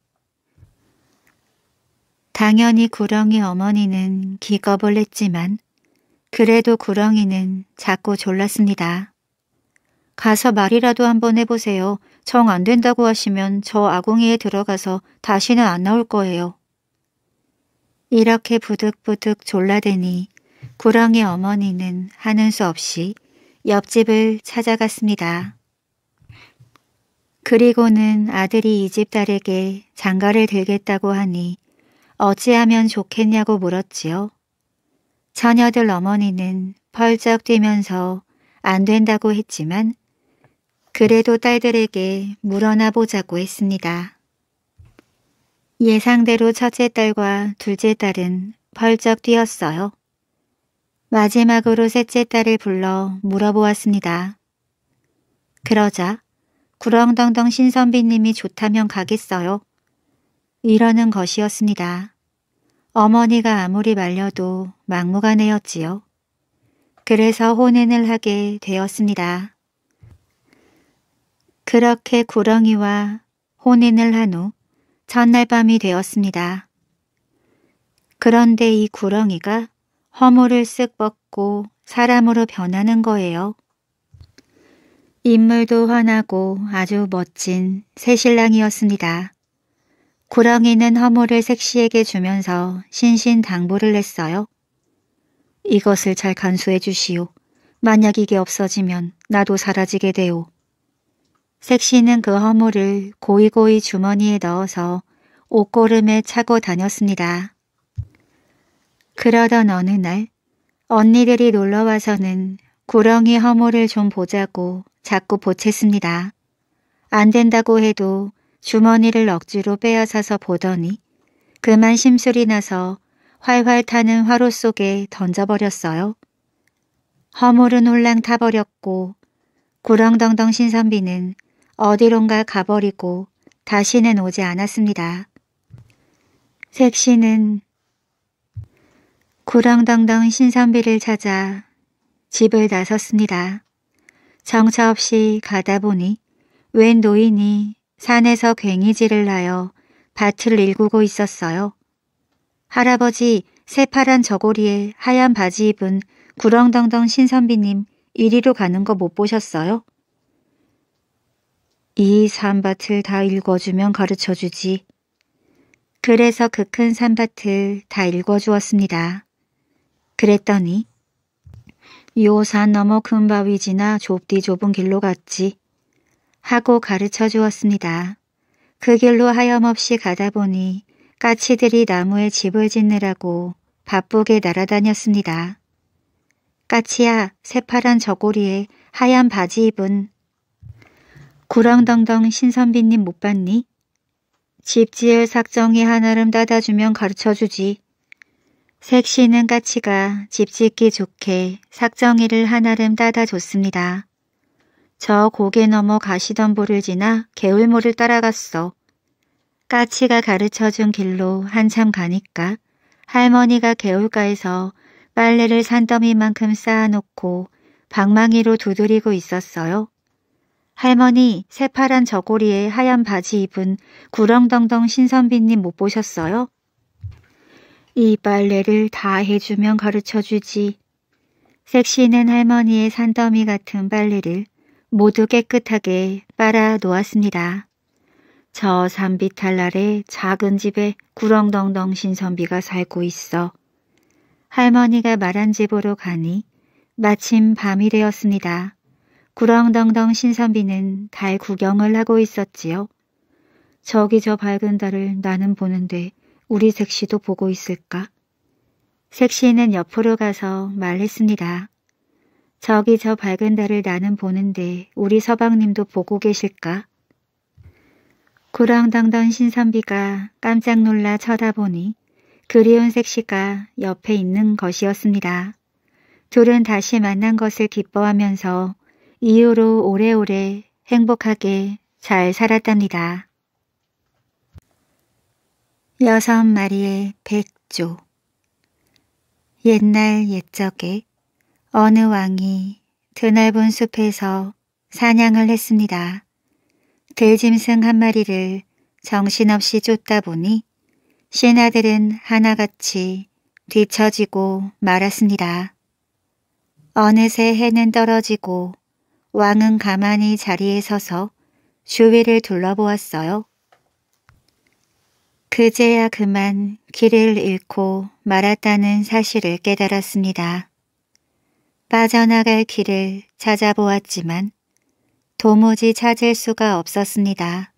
당연히 구렁이 어머니는 기겁을 했지만 그래도 구렁이는 자꾸 졸랐습니다. 가서 말이라도 한번 해보세요. 정 안 된다고 하시면 저 아궁이에 들어가서 다시는 안 나올 거예요. 이렇게 부득부득 졸라대니 구렁이 어머니는 하는 수 없이 옆집을 찾아갔습니다. 그리고는 아들이 이 집 딸에게 장가를 들겠다고 하니 어찌하면 좋겠냐고 물었지요. 자녀들 어머니는 펄쩍 뛰면서 안 된다고 했지만 그래도 딸들에게 물어나 보자고 했습니다. 예상대로 첫째 딸과 둘째 딸은 펄쩍 뛰었어요. 마지막으로 셋째 딸을 불러 물어보았습니다. 그러자 구렁덩덩 신선비님이 좋다면 가겠어요. 이러는 것이었습니다. 어머니가 아무리 말려도 막무가내였지요. 그래서 혼인을 하게 되었습니다. 그렇게 구렁이와 혼인을 한 후첫날 밤이 되었습니다. 그런데 이 구렁이가 허물을 쓱 벗고 사람으로 변하는 거예요. 인물도 환하고 아주 멋진 새신랑이었습니다. 고랑이는 허물을 색시에게 주면서 신신당부를 했어요. 이것을 잘 간수해 주시오. 만약 이게 없어지면 나도 사라지게 되오. 색시는 그 허물을 고이고이 주머니에 넣어서 옷고름에 차고 다녔습니다. 그러던 어느 날 언니들이 놀러와서는 구렁이 허물을 좀 보자고 자꾸 보챘습니다. 안 된다고 해도 주머니를 억지로 빼앗아서 보더니 그만 심술이 나서 활활 타는 화로 속에 던져버렸어요. 허물은 홀랑 타버렸고 구렁덩덩 신선비는 어디론가 가버리고 다시는 오지 않았습니다. 색시는 구렁덩덩 신선비를 찾아 집을 나섰습니다. 정처 없이 가다 보니 웬 노인이 산에서 괭이질을 하여 밭을 일구고 있었어요. 할아버지 새파란 저고리에 하얀 바지 입은 구렁덩덩 신선비님 이리로 가는 거 못 보셨어요? 이 산밭을 다 읽어주면 가르쳐주지. 그래서 그 큰 산밭을 다 읽어주었습니다. 그랬더니 요 산 넘어 큰 바위 지나 좁디 좁은 길로 갔지. 하고 가르쳐 주었습니다. 그 길로 하염없이 가다 보니 까치들이 나무에 집을 짓느라고 바쁘게 날아다녔습니다. 까치야 새파란 저고리에 하얀 바지 입은 구렁덩덩 신선비님 못 봤니? 집 지을 삭정이 한나름 따다주면 가르쳐주지. 색시는 까치가 집 짓기 좋게 삭정이를 한나름 따다줬습니다. 저 고개 넘어 가시던불을 지나 개울모를 따라갔어. 까치가 가르쳐준 길로 한참 가니까 할머니가 개울가에서 빨래를 산더미만큼 쌓아놓고 방망이로 두드리고 있었어요. 할머니 새파란 저고리에 하얀 바지 입은 구렁덩덩 신선비님 못 보셨어요? 이 빨래를 다 해주면 가르쳐주지. 섹시는 할머니의 산더미 같은 빨래를 모두 깨끗하게 빨아 놓았습니다. 저 산비탈 날에 작은 집에 구렁덩덩 신선비가 살고 있어. 할머니가 말한 집으로 가니 마침 밤이 되었습니다. 구렁덩덩 신선비는 달 구경을 하고 있었지요. 저기 저 밝은 달을 나는 보는데 우리 색시도 보고 있을까? 색시는 옆으로 가서 말했습니다. 저기 저 밝은 달을 나는 보는데 우리 서방님도 보고 계실까? 구렁덩던 신선비가 깜짝 놀라 쳐다보니 그리운 색시가 옆에 있는 것이었습니다. 둘은 다시 만난 것을 기뻐하면서 이후로 오래오래 행복하게 잘 살았답니다. 여섯 마리의 백조 옛날 옛적에 어느 왕이 드넓은 숲에서 사냥을 했습니다. 들짐승 한 마리를 정신없이 쫓다 보니 신하들은 하나같이 뒤처지고 말았습니다. 어느새 해는 떨어지고 왕은 가만히 자리에 서서 주위를 둘러보았어요. 그제야 그만 길을 잃고 말았다는 사실을 깨달았습니다. 빠져나갈 길을 찾아보았지만 도무지 찾을 수가 없었습니다.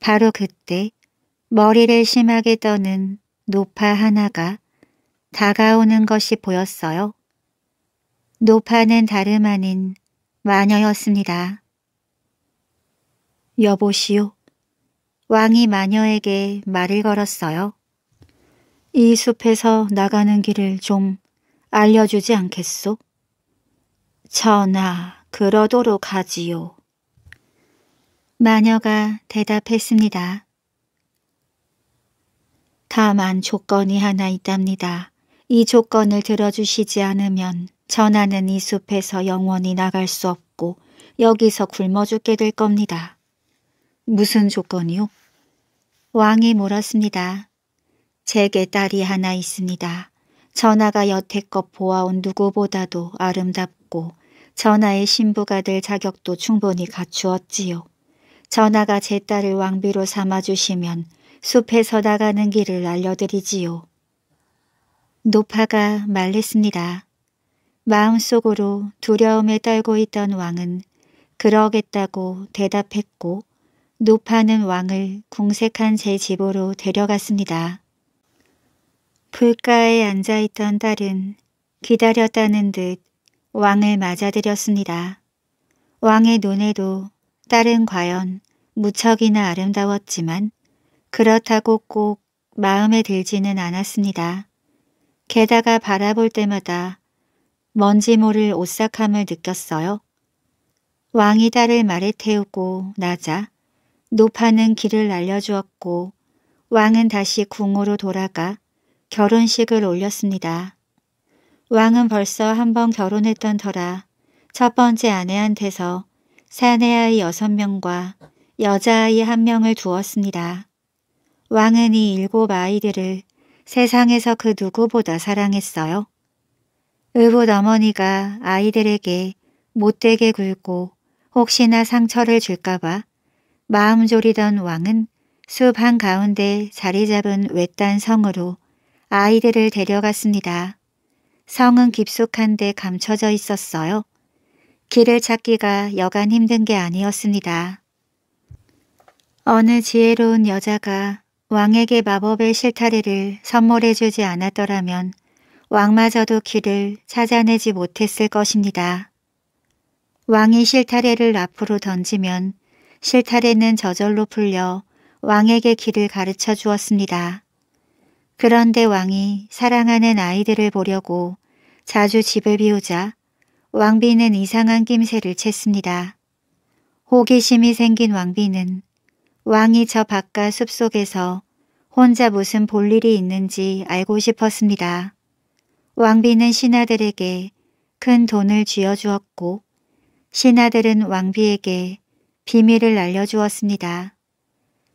바로 그때 머리를 심하게 떠는 노파 하나가 다가오는 것이 보였어요. 노파는 다름 아닌 마녀였습니다. 여보시오. 왕이 마녀에게 말을 걸었어요. 이 숲에서 나가는 길을 좀 알려주지 않겠소? 전하, 그러도록 하지요. 마녀가 대답했습니다. 다만 조건이 하나 있답니다. 이 조건을 들어주시지 않으면 전하는 이 숲에서 영원히 나갈 수 없고 여기서 굶어 죽게 될 겁니다. 무슨 조건이요? 왕이 물었습니다. 제게 딸이 하나 있습니다. 전하가 여태껏 보아온 누구보다도 아름답고 전하의 신부가 될 자격도 충분히 갖추었지요. 전하가 제 딸을 왕비로 삼아주시면 숲에서 나가는 길을 알려드리지요. 노파가 말했습니다. 마음속으로 두려움에 떨고 있던 왕은 그러겠다고 대답했고 노파는 왕을 궁색한 제 집으로 데려갔습니다. 불가에 앉아있던 딸은 기다렸다는 듯 왕을 맞아들였습니다. 왕의 눈에도 딸은 과연 무척이나 아름다웠지만 그렇다고 꼭 마음에 들지는 않았습니다. 게다가 바라볼 때마다 먼지 모를 오싹함을 느꼈어요. 왕이 딸을 말에 태우고 낮아 노파는 길을 날려주었고 왕은 다시 궁으로 돌아가 결혼식을 올렸습니다. 왕은 벌써 한 번 결혼했던 터라 첫 번째 아내한테서 사내아이 여섯 명과 여자아이 한 명을 두었습니다. 왕은 이 일곱 아이들을 세상에서 그 누구보다 사랑했어요. 의붓 어머니가 아이들에게 못되게 굴고 혹시나 상처를 줄까봐 마음 졸이던 왕은 숲 한가운데 자리 잡은 외딴 성으로 아이들을 데려갔습니다. 성은 깊숙한데 감춰져 있었어요. 길을 찾기가 여간 힘든 게 아니었습니다. 어느 지혜로운 여자가 왕에게 마법의 실타래를 선물해주지 않았더라면 왕마저도 길을 찾아내지 못했을 것입니다. 왕이 실타래를 앞으로 던지면 실타래는 저절로 풀려 왕에게 길을 가르쳐 주었습니다. 그런데 왕이 사랑하는 아이들을 보려고 자주 집을 비우자 왕비는 이상한 낌새를 챘습니다. 호기심이 생긴 왕비는 왕이 저 바깥 숲속에서 혼자 무슨 볼일이 있는지 알고 싶었습니다. 왕비는 신하들에게 큰 돈을 쥐어주었고 신하들은 왕비에게 비밀을 알려주었습니다.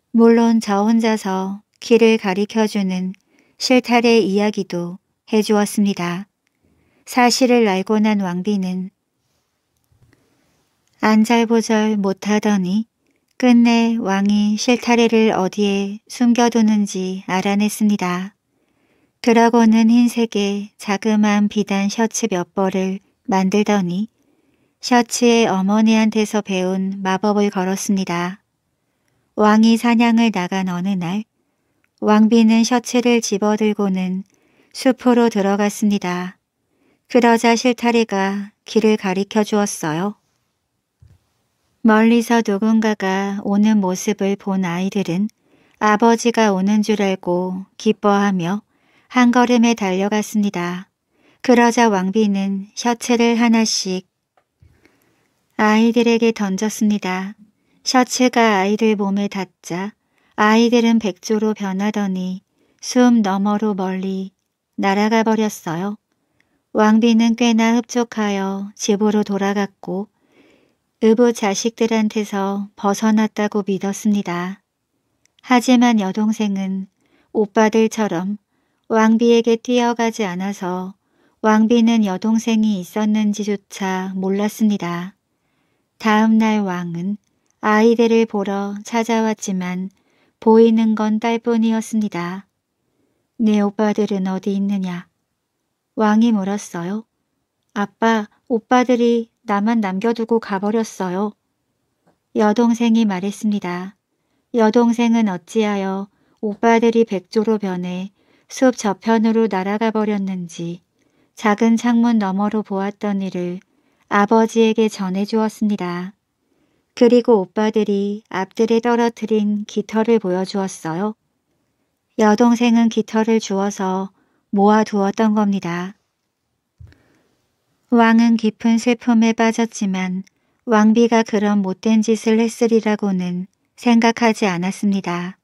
물론 저 혼자서 길을 가리켜주는 실탈의 이야기도 해주었습니다. 사실을 알고 난 왕비는 안잘보절 못하더니 끝내 왕이 실타래를 어디에 숨겨두는지 알아냈습니다. 드라곤은 흰색의 자그마한 비단 셔츠 몇 벌을 만들더니 셔츠의 어머니한테서 배운 마법을 걸었습니다. 왕이 사냥을 나간 어느 날 왕비는 셔츠를 집어들고는 숲으로 들어갔습니다. 그러자 실타리가 길을 가리켜 주었어요. 멀리서 누군가가 오는 모습을 본 아이들은 아버지가 오는 줄 알고 기뻐하며 한 걸음에 달려갔습니다. 그러자 왕비는 셔츠를 하나씩 아이들에게 던졌습니다. 셔츠가 아이들 몸에 닿자 아이들은 백조로 변하더니 숨 너머로 멀리 날아가 버렸어요. 왕비는 꽤나 흡족하여 집으로 돌아갔고 의부 자식들한테서 벗어났다고 믿었습니다. 하지만 여동생은 오빠들처럼 왕비에게 뛰어가지 않아서 왕비는 여동생이 있었는지조차 몰랐습니다. 다음 날 왕은 아이들을 보러 찾아왔지만 보이는 건 딸뿐이었습니다. 내 오빠들은 어디 있느냐? 왕이 물었어요. 아빠, 오빠들이 나만 남겨두고 가버렸어요. 여동생이 말했습니다. 여동생은 어찌하여 오빠들이 백조로 변해 숲 저편으로 날아가 버렸는지 작은 창문 너머로 보았던 일을 아버지에게 전해주었습니다. 그리고 오빠들이 앞들에 떨어뜨린 깃털을 보여주었어요. 여동생은 깃털을 주워서 모아두었던 겁니다. 왕은 깊은 슬픔에 빠졌지만 왕비가 그런 못된 짓을 했으리라고는 생각하지 않았습니다.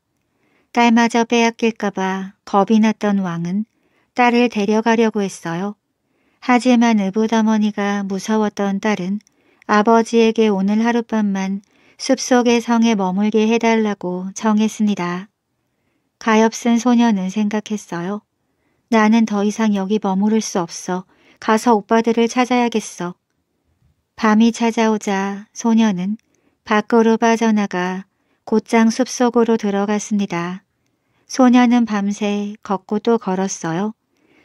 딸마저 빼앗길까봐 겁이 났던 왕은 딸을 데려가려고 했어요. 하지만 의붓어머니가 무서웠던 딸은 아버지에게 오늘 하룻밤만 숲속의 성에 머물게 해달라고 정했습니다. 가엾은 소녀는 생각했어요. 나는 더 이상 여기 머무를 수 없어. 가서 오빠들을 찾아야겠어. 밤이 찾아오자 소녀는 밖으로 빠져나가 곧장 숲속으로 들어갔습니다. 소녀는 밤새 걷고 또 걸었어요.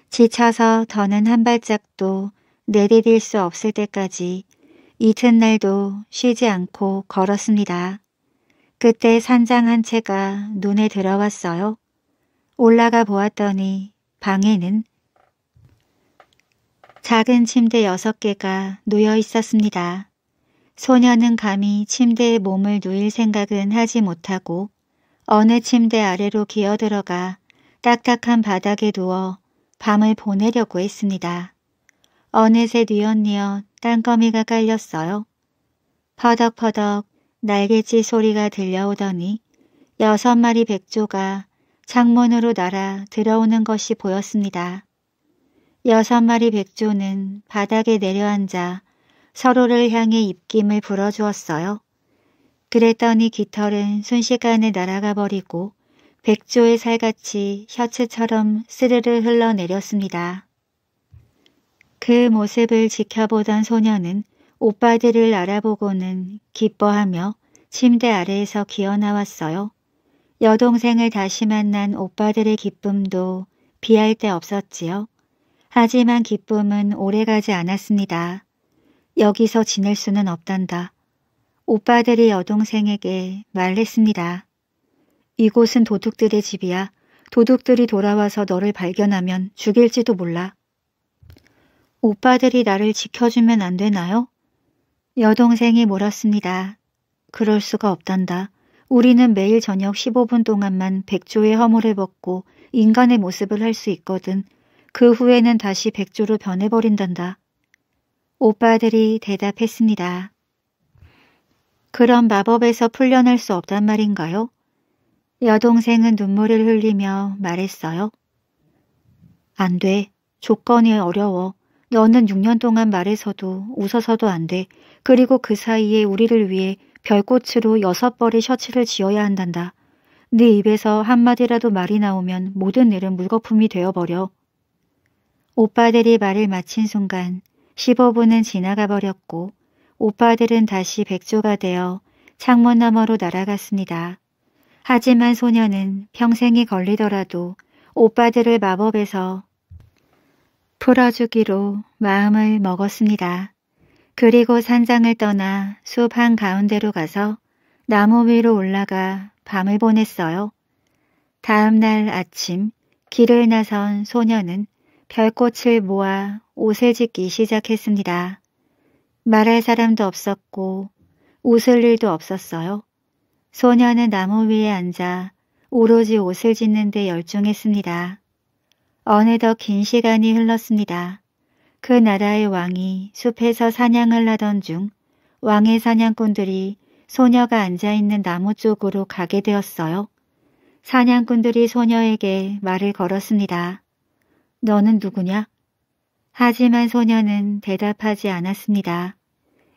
지쳐서 더는 한 발짝도 내디딜 수 없을 때까지 이튿날도 쉬지 않고 걸었습니다. 그때 산장 한 채가 눈에 들어왔어요. 올라가 보았더니 방에는 작은 침대 6개가 놓여 있었습니다. 소녀는 감히 침대에 몸을 누일 생각은 하지 못하고 어느 침대 아래로 기어들어가 딱딱한 바닥에 누워 밤을 보내려고 했습니다. 어느새 뉘엿뉘엿 땅거미가 깔렸어요. 퍼덕퍼덕 날개치 소리가 들려오더니 여섯 마리 백조가 창문으로 날아 들어오는 것이 보였습니다. 여섯 마리 백조는 바닥에 내려앉아 서로를 향해 입김을 불어주었어요. 그랬더니 깃털은 순식간에 날아가 버리고 백조의 살같이 셔츠처럼 스르르 흘러내렸습니다. 그 모습을 지켜보던 소녀는 오빠들을 알아보고는 기뻐하며 침대 아래에서 기어나왔어요. 여동생을 다시 만난 오빠들의 기쁨도 비할 데 없었지요. 하지만 기쁨은 오래가지 않았습니다. 여기서 지낼 수는 없단다. 오빠들이 여동생에게 말했습니다. 이곳은 도둑들의 집이야. 도둑들이 돌아와서 너를 발견하면 죽일지도 몰라. 오빠들이 나를 지켜주면 안 되나요? 여동생이 물었습니다. 그럴 수가 없단다. 우리는 매일 저녁 15분 동안만 백조의 허물을 벗고 인간의 모습을 할 수 있거든. 그 후에는 다시 백조로 변해버린단다. 오빠들이 대답했습니다. 그런 마법에서 풀려날 수 없단 말인가요? 여동생은 눈물을 흘리며 말했어요. 안 돼. 조건이 어려워. 너는 6년 동안 말해서도 웃어서도 안 돼. 그리고 그 사이에 우리를 위해 별꽃으로 여섯 벌의 셔츠를 지어야 한단다. 네 입에서 한마디라도 말이 나오면 모든 일은 물거품이 되어버려. 오빠들이 말을 마친 순간 15분은 지나가 버렸고 오빠들은 다시 백조가 되어 창문 너머로 날아갔습니다. 하지만 소녀는 평생이 걸리더라도 오빠들을 마법에서 풀어주기로 마음을 먹었습니다. 그리고 산장을 떠나 숲 한가운데로 가서 나무 위로 올라가 밤을 보냈어요. 다음 날 아침 길을 나선 소녀는 별꽃을 모아 옷을 짓기 시작했습니다. 말할 사람도 없었고 웃을 일도 없었어요. 소녀는 나무 위에 앉아 오로지 옷을 짓는 데 열중했습니다. 어느덧 긴 시간이 흘렀습니다. 그 나라의 왕이 숲에서 사냥을 하던 중 왕의 사냥꾼들이 소녀가 앉아있는 나무 쪽으로 가게 되었어요. 사냥꾼들이 소녀에게 말을 걸었습니다. 너는 누구냐? 하지만 소녀는 대답하지 않았습니다.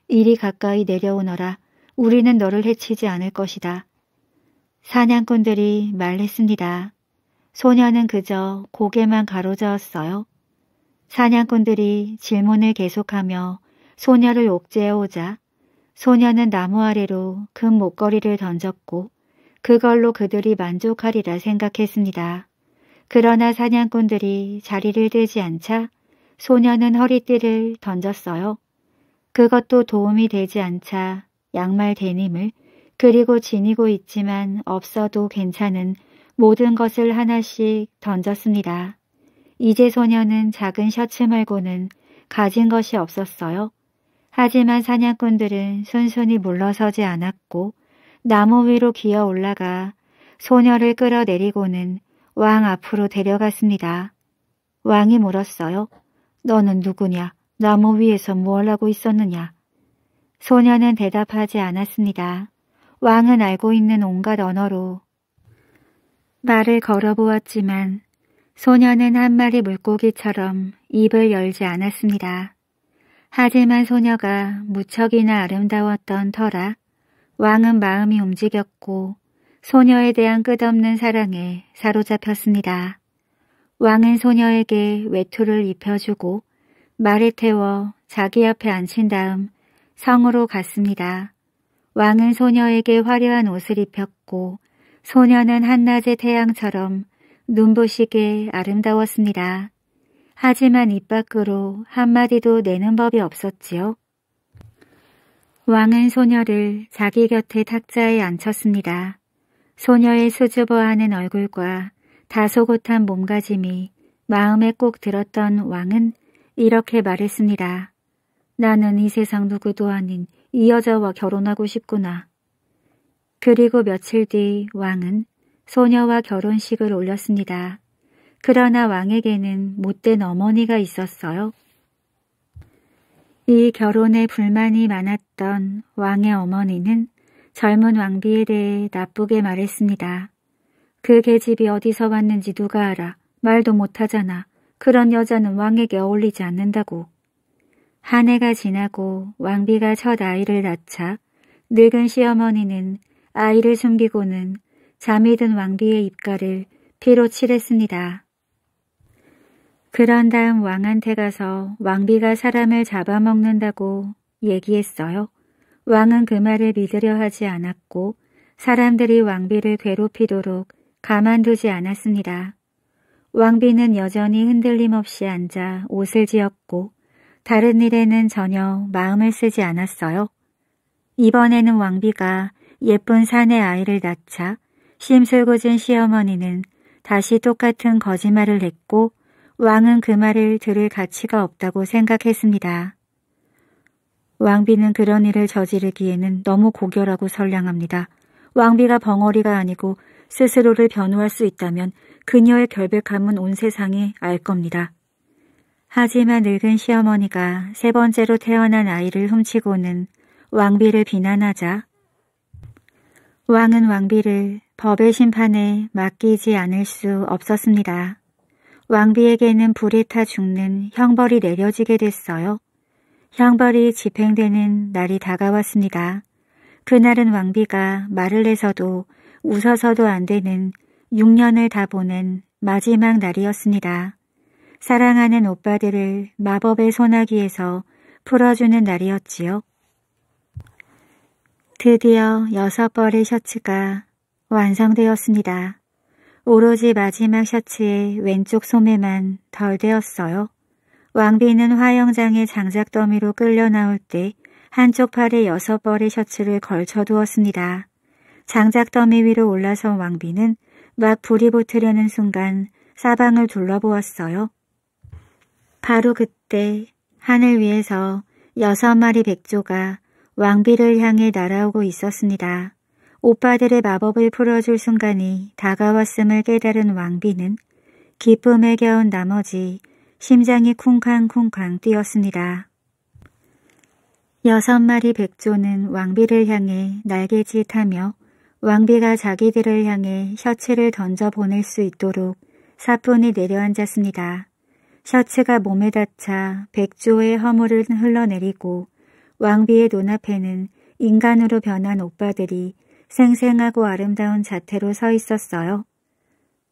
이리 가까이 내려오너라. 우리는 너를 해치지 않을 것이다. 사냥꾼들이 말했습니다. 소녀는 그저 고개만 가로저었어요. 사냥꾼들이 질문을 계속하며 소녀를 옥죄해 오자 소녀는 나무 아래로 금 목걸이를 던졌고 그걸로 그들이 만족하리라 생각했습니다. 그러나 사냥꾼들이 자리를 들지 않자 소녀는 허리띠를 던졌어요. 그것도 도움이 되지 않자 양말 데님을 그리고 지니고 있지만 없어도 괜찮은 모든 것을 하나씩 던졌습니다. 이제 소녀는 작은 셔츠 말고는 가진 것이 없었어요. 하지만 사냥꾼들은 순순히 물러서지 않았고 나무 위로 기어 올라가 소녀를 끌어내리고는 왕 앞으로 데려갔습니다. 왕이 물었어요. 너는 누구냐? 나무 위에서 뭘 하고 있었느냐? 소녀는 대답하지 않았습니다. 왕은 알고 있는 온갖 언어로 말을 걸어보았지만 소녀는 한 마리 물고기처럼 입을 열지 않았습니다. 하지만 소녀가 무척이나 아름다웠던 터라 왕은 마음이 움직였고 소녀에 대한 끝없는 사랑에 사로잡혔습니다. 왕은 소녀에게 외투를 입혀주고 말을 태워 자기 옆에 앉힌 다음 성으로 갔습니다. 왕은 소녀에게 화려한 옷을 입혔고 소녀는 한낮의 태양처럼 눈부시게 아름다웠습니다. 하지만 입 밖으로 한마디도 내는 법이 없었지요. 왕은 소녀를 자기 곁에 탁자에 앉혔습니다. 소녀의 수줍어하는 얼굴과 다소곳한 몸가짐이 마음에 꼭 들었던 왕은 이렇게 말했습니다. 나는 이 세상 누구도 아닌 이 여자와 결혼하고 싶구나. 그리고 며칠 뒤 왕은 소녀와 결혼식을 올렸습니다. 그러나 왕에게는 못된 어머니가 있었어요. 이 결혼에 불만이 많았던 왕의 어머니는 젊은 왕비에 대해 나쁘게 말했습니다. 그 계집이 어디서 왔는지 누가 알아. 말도 못하잖아. 그런 여자는 왕에게 어울리지 않는다고. 한 해가 지나고 왕비가 첫 아이를 낳자 늙은 시어머니는 아이를 숨기고는 잠이 든 왕비의 입가를 피로 칠했습니다. 그런 다음 왕한테 가서 왕비가 사람을 잡아먹는다고 얘기했어요. 왕은 그 말을 믿으려 하지 않았고 사람들이 왕비를 괴롭히도록 가만두지 않았습니다. 왕비는 여전히 흔들림 없이 앉아 옷을 지었고 다른 일에는 전혀 마음을 쓰지 않았어요. 이번에는 왕비가 예쁜 사내 아이를 낳자 심술궂은 시어머니는 다시 똑같은 거짓말을 했고 왕은 그 말을 들을 가치가 없다고 생각했습니다. 왕비는 그런 일을 저지르기에는 너무 고결하고 선량합니다. 왕비가 벙어리가 아니고 스스로를 변호할 수 있다면 그녀의 결백함은 온 세상이 알 겁니다. 하지만 늙은 시어머니가 세 번째로 태어난 아이를 훔치고는 왕비를 비난하자 왕은 왕비를 법의 심판에 맡기지 않을 수 없었습니다. 왕비에게는 불에 타 죽는 형벌이 내려지게 됐어요. 형벌이 집행되는 날이 다가왔습니다. 그날은 왕비가 말을 해서도 웃어서도 안 되는 6년을 다 보낸 마지막 날이었습니다. 사랑하는 오빠들을 마법의 소나기에서 풀어주는 날이었지요. 드디어 여섯 벌의 셔츠가 완성되었습니다. 오로지 마지막 셔츠의 왼쪽 소매만 덜 되었어요. 왕비는 화영장의 장작 더미로 끌려 나올 때 한쪽 팔에 여섯 벌의 셔츠를 걸쳐 두었습니다. 장작 더미 위로 올라선 왕비는 막 불이 붙으려는 순간 사방을 둘러보았어요. 바로 그때 하늘 위에서 여섯 마리 백조가 왕비를 향해 날아오고 있었습니다. 오빠들의 마법을 풀어줄 순간이 다가왔음을 깨달은 왕비는 기쁨에 겨운 나머지 심장이 쿵쾅쿵쾅 뛰었습니다. 여섯 마리 백조는 왕비를 향해 날개짓하며 왕비가 자기들을 향해 셔츠를 던져 보낼 수 있도록 사뿐히 내려앉았습니다. 셔츠가 몸에 닿자 백조의 허물을 흘러내리고 왕비의 눈앞에는 인간으로 변한 오빠들이 생생하고 아름다운 자태로 서 있었어요.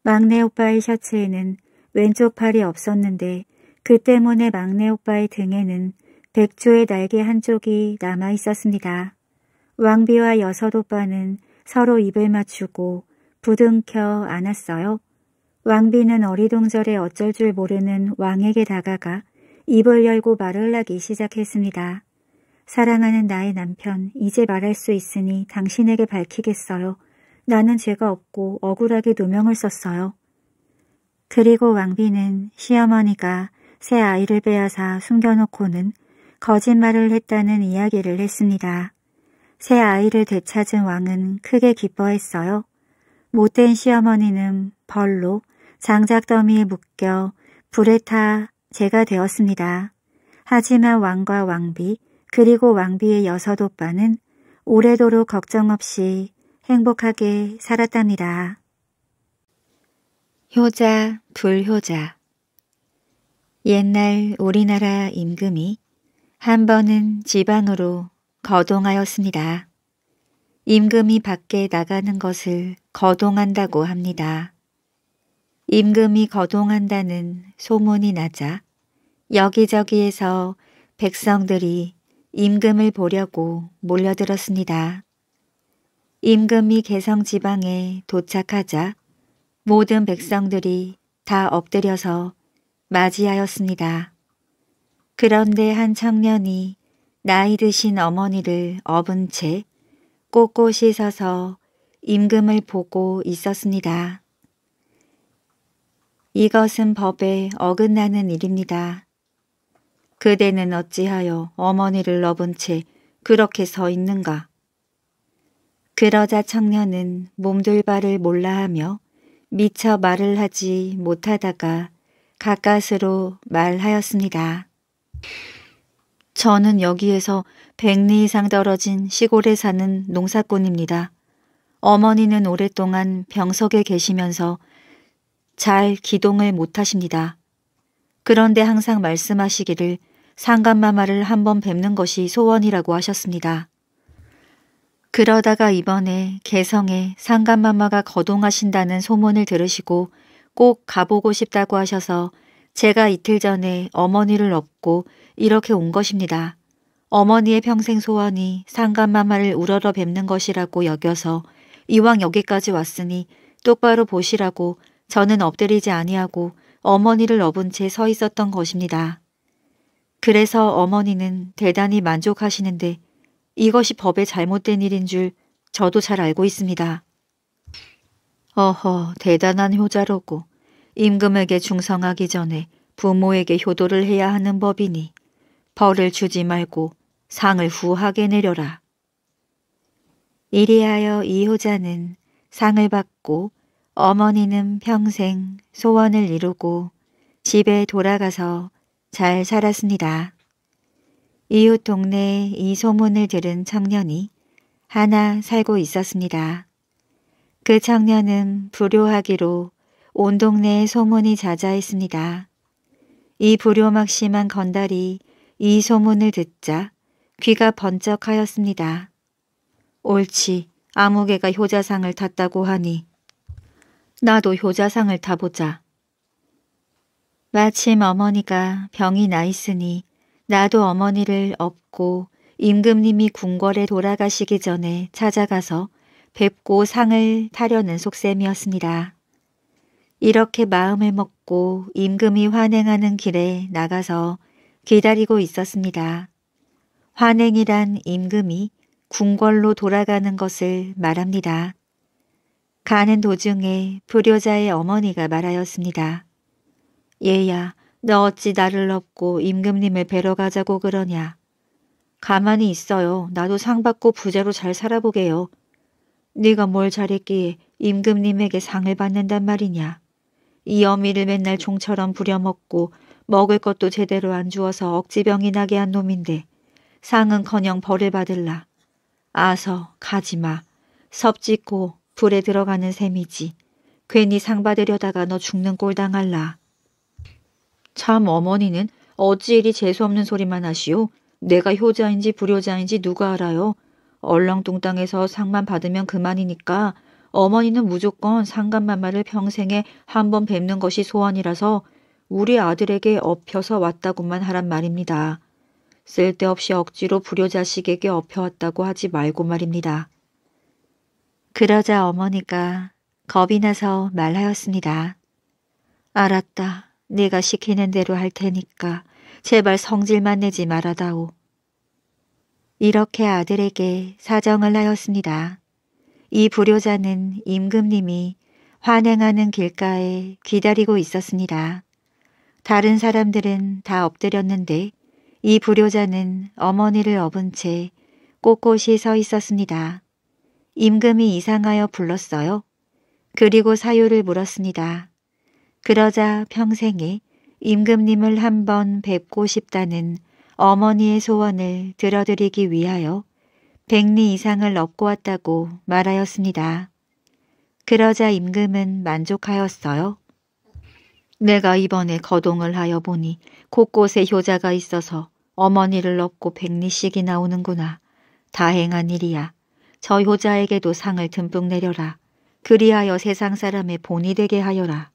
막내 오빠의 셔츠에는 왼쪽 팔이 없었는데 그 때문에 막내 오빠의 등에는 백조의 날개 한쪽이 남아 있었습니다. 왕비와 여섯 오빠는 서로 입을 맞추고 부둥켜 안았어요. 왕비는 어리둥절해 어쩔 줄 모르는 왕에게 다가가 입을 열고 말을 하기 시작했습니다. 사랑하는 나의 남편, 이제 말할 수 있으니 당신에게 밝히겠어요. 나는 죄가 없고 억울하게 누명을 썼어요. 그리고 왕비는 시어머니가 새 아이를 빼앗아 숨겨놓고는 거짓말을 했다는 이야기를 했습니다. 새 아이를 되찾은 왕은 크게 기뻐했어요. 못된 시어머니는 벌로 장작더미에 묶여 불에 타 재가 되었습니다. 하지만 왕과 왕비, 그리고 왕비의 여섯 오빠는 오래도록 걱정 없이 행복하게 살았답니다. 효자 불효자 옛날 우리나라 임금이 한 번은 집안으로 거동하였습니다. 임금이 밖에 나가는 것을 거동한다고 합니다. 임금이 거동한다는 소문이 나자 여기저기에서 백성들이 임금을 보려고 몰려들었습니다. 임금이 개성 지방에 도착하자 모든 백성들이 다 엎드려서 맞이하였습니다. 그런데 한 청년이 나이 드신 어머니를 업은 채 꼿꼿이 서서 임금을 보고 있었습니다. 이것은 법에 어긋나는 일입니다. 그대는 어찌하여 어머니를 업은 채 그렇게 서 있는가. 그러자 청년은 몸둘바를 몰라하며 미처 말을 하지 못하다가 가까스로 말하였습니다. 저는 여기에서 백리 이상 떨어진 시골에 사는 농사꾼입니다. 어머니는 오랫동안 병석에 계시면서 잘 기동을 못하십니다. 그런데 항상 말씀하시기를 상간마마를 한번 뵙는 것이 소원이라고 하셨습니다. 그러다가 이번에 개성에 상간마마가 거동하신다는 소문을 들으시고 꼭 가보고 싶다고 하셔서 제가 이틀 전에 어머니를 업고 이렇게 온 것입니다. 어머니의 평생 소원이 상간마마를 우러러 뵙는 것이라고 여겨서 이왕 여기까지 왔으니 똑바로 보시라고 저는 엎드리지 아니하고 어머니를 업은 채 서 있었던 것입니다. 그래서 어머니는 대단히 만족하시는데 이것이 법에 잘못된 일인 줄 저도 잘 알고 있습니다. 어허, 대단한 효자로고 임금에게 충성하기 전에 부모에게 효도를 해야 하는 법이니 벌을 주지 말고 상을 후하게 내려라. 이리하여 이 효자는 상을 받고 어머니는 평생 소원을 이루고 집에 돌아가서 잘 살았습니다. 이웃 동네에 이 소문을 들은 청년이 하나 살고 있었습니다. 그 청년은 불효하기로 온 동네에 소문이 자자했습니다. 이 불효막심한 건달이 이 소문을 듣자 귀가 번쩍하였습니다. 옳지, 아무개가 효자상을 탔다고 하니 나도 효자상을 타보자. 마침 어머니가 병이 나 있으니 나도 어머니를 업고 임금님이 궁궐에 돌아가시기 전에 찾아가서 뵙고 상을 타려는 속셈이었습니다. 이렇게 마음을 먹고 임금이 환행하는 길에 나가서 기다리고 있었습니다. 환행이란 임금이 궁궐로 돌아가는 것을 말합니다. 가는 도중에 불효자의 어머니가 말하였습니다. 얘야, 너 어찌 나를 업고 임금님을 뵈러 가자고 그러냐. 가만히 있어요. 나도 상 받고 부자로 잘 살아보게요. 네가 뭘 잘했기에 임금님에게 상을 받는단 말이냐. 이 어미를 맨날 종처럼 부려먹고 먹을 것도 제대로 안 주어서 억지병이 나게 한 놈인데 상은커녕 벌을 받을라. 아서 가지마. 섭짓고 불에 들어가는 셈이지. 괜히 상 받으려다가 너 죽는 꼴 당할라. 참 어머니는 어찌 이리 재수없는 소리만 하시오. 내가 효자인지 불효자인지 누가 알아요. 얼렁뚱땅해서 상만 받으면 그만이니까 어머니는 무조건 상간만마를 평생에 한 번 뵙는 것이 소원이라서 우리 아들에게 업혀서 왔다고만 하란 말입니다. 쓸데없이 억지로 불효자식에게 업혀왔다고 하지 말고 말입니다. 그러자 어머니가 겁이 나서 말하였습니다. 알았다. 네가 시키는 대로 할 테니까 제발 성질만 내지 말아다오. 이렇게 아들에게 사정을 하였습니다. 이 불효자는 임금님이 환행하는 길가에 기다리고 있었습니다. 다른 사람들은 다 엎드렸는데 이 불효자는 어머니를 업은 채 꼿꼿이 서 있었습니다. 임금이 이상하여 불렀어요. 그리고 사유를 물었습니다. 그러자 평생에 임금님을 한 번 뵙고 싶다는 어머니의 소원을 들어드리기 위하여 백리 이상을 업고 왔다고 말하였습니다. 그러자 임금은 만족하였어요. 내가 이번에 거동을 하여 보니 곳곳에 효자가 있어서 어머니를 업고 백리씩이 나오는구나. 다행한 일이야. 저 효자에게도 상을 듬뿍 내려라. 그리하여 세상 사람의 본이 되게 하여라.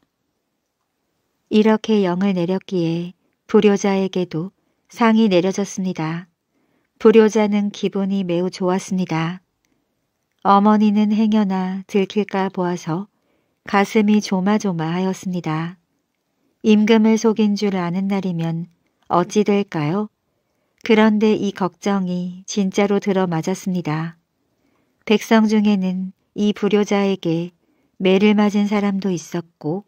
이렇게 영을 내렸기에 불효자에게도 상이 내려졌습니다. 불효자는 기분이 매우 좋았습니다. 어머니는 행여나 들킬까 보아서 가슴이 조마조마하였습니다. 임금을 속인 줄 아는 날이면 어찌 될까요? 그런데 이 걱정이 진짜로 들어맞았습니다. 백성 중에는 이 불효자에게 매를 맞은 사람도 있었고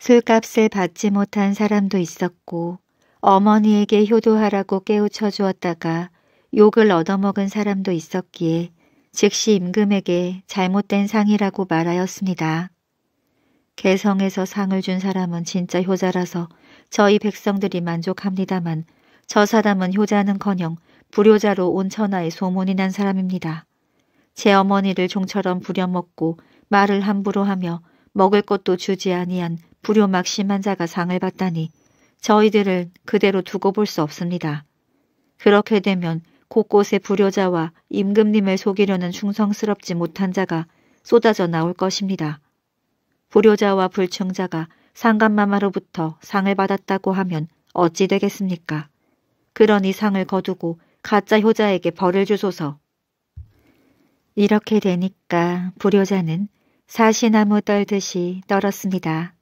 술값을 받지 못한 사람도 있었고 어머니에게 효도하라고 깨우쳐 주었다가 욕을 얻어먹은 사람도 있었기에 즉시 임금에게 잘못된 상이라고 말하였습니다. 개성에서 상을 준 사람은 진짜 효자라서 저희 백성들이 만족합니다만 저 사람은 효자는커녕 불효자로 온 천하에 소문이 난 사람입니다. 제 어머니를 종처럼 부려먹고 말을 함부로 하며 먹을 것도 주지 아니한 불효막 심한 자가 상을 받다니 저희들을 그대로 두고 볼 수 없습니다. 그렇게 되면 곳곳에 불효자와 임금님을 속이려는 충성스럽지 못한 자가 쏟아져 나올 것입니다. 불효자와 불충자가 상감마마로부터 상을 받았다고 하면 어찌 되겠습니까? 그러니 상을 거두고 가짜 효자에게 벌을 주소서. 이렇게 되니까 불효자는 사시나무 떨듯이 떨었습니다.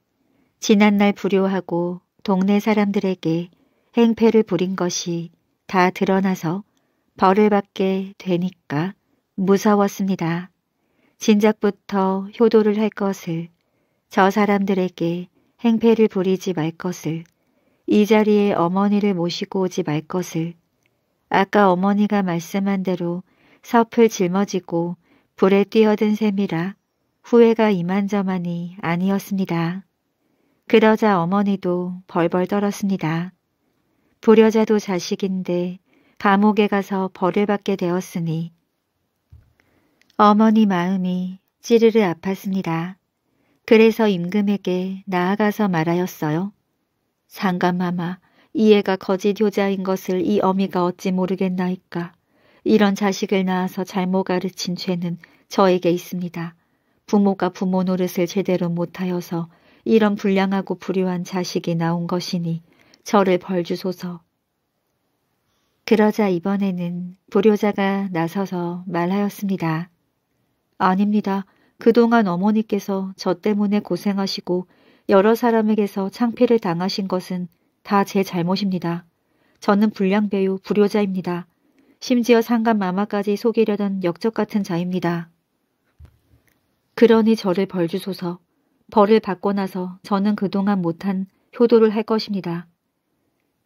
지난날 불효하고 동네 사람들에게 행패를 부린 것이 다 드러나서 벌을 받게 되니까 무서웠습니다. 진작부터 효도를 할 것을 저 사람들에게 행패를 부리지 말 것을 이 자리에 어머니를 모시고 오지 말 것을 아까 어머니가 말씀한 대로 섭을 짊어지고 불에 뛰어든 셈이라 후회가 이만저만이 아니었습니다. 그러자 어머니도 벌벌 떨었습니다. 불효자도 자식인데 감옥에 가서 벌을 받게 되었으니 어머니 마음이 찌르르 아팠습니다. 그래서 임금에게 나아가서 말하였어요. 상감마마, 이애가 거짓 효자인 것을 이 어미가 어찌 모르겠나이까. 이런 자식을 낳아서 잘못 가르친 죄는 저에게 있습니다. 부모가 부모 노릇을 제대로 못하여서 이런 불량하고 불효한 자식이 나온 것이니 저를 벌주소서. 그러자 이번에는 불효자가 나서서 말하였습니다. 아닙니다. 그동안 어머니께서 저 때문에 고생하시고 여러 사람에게서 창피를 당하신 것은 다 제 잘못입니다. 저는 불량 배우 불효자입니다. 심지어 상간 마마까지 속이려던 역적 같은 자입니다. 그러니 저를 벌주소서. 벌을 받고 나서 저는 그동안 못한 효도를 할 것입니다.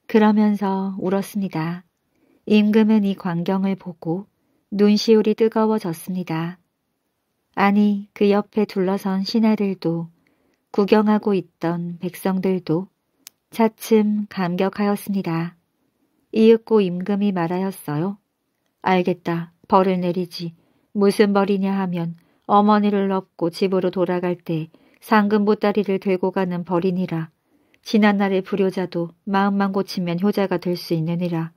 그러면서 울었습니다. 임금은 이 광경을 보고 눈시울이 뜨거워졌습니다. 아니 그 옆에 둘러선 신하들도 구경하고 있던 백성들도 차츰 감격하였습니다. 이윽고 임금이 말하였어요. 알겠다. 벌을 내리지. 무슨 벌이냐 하면 어머니를 업고 집으로 돌아갈 때 상금 보따리를 들고 가는 벌이니라. 지난날의 불효자도 마음만 고치면 효자가 될 수 있느니라.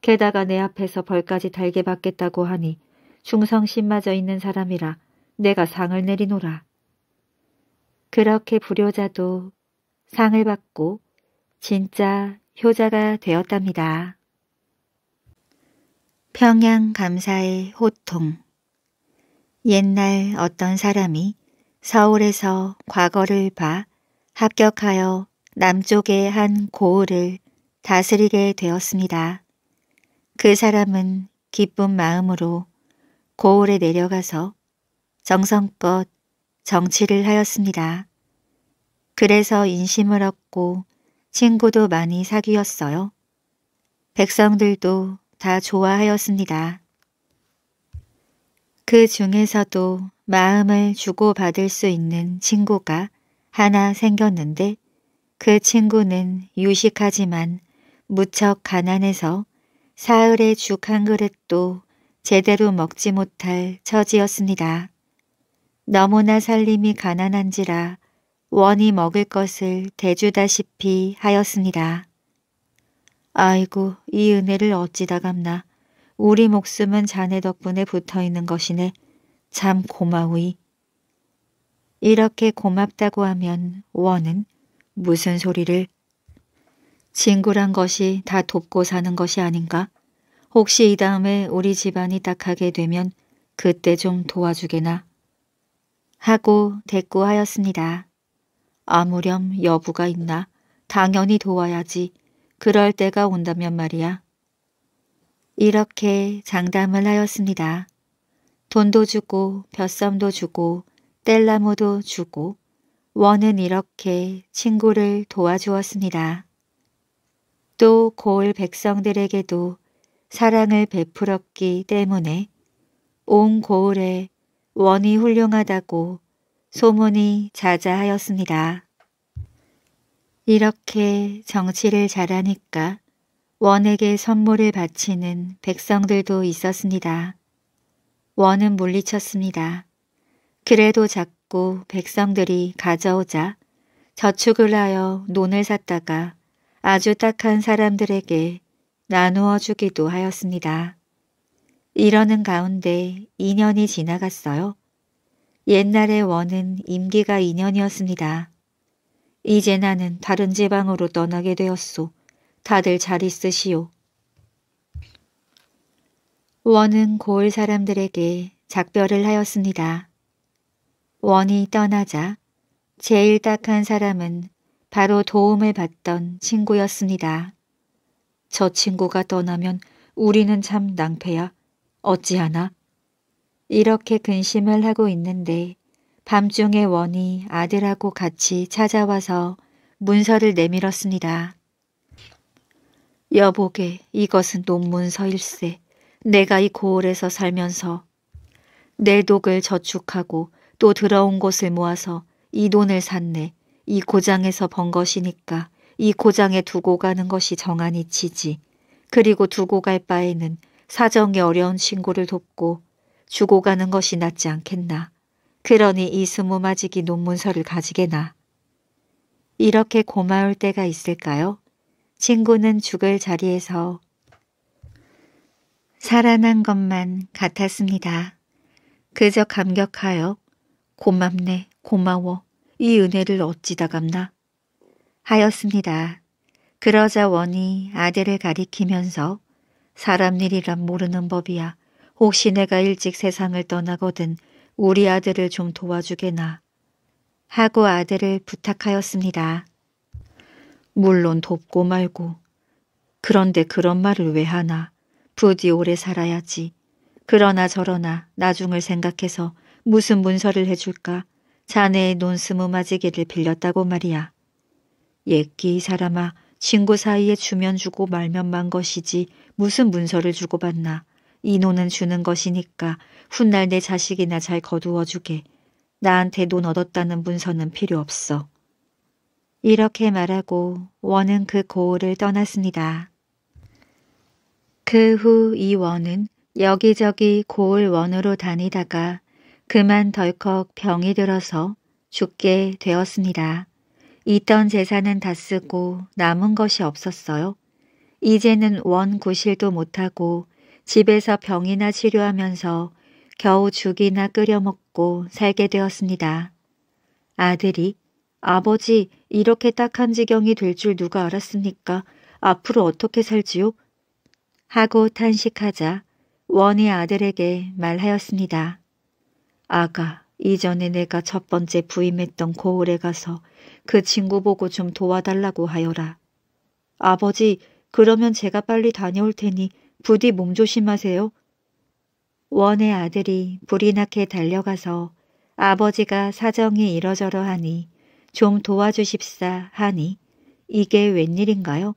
게다가 내 앞에서 벌까지 달게 받겠다고 하니 충성심마저 있는 사람이라 내가 상을 내리노라. 그렇게 불효자도 상을 받고 진짜 효자가 되었답니다. 평양 감사의 호통 옛날 어떤 사람이 서울에서 과거를 봐 합격하여 남쪽의 한 고을을 다스리게 되었습니다. 그 사람은 기쁜 마음으로 고을에 내려가서 정성껏 정치를 하였습니다. 그래서 인심을 얻고 친구도 많이 사귀었어요. 백성들도 다 좋아하였습니다. 그 중에서도 마음을 주고받을 수 있는 친구가 하나 생겼는데 그 친구는 유식하지만 무척 가난해서 사흘에 죽 한 그릇도 제대로 먹지 못할 처지였습니다. 너무나 살림이 가난한지라 원이 먹을 것을 대주다시피 하였습니다. 아이고 이 은혜를 어찌다 갚나 우리 목숨은 자네 덕분에 붙어있는 것이네 참 고마우이. 이렇게 고맙다고 하면 원은 무슨 소리를 친구란 것이 다 돕고 사는 것이 아닌가? 혹시 이 다음에 우리 집안이 딱하게 되면 그때 좀 도와주게나. 하고 대꾸하였습니다. 아무렴 여부가 있나? 당연히 도와야지. 그럴 때가 온다면 말이야. 이렇게 장담을 하였습니다. 돈도 주고 벼쌈도 주고 땔나무도 주고 원은 이렇게 친구를 도와주었습니다. 또 고을 백성들에게도 사랑을 베풀었기 때문에 온 고을에 원이 훌륭하다고 소문이 자자하였습니다. 이렇게 정치를 잘하니까 원에게 선물을 바치는 백성들도 있었습니다. 원은 물리쳤습니다. 그래도 작고 백성들이 가져오자 저축을 하여 논을 샀다가 아주 딱한 사람들에게 나누어 주기도 하였습니다. 이러는 가운데 2년이 지나갔어요. 옛날에 원은 임기가 2년이었습니다. 이제 나는 다른 지방으로 떠나게 되었소. 다들 잘 있으시오. 원은 고을 사람들에게 작별을 하였습니다. 원이 떠나자 제일 딱한 사람은 바로 도움을 받던 친구였습니다. 저 친구가 떠나면 우리는 참 낭패야. 어찌하나? 이렇게 근심을 하고 있는데 밤중에 원이 아들하고 같이 찾아와서 문서를 내밀었습니다. 여보게 이것은 논문서일세. 내가 이 고을에서 살면서 내 독을 저축하고 또 들어온 곳을 모아서 이 돈을 샀네. 이 고장에서 번 것이니까 이 고장에 두고 가는 것이 정한이 치지. 그리고 두고 갈 바에는 사정이 어려운 신고를 돕고 주고 가는 것이 낫지 않겠나. 그러니 이 스무마지기 논문서를 가지게나. 이렇게 고마울 때가 있을까요? 친구는 죽을 자리에서 살아난 것만 같았습니다. 그저 감격하여 고맙네, 고마워, 이 은혜를 어찌다 갚나 하였습니다. 그러자 원이 아들을 가리키면서 사람 일이란 모르는 법이야. 혹시 내가 일찍 세상을 떠나거든 우리 아들을 좀 도와주게나 하고 아들을 부탁하였습니다. 물론 돕고 말고 그런데 그런 말을 왜 하나 부디 오래 살아야지. 그러나 저러나 나중을 생각해서 무슨 문서를 해줄까. 자네의 논스무 마지기를 빌렸다고 말이야. 옛기 이 사람아 친구 사이에 주면 주고 말면 만 것이지 무슨 문서를 주고받나. 이 논은 주는 것이니까 훗날 내 자식이나 잘 거두어주게. 나한테 논 얻었다는 문서는 필요 없어. 이렇게 말하고 원은 그 고을을 떠났습니다. 그후이 원은 여기저기 고을 원으로 다니다가 그만 덜컥 병이 들어서 죽게 되었습니다. 있던 재산은 다 쓰고 남은 것이 없었어요. 이제는 원 구실도 못하고 집에서 병이나 치료하면서 겨우 죽이나 끓여먹고 살게 되었습니다. 아들이 아버지 이렇게 딱한 지경이 될 줄 누가 알았습니까? 앞으로 어떻게 살지요? 하고 탄식하자 원의 아들에게 말하였습니다. 아가, 이전에 내가 첫 번째 부임했던 고을에 가서 그 친구 보고 좀 도와달라고 하여라. 아버지, 그러면 제가 빨리 다녀올 테니 부디 몸조심하세요. 원의 아들이 불이 나게 달려가서 아버지가 사정이 이러저러하니 좀 도와주십사 하니 이게 웬일인가요?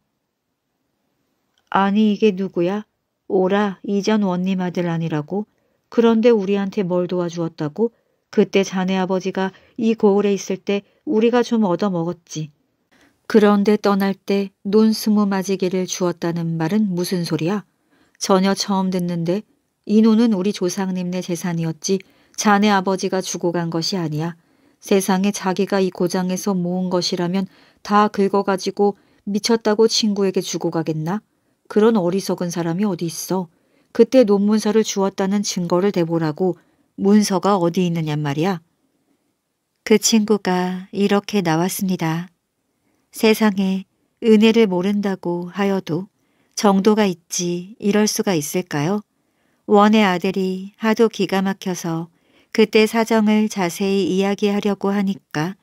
아니 이게 누구야? 오라 이전 원님 아들 아니라고? 그런데 우리한테 뭘 도와주었다고? 그때 자네 아버지가 이 고을에 있을 때 우리가 좀 얻어먹었지. 그런데 떠날 때 논 스무 마지기를 주었다는 말은 무슨 소리야? 전혀 처음 듣는데 이 논은 우리 조상님네 재산이었지 자네 아버지가 주고 간 것이 아니야. 세상에 자기가 이 고장에서 모은 것이라면 다 긁어가지고 미쳤다고 친구에게 주고 가겠나? 그런 어리석은 사람이 어디 있어. 그때 논문서를 주었다는 증거를 대보라고 문서가 어디 있느냐 말이야. 그 친구가 이렇게 나왔습니다. 세상에 은혜를 모른다고 하여도 정도가 있지 이럴 수가 있을까요? 원의 아들이 하도 기가 막혀서 그때 사정을 자세히 이야기하려고 하니까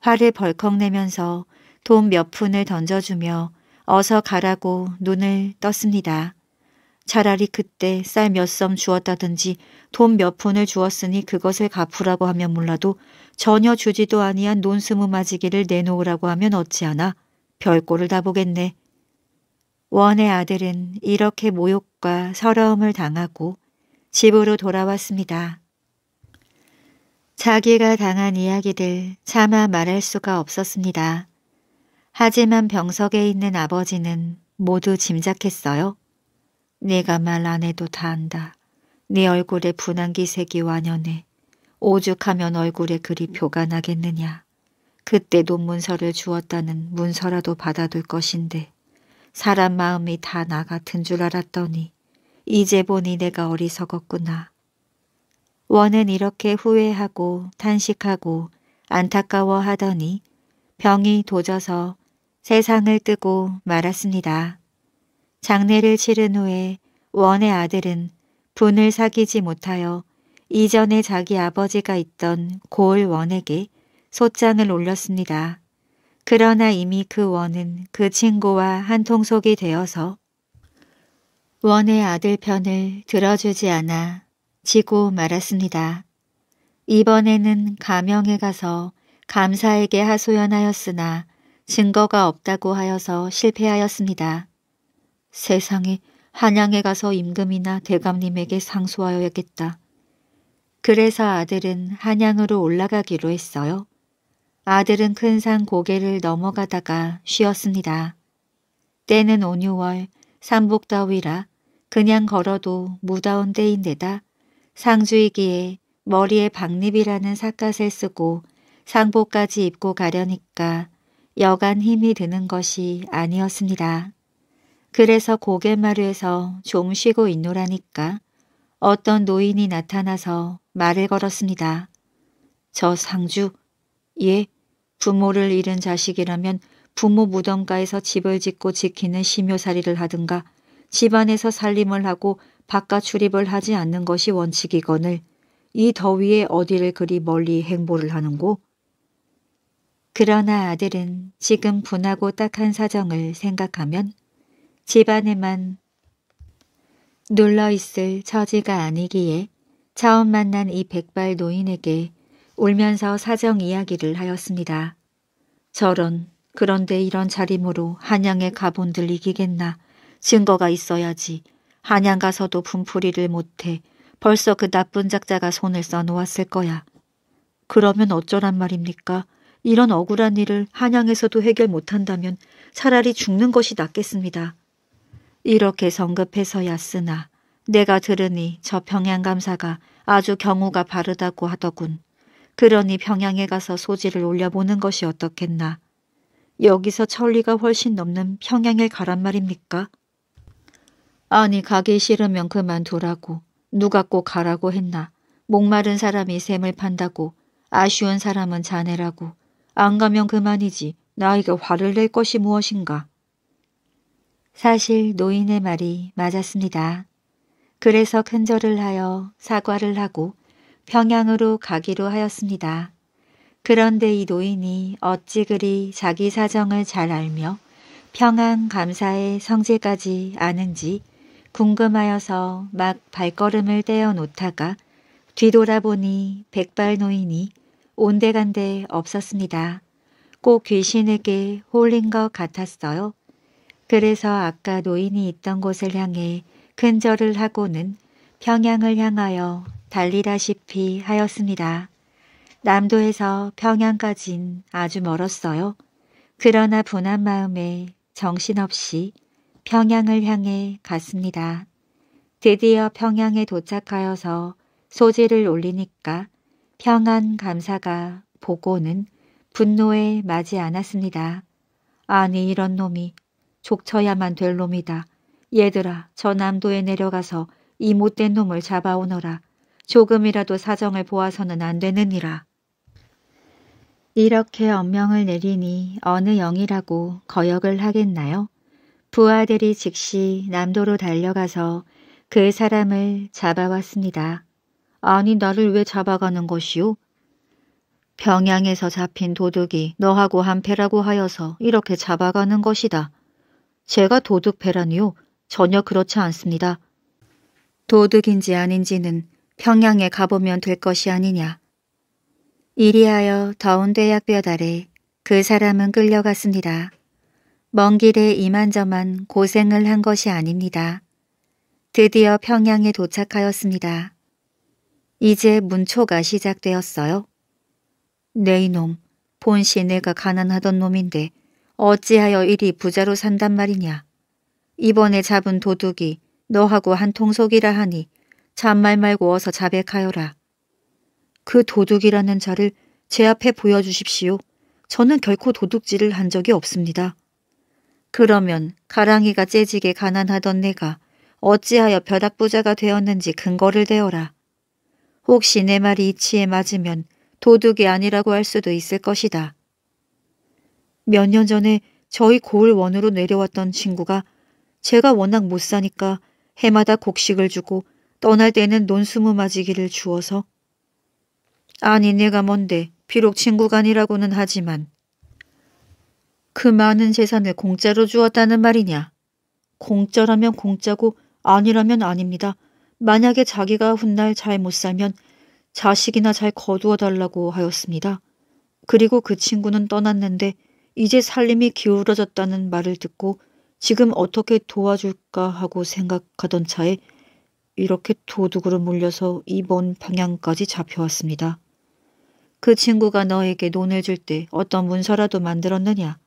화를 벌컥 내면서 돈 몇 푼을 던져주며 어서 가라고 눈을 떴습니다. 차라리 그때 쌀 몇 섬 주었다든지 돈 몇 푼을 주었으니 그것을 갚으라고 하면 몰라도 전혀 주지도 아니한 논스무 마지기를 내놓으라고 하면 어찌하나 별꼴을 다 보겠네. 원의 아들은 이렇게 모욕과 서러움을 당하고 집으로 돌아왔습니다. 자기가 당한 이야기들 차마 말할 수가 없었습니다. 하지만 병석에 있는 아버지는 모두 짐작했어요. 내가 말 안 해도 다 안다. 네 얼굴에 분한 기색이 완연해. 오죽하면 얼굴에 그리 표가 나겠느냐. 그때 논문서를 주었다는 문서라도 받아둘 것인데 사람 마음이 다 나 같은 줄 알았더니 이제 보니 내가 어리석었구나. 원은 이렇게 후회하고 탄식하고 안타까워하더니 병이 도져서 세상을 뜨고 말았습니다. 장례를 치른 후에 원의 아들은 분을 사귀지 못하여 이전에 자기 아버지가 있던 고을 원에게 소장을 올렸습니다. 그러나 이미 그 원은 그 친구와 한통속이 되어서 원의 아들 편을 들어주지 않아 지고 말았습니다. 이번에는 가명에 가서 감사에게 하소연하였으나 증거가 없다고 하여서 실패하였습니다. 세상에 한양에 가서 임금이나 대감님에게 상소하여야겠다. 그래서 아들은 한양으로 올라가기로 했어요. 아들은 큰 산 고개를 넘어가다가 쉬었습니다. 때는 5,6월 삼복 다위라 그냥 걸어도 무더운 때인데다 상주이기에 머리에 박립이라는 삿갓을 쓰고 상복까지 입고 가려니까 여간 힘이 드는 것이 아니었습니다. 그래서 고갯마루에서 좀 쉬고 있노라니까 어떤 노인이 나타나서 말을 걸었습니다. 저 상주, 예, 부모를 잃은 자식이라면 부모 무덤가에서 집을 짓고 지키는 심요살이를 하든가 집안에서 살림을 하고 바깥 출입을 하지 않는 것이 원칙이거늘 이 더위에 어디를 그리 멀리 행보를 하는고 그러나 아들은 지금 분하고 딱한 사정을 생각하면 집안에만 눌러있을 처지가 아니기에 처음 만난 이 백발 노인에게 울면서 사정 이야기를 하였습니다. 저런 그런데 이런 자림으로 한양에 가본 들이기겠나 증거가 있어야지 한양 가서도 분풀이를 못해 벌써 그 나쁜 작자가 손을 써놓았을 거야. 그러면 어쩌란 말입니까? 이런 억울한 일을 한양에서도 해결 못한다면 차라리 죽는 것이 낫겠습니다. 이렇게 성급해서야 쓰나 내가 들으니 저 평양 감사가 아주 경우가 바르다고 하더군. 그러니 평양에 가서 소지를 올려보는 것이 어떻겠나. 여기서 천리가 훨씬 넘는 평양에 가란 말입니까? 아니 가기 싫으면 그만두라고. 누가 꼭 가라고 했나. 목마른 사람이 샘을 판다고. 아쉬운 사람은 자네라고. 안 가면 그만이지 나에게 화를 낼 것이 무엇인가. 사실 노인의 말이 맞았습니다. 그래서 큰절을 하여 사과를 하고 평양으로 가기로 하였습니다. 그런데 이 노인이 어찌 그리 자기 사정을 잘 알며 평양 감사의 성질까지 아는지 궁금하여서 막 발걸음을 떼어 놓다가 뒤돌아보니 백발 노인이 온데간데 없었습니다. 꼭 귀신에게 홀린 것 같았어요. 그래서 아까 노인이 있던 곳을 향해 큰절을 하고는 평양을 향하여 달리다시피 하였습니다. 남도에서 평양까진 아주 멀었어요. 그러나 분한 마음에 정신없이 평양을 향해 갔습니다. 드디어 평양에 도착하여서 소지를 올리니까 평안 감사가 보고는 분노에 맞지 않았습니다. 아니 이런 놈이 족쳐야만 될 놈이다. 얘들아 저 남도에 내려가서 이 못된 놈을 잡아오너라. 조금이라도 사정을 보아서는 안 되느니라. 이렇게 엄명을 내리니 어느 영이라고 거역을 하겠나요? 부하들이 즉시 남도로 달려가서 그 사람을 잡아왔습니다. 아니 나를 왜 잡아가는 것이오? 병양에서 잡힌 도둑이 너하고 한패라고 하여서 이렇게 잡아가는 것이다. 제가 도둑패라니요? 전혀 그렇지 않습니다. 도둑인지 아닌지는 평양에 가보면 될 것이 아니냐. 이리하여 더운 대약뼈 아래 그 사람은 끌려갔습니다. 먼 길에 이만저만 고생을 한 것이 아닙니다. 드디어 평양에 도착하였습니다. 이제 문초가 시작되었어요. 네 이놈, 본 시내가 가난하던 놈인데 어찌하여 이리 부자로 산단 말이냐. 이번에 잡은 도둑이 너하고 한 통속이라 하니 잔말 말고 어서 자백하여라. 그 도둑이라는 자를 제 앞에 보여주십시오. 저는 결코 도둑질을 한 적이 없습니다. 그러면 가랑이가 째지게 가난하던 내가 어찌하여 벼락부자가 되었는지 근거를 대어라. 혹시 내 말이 이치에 맞으면 도둑이 아니라고 할 수도 있을 것이다. 몇 년 전에 저희 고을원으로 내려왔던 친구가 제가 워낙 못 사니까 해마다 곡식을 주고 떠날 때는 논수무 맞이기를 주어서 아니 내가 뭔데 비록 친구간이라고는 하지만 그 많은 재산을 공짜로 주었다는 말이냐. 공짜라면 공짜고 아니라면 아닙니다. 만약에 자기가 훗날 잘 못 살면 자식이나 잘 거두어 달라고 하였습니다. 그리고 그 친구는 떠났는데 이제 살림이 기울어졌다는 말을 듣고 지금 어떻게 도와줄까 하고 생각하던 차에 이렇게 도둑으로 물려서 이먼 방향까지 잡혀왔습니다. 그 친구가 너에게 논을 줄 때 어떤 문서라도 만들었느냐?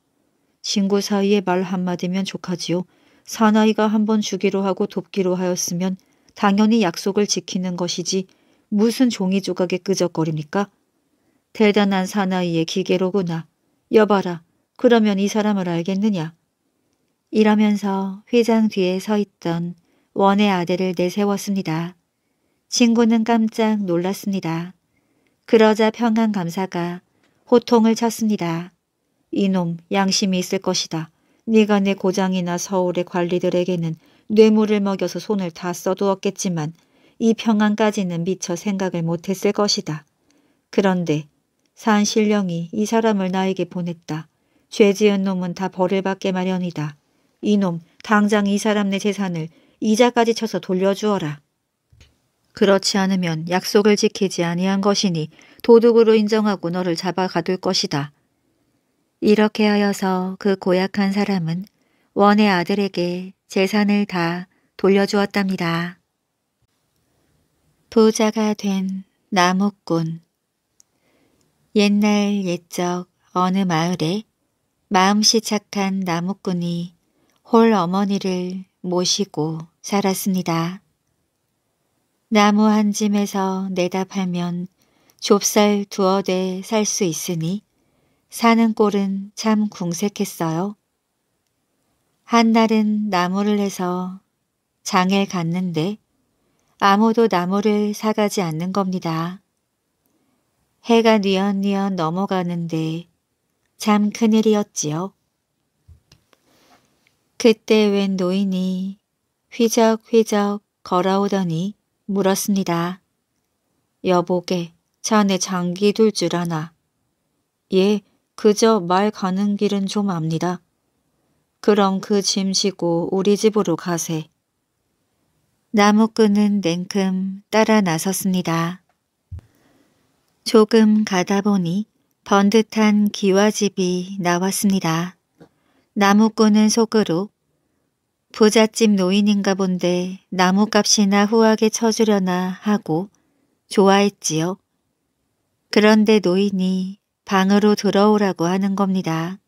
친구 사이에 말 한마디면 좋하지요 사나이가 한번 주기로 하고 돕기로 하였으면 당연히 약속을 지키는 것이지 무슨 종이 조각에 끄적거립니까? 대단한 사나이의 기계로구나. 여봐라. 그러면 이 사람을 알겠느냐? 이러면서 회장 뒤에 서 있던 원의 아들을 내세웠습니다. 친구는 깜짝 놀랐습니다. 그러자 평안 감사가 호통을 쳤습니다. 이놈 양심이 있을 것이다. 네가 내 고장이나 서울의 관리들에게는 뇌물을 먹여서 손을 다 써두었겠지만 이 평안까지는 미처 생각을 못했을 것이다. 그런데 산신령이 이 사람을 나에게 보냈다. 죄 지은 놈은 다 벌을 받게 마련이다. 이놈 당장 이 사람 네 재산을 이자까지 쳐서 돌려주어라. 그렇지 않으면 약속을 지키지 아니한 것이니 도둑으로 인정하고 너를 잡아 가둘 것이다. 이렇게 하여서 그 고약한 사람은 원의 아들에게 재산을 다 돌려주었답니다. 부자가 된 나무꾼 옛날 옛적 어느 마을에 마음씨 착한 나무꾼이 홀 어머니를 모시고 살았습니다. 나무 한 짐에서 내다 팔면 좁쌀 두어 대 살 수 있으니 사는 꼴은 참 궁색했어요. 한날은 나무를 해서 장을 갔는데 아무도 나무를 사가지 않는 겁니다. 해가 뉘엿뉘엿 넘어가는데 참 큰일이었지요. 그때 웬 노인이 휘적휘적 걸어오더니 물었습니다. 여보게, 자네 장기 둘 줄 아나? 예, 그저 말 가는 길은 좀 압니다. 그럼 그짐 지고 우리 집으로 가세. 나무꾼은 냉큼 따라 나섰습니다. 조금 가다 보니 번듯한 기와집이 나왔습니다. 나무꾼은 속으로 부잣집 노인인가 본데 나무값이나 후하게 쳐주려나 하고 좋아했지요. 그런데 노인이 방으로 들어오라고 하는 겁니다.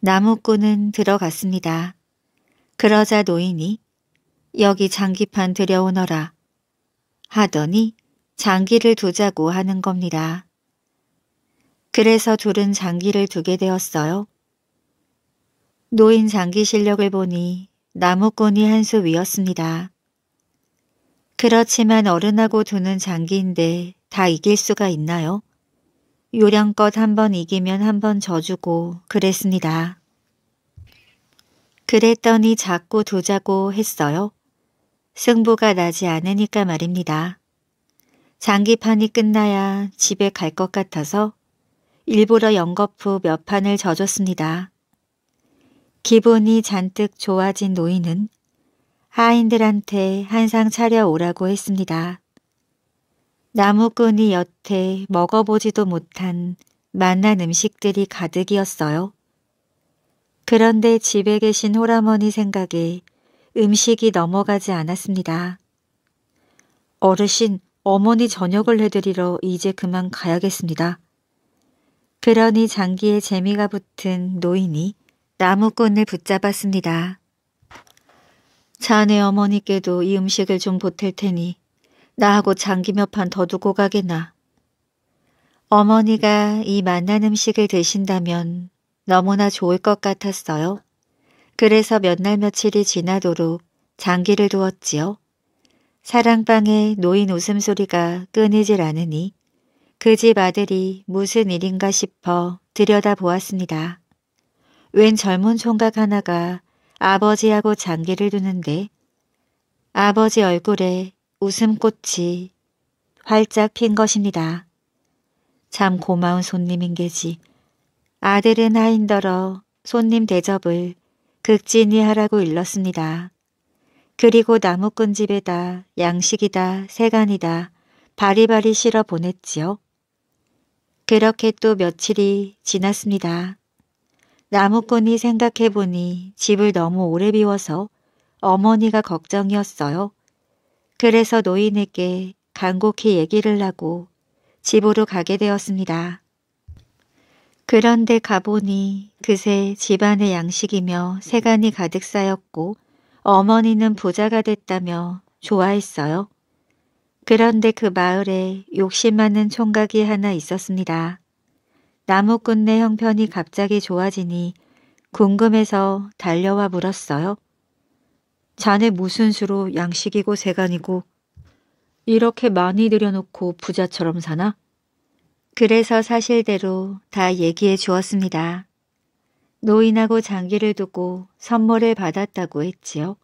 나무꾼은 들어갔습니다. 그러자 노인이 여기 장기판 들여오너라 하더니 장기를 두자고 하는 겁니다. 그래서 둘은 장기를 두게 되었어요. 노인 장기 실력을 보니 나무꾼이 한 수 위였습니다. 그렇지만 어른하고 두는 장기인데 다 이길 수가 있나요? 요령껏한번 이기면 한번 져주고 그랬습니다. 그랬더니 자꾸 두자고 했어요. 승부가 나지 않으니까 말입니다. 장기판이 끝나야 집에 갈 것 같아서 일부러 연거푸 몇 판을 져줬습니다. 기분이 잔뜩 좋아진 노인은 하인들한테 한 상 차려오라고 했습니다. 나무꾼이 여태 먹어보지도 못한 만난 음식들이 가득이었어요. 그런데 집에 계신 호라머니 생각에 음식이 넘어가지 않았습니다. 어르신, 어머니 저녁을 해드리러 이제 그만 가야겠습니다. 그러니 장기에 재미가 붙은 노인이 나무꾼을 붙잡았습니다. 자네 어머니께도 이 음식을 좀 보탤 테니 나하고 장기 몇 판 더 두고 가게나. 어머니가 이 맛난 음식을 드신다면 너무나 좋을 것 같았어요. 그래서 몇 날 며칠이 지나도록 장기를 두었지요. 사랑방에 노인 웃음소리가 끊이질 않으니 그 집 아들이 무슨 일인가 싶어 들여다보았습니다. 웬 젊은 총각 하나가 아버지하고 장기를 두는데 아버지 얼굴에 웃음꽃이 활짝 핀 것입니다. 참 고마운 손님인 게지. 아들은 하인더러 손님 대접을 극진히 하라고 일렀습니다. 그리고 나무꾼집에다 양식이다 세간이다 바리바리 실어 보냈지요. 그렇게 또 며칠이 지났습니다. 나무꾼이 생각해보니 집을 너무 오래 비워서 어머니가 걱정이었어요. 그래서 노인에게 간곡히 얘기를 하고 집으로 가게 되었습니다. 그런데 가보니 그새 집안의 양식이며 세간이 가득 쌓였고 어머니는 부자가 됐다며 좋아했어요. 그런데 그 마을에 욕심 많은 총각이 하나 있었습니다. 나무꾼네 형편이 갑자기 좋아지니 궁금해서 달려와 물었어요. 자네 무슨 수로 양식이고 세간이고 이렇게 많이 들여놓고 부자처럼 사나? 그래서 사실대로 다 얘기해 주었습니다. 노인하고 장기를 두고 선물을 받았다고 했지요.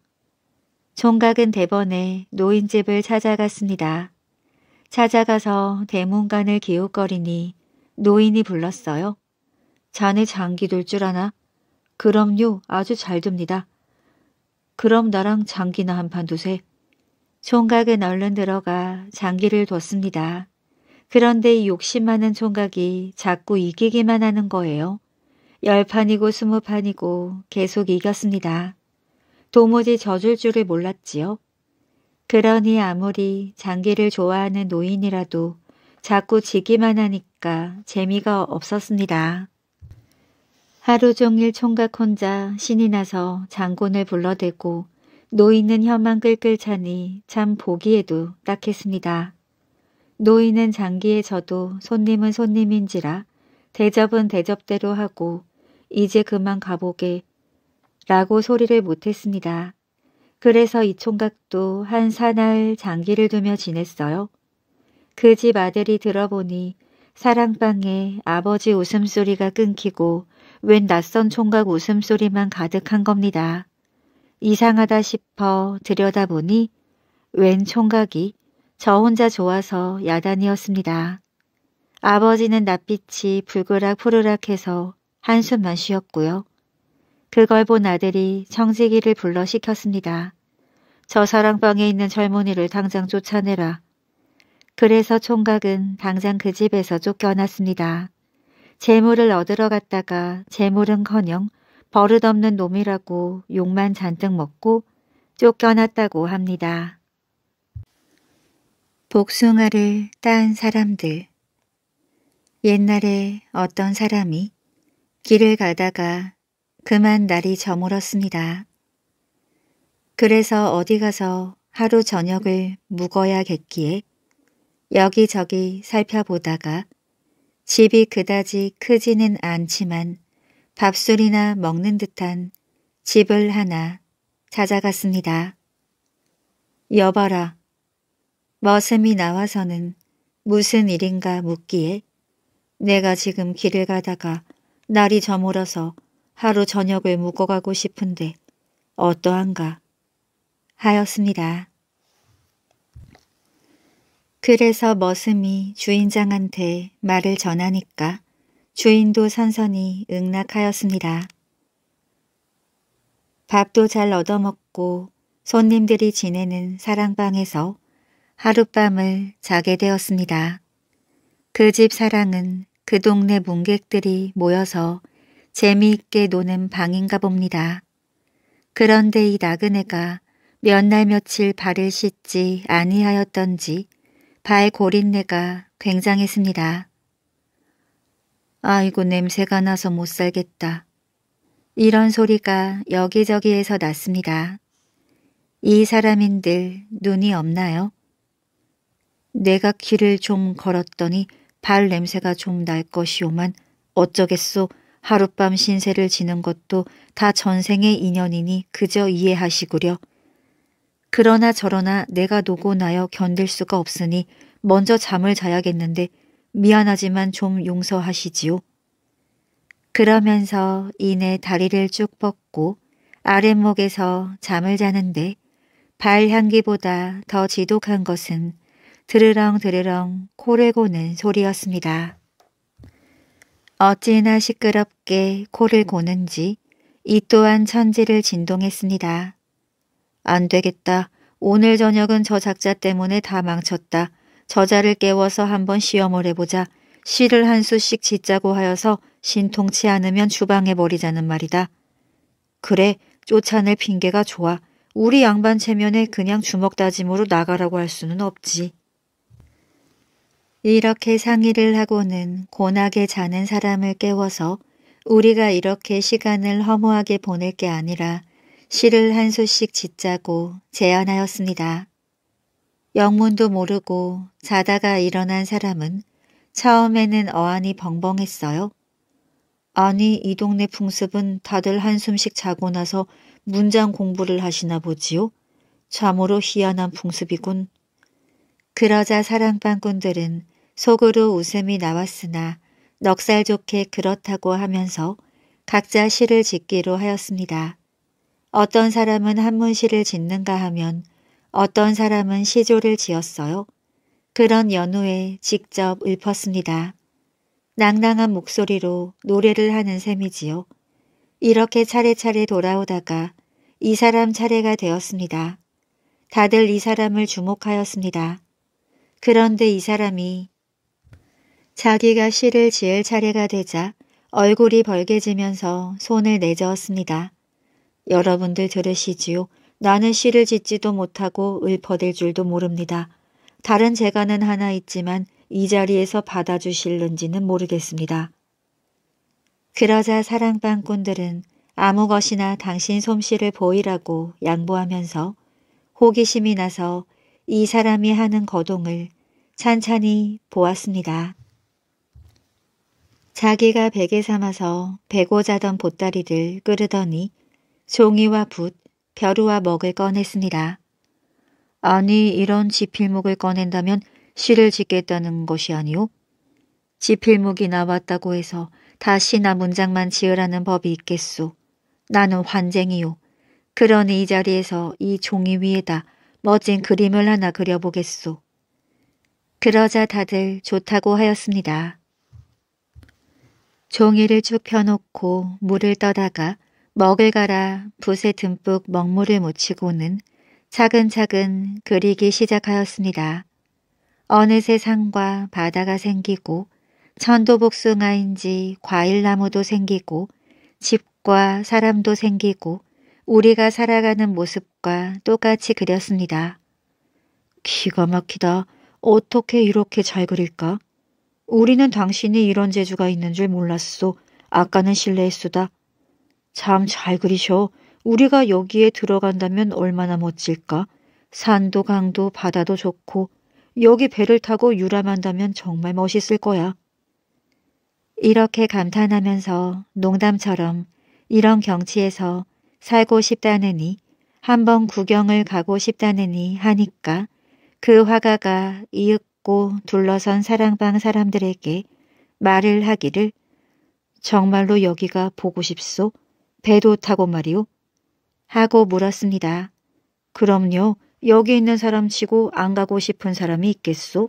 총각은 대번에 노인집을 찾아갔습니다. 찾아가서 대문간을 기웃거리니 노인이 불렀어요. 자네 장기 둘 줄 아나? 그럼요, 아주 잘 됩니다. 그럼 너랑 장기나 한 판 두세. 총각은 얼른 들어가 장기를 뒀습니다. 그런데 이 욕심 많은 총각이 자꾸 이기기만 하는 거예요. 열판이고 스무 판이고 계속 이겼습니다. 도무지 져줄 줄을 몰랐지요. 그러니 아무리 장기를 좋아하는 노인이라도 자꾸 지기만 하니까 재미가 없었습니다. 하루 종일 총각 혼자 신이 나서 장군을 불러대고 노인은 혀만 끌끌 차니 참 보기에도 딱했습니다. 노인은 장기에 저도 손님은 손님인지라 대접은 대접대로 하고 이제 그만 가보게 라고 소리를 못했습니다. 그래서 이 총각도 한 사나흘 장기를 두며 지냈어요. 그 집 아들이 들어보니 사랑방에 아버지 웃음소리가 끊기고 웬 낯선 총각 웃음소리만 가득한 겁니다. 이상하다 싶어 들여다보니 웬 총각이 저 혼자 좋아서 야단이었습니다. 아버지는 낯빛이 불그락 푸르락해서 한숨만 쉬었고요. 그걸 본 아들이 청지기를 불러 시켰습니다. 저 사랑방에 있는 젊은이를 당장 쫓아내라. 그래서 총각은 당장 그 집에서 쫓겨났습니다. 재물을 얻으러 갔다가 재물은커녕 버릇없는 놈이라고 욕만 잔뜩 먹고 쫓겨났다고 합니다. 복숭아를 딴 사람들 옛날에 어떤 사람이 길을 가다가 그만 날이 저물었습니다. 그래서 어디 가서 하루 저녁을 묵어야겠기에 여기저기 살펴보다가 집이 그다지 크지는 않지만 밥술이나 먹는 듯한 집을 하나 찾아갔습니다. 여봐라. 머슴이 나와서는 무슨 일인가 묻기에 내가 지금 길을 가다가 날이 저물어서 하루 저녁을 묵어가고 싶은데 어떠한가 하였습니다. 그래서 머슴이 주인장한테 말을 전하니까 주인도 선선히 응낙하였습니다. 밥도 잘 얻어먹고 손님들이 지내는 사랑방에서 하룻밤을 자게 되었습니다. 그 집 사랑은 그 동네 문객들이 모여서 재미있게 노는 방인가 봅니다. 그런데 이 나그네가 몇 날 며칠 발을 씻지 아니하였던지 발고린내가 굉장했습니다. 아이고 냄새가 나서 못 살겠다. 이런 소리가 여기저기에서 났습니다. 이 사람인들 눈이 없나요? 내가 길을 좀 걸었더니 발 냄새가 좀 날 것이오만 어쩌겠소 하룻밤 신세를 지는 것도 다 전생의 인연이니 그저 이해하시구려. 그러나 저러나 내가 노고나여 견딜 수가 없으니 먼저 잠을 자야겠는데 미안하지만 좀 용서하시지요. 그러면서 이내 다리를 쭉 뻗고 아랫목에서 잠을 자는데 발향기보다 더 지독한 것은 드르렁드르렁 코를 고는 소리였습니다. 어찌나 시끄럽게 코를 고는지 이 또한 천지를 진동했습니다. 안 되겠다. 오늘 저녁은 저 작자 때문에 다 망쳤다. 저자를 깨워서 한번 시험을 해보자. 시를 한 수씩 짓자고 하여서 신통치 않으면 주방에버리자는 말이다. 그래, 쫓아낼 핑계가 좋아. 우리 양반 체면에 그냥 주먹 다짐으로 나가라고 할 수는 없지. 이렇게 상의를 하고는 고나게 자는 사람을 깨워서 우리가 이렇게 시간을 허무하게 보낼 게 아니라 시를 한 소씩 짓자고 제안하였습니다. 영문도 모르고 자다가 일어난 사람은 처음에는 어안이 벙벙했어요. 아니 이 동네 풍습은 다들 한숨씩 자고 나서 문장 공부를 하시나 보지요. 참으로 희한한 풍습이군. 그러자 사랑방꾼들은 속으로 웃음이 나왔으나 넉살 좋게 그렇다고 하면서 각자 시를 짓기로 하였습니다. 어떤 사람은 한문시를 짓는가 하면 어떤 사람은 시조를 지었어요. 그런 연호에 직접 읊었습니다. 낭낭한 목소리로 노래를 하는 셈이지요. 이렇게 차례차례 돌아오다가 이 사람 차례가 되었습니다. 다들 이 사람을 주목하였습니다. 그런데 이 사람이 자기가 시를 지을 차례가 되자 얼굴이 벌개지면서 손을 내저었습니다. 여러분들 들으시지요. 나는 시를 짓지도 못하고 읊어댈 줄도 모릅니다. 다른 재간은 하나 있지만 이 자리에서 받아주실는지는 모르겠습니다. 그러자 사랑방꾼들은 아무 것이나 당신 솜씨를 보이라고 양보하면서 호기심이 나서 이 사람이 하는 거동을 찬찬히 보았습니다. 자기가 베개 삼아서 베고 자던 보따리를 끄으더니 종이와 붓, 벼루와 먹을 꺼냈습니다. 아니 이런 지필목을 꺼낸다면 시를 짓겠다는 것이 아니오? 지필목이 나왔다고 해서 다시나 문장만 지으라는 법이 있겠소. 나는 환쟁이요. 그러니 이 자리에서 이 종이 위에다 멋진 그림을 하나 그려보겠소. 그러자 다들 좋다고 하였습니다. 종이를 쭉 펴놓고 물을 떠다가 먹을 갈아 붓에 듬뿍 먹물을 묻히고는 차근차근 그리기 시작하였습니다. 어느새 산과 바다가 생기고 천도복숭아인지 과일나무도 생기고 집과 사람도 생기고 우리가 살아가는 모습과 똑같이 그렸습니다. 기가 막히다. 어떻게 이렇게 잘 그릴까? 우리는 당신이 이런 재주가 있는 줄 몰랐소. 아까는 실례했수다. 참잘 그리셔. 우리가 여기에 들어간다면 얼마나 멋질까. 산도 강도 바다도 좋고 여기 배를 타고 유람한다면 정말 멋있을 거야. 이렇게 감탄하면서 농담처럼 이런 경치에서 살고 싶다느니 한번 구경을 가고 싶다느니 하니까 그 화가가 이윽고 둘러선 사랑방 사람들에게 말을 하기를 정말로 여기가 보고 싶소? 배도 타고 말이오 하고 물었습니다. 그럼요. 여기 있는 사람 치고 안 가고 싶은 사람이 있겠소?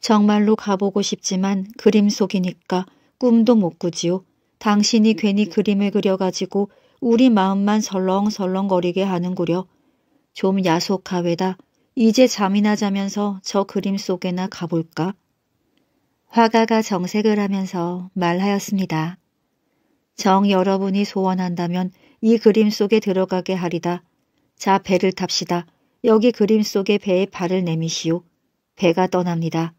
정말로 가보고 싶지만 그림 속이니까 꿈도 못 꾸지요. 당신이 괜히 그림을 그려가지고 우리 마음만 설렁설렁거리게 하는구려. 좀 야속하외다. 이제 잠이나 자면서 저 그림 속에나 가볼까? 화가가 정색을 하면서 말하였습니다. 정 여러분이 소원한다면 이 그림 속에 들어가게 하리다. 자 배를 탑시다. 여기 그림 속에 배에 발을 내미시오. 배가 떠납니다.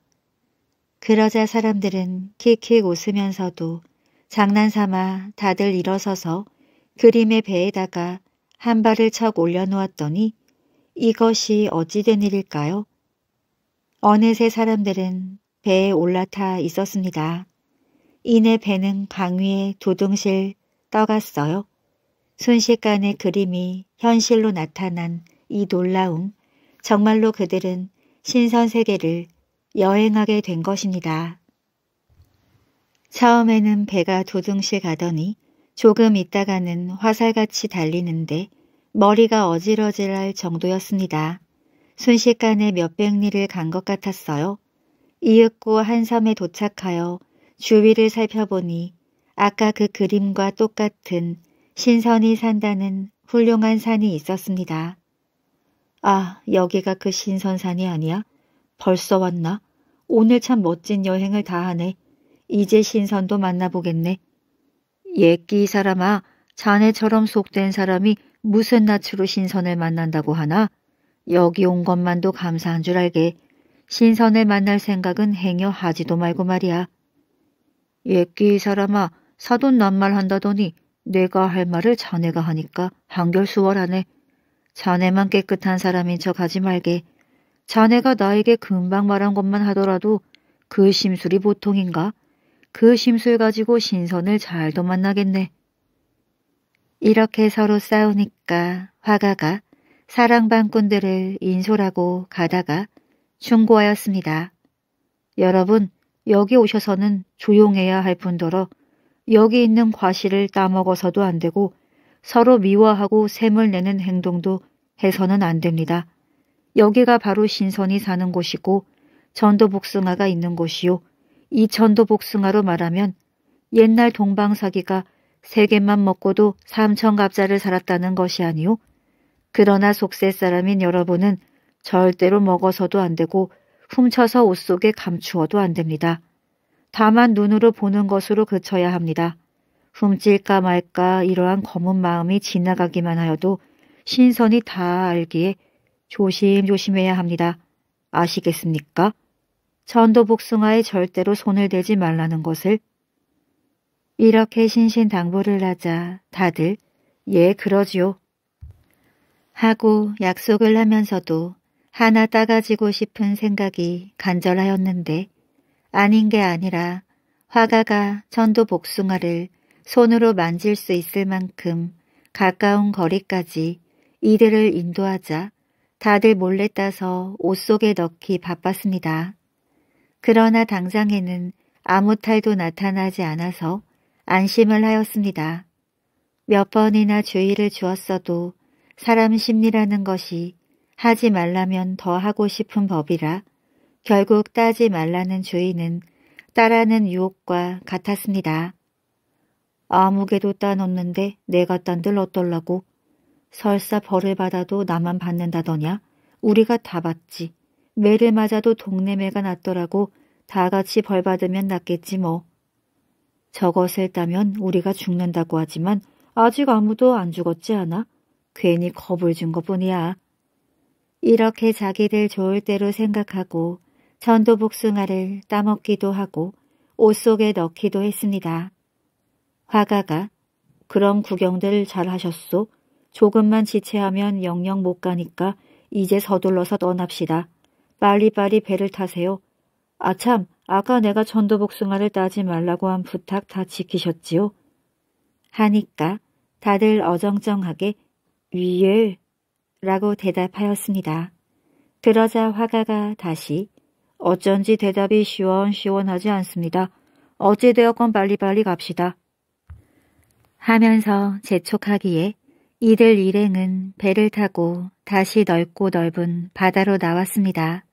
그러자 사람들은 킥킥 웃으면서도 장난삼아 다들 일어서서 그림의 배에다가 한 발을 척 올려놓았더니 이것이 어찌된 일일까요? 어느새 사람들은 배에 올라타 있었습니다. 이내 배는 강 위에 도둥실 떠갔어요. 순식간에 그림이 현실로 나타난 이 놀라움, 정말로 그들은 신선 세계를 여행하게 된 것입니다. 처음에는 배가 도둥실 가더니 조금 있다가는 화살같이 달리는데 머리가 어지러질 할 정도였습니다. 순식간에 몇백 리를 간 것 같았어요. 이윽고 한 섬에 도착하여 주위를 살펴보니 아까 그 그림과 똑같은 신선이 산다는 훌륭한 산이 있었습니다. 아, 여기가 그 신선산이 아니야? 벌써 왔나? 오늘 참 멋진 여행을 다 하네. 이제 신선도 만나보겠네. 예끼 사람아, 자네처럼 속된 사람이 무슨 낯으로 신선을 만난다고 하나? 여기 온 것만도 감사한 줄 알게. 신선을 만날 생각은 행여 하지도 말고 말이야. 예끼 사람아 사돈 낱말 한다더니 내가 할 말을 자네가 하니까 한결 수월하네. 자네만 깨끗한 사람인 척 하지 말게. 자네가 나에게 금방 말한 것만 하더라도 그 심술이 보통인가? 그 심술 가지고 신선을 잘도 만나겠네. 이렇게 서로 싸우니까 화가가 사랑방꾼들을 인솔하고 가다가 충고하였습니다. 여러분, 여기 오셔서는 조용해야 할 뿐더러 여기 있는 과실을 따먹어서도 안 되고 서로 미워하고 샘을 내는 행동도 해서는 안 됩니다. 여기가 바로 신선이 사는 곳이고 전도복숭아가 있는 곳이요. 이 전도복숭아로 말하면 옛날 동방사기가 세 개만 먹고도 삼천갑자를 살았다는 것이 아니요. 그러나 속세 사람인 여러분은 절대로 먹어서도 안 되고 훔쳐서 옷 속에 감추어도 안 됩니다. 다만 눈으로 보는 것으로 그쳐야 합니다. 훔칠까 말까 이러한 검은 마음이 지나가기만 하여도 신선이 다 알기에 조심조심해야 합니다. 아시겠습니까? 전도복숭아에 절대로 손을 대지 말라는 것을 이렇게 신신당부를 하자 다들 예 그러지요 하고 약속을 하면서도 하나 따가지고 싶은 생각이 간절하였는데 아닌 게 아니라 화가가 천도 복숭아를 손으로 만질 수 있을 만큼 가까운 거리까지 이들을 인도하자 다들 몰래 따서 옷 속에 넣기 바빴습니다. 그러나 당장에는 아무 탈도 나타나지 않아서 안심을 하였습니다. 몇 번이나 주의를 주었어도 사람 심리라는 것이 하지 말라면 더 하고 싶은 법이라 결국 따지 말라는 주인은 따라는 유혹과 같았습니다. 아무개도 따놓는데 내가 딴들 어떨라고 설사 벌을 받아도 나만 받는다더냐 우리가 다 받지 매를 맞아도 동네매가 낫더라고 다 같이 벌 받으면 낫겠지 뭐. 저것을 따면 우리가 죽는다고 하지만 아직 아무도 안 죽었지 않아? 괜히 겁을 준 것뿐이야. 이렇게 자기를 좋을 대로 생각하고 전도 복숭아를 따먹기도 하고 옷 속에 넣기도 했습니다. 화가가 그런 구경들 잘하셨소. 조금만 지체하면 영영 못 가니까 이제 서둘러서 떠납시다. 빨리빨리 배를 타세요. 아참, 아까 내가 전도 복숭아를 따지 말라고 한 부탁 다 지키셨지요? 하니까 다들 어정쩡하게 위에 라고 대답하였습니다. 그러자 화가가 다시 어쩐지 대답이 시원시원하지 않습니다. 어찌되었건 빨리빨리 갑시다. 하면서 재촉하기에 이들 일행은 배를 타고 다시 넓고 넓은 바다로 나왔습니다.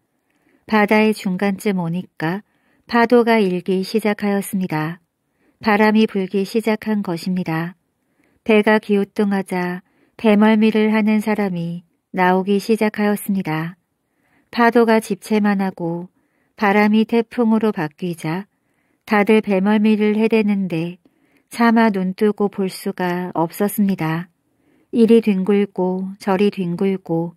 바다의 중간쯤 오니까 파도가 일기 시작하였습니다. 바람이 불기 시작한 것입니다. 배가 기우뚱하자 배멀미를 하는 사람이 나오기 시작하였습니다. 파도가 집채만 하고 바람이 태풍으로 바뀌자 다들 배멀미를 해대는데 차마 눈뜨고 볼 수가 없었습니다. 이리 뒹굴고 저리 뒹굴고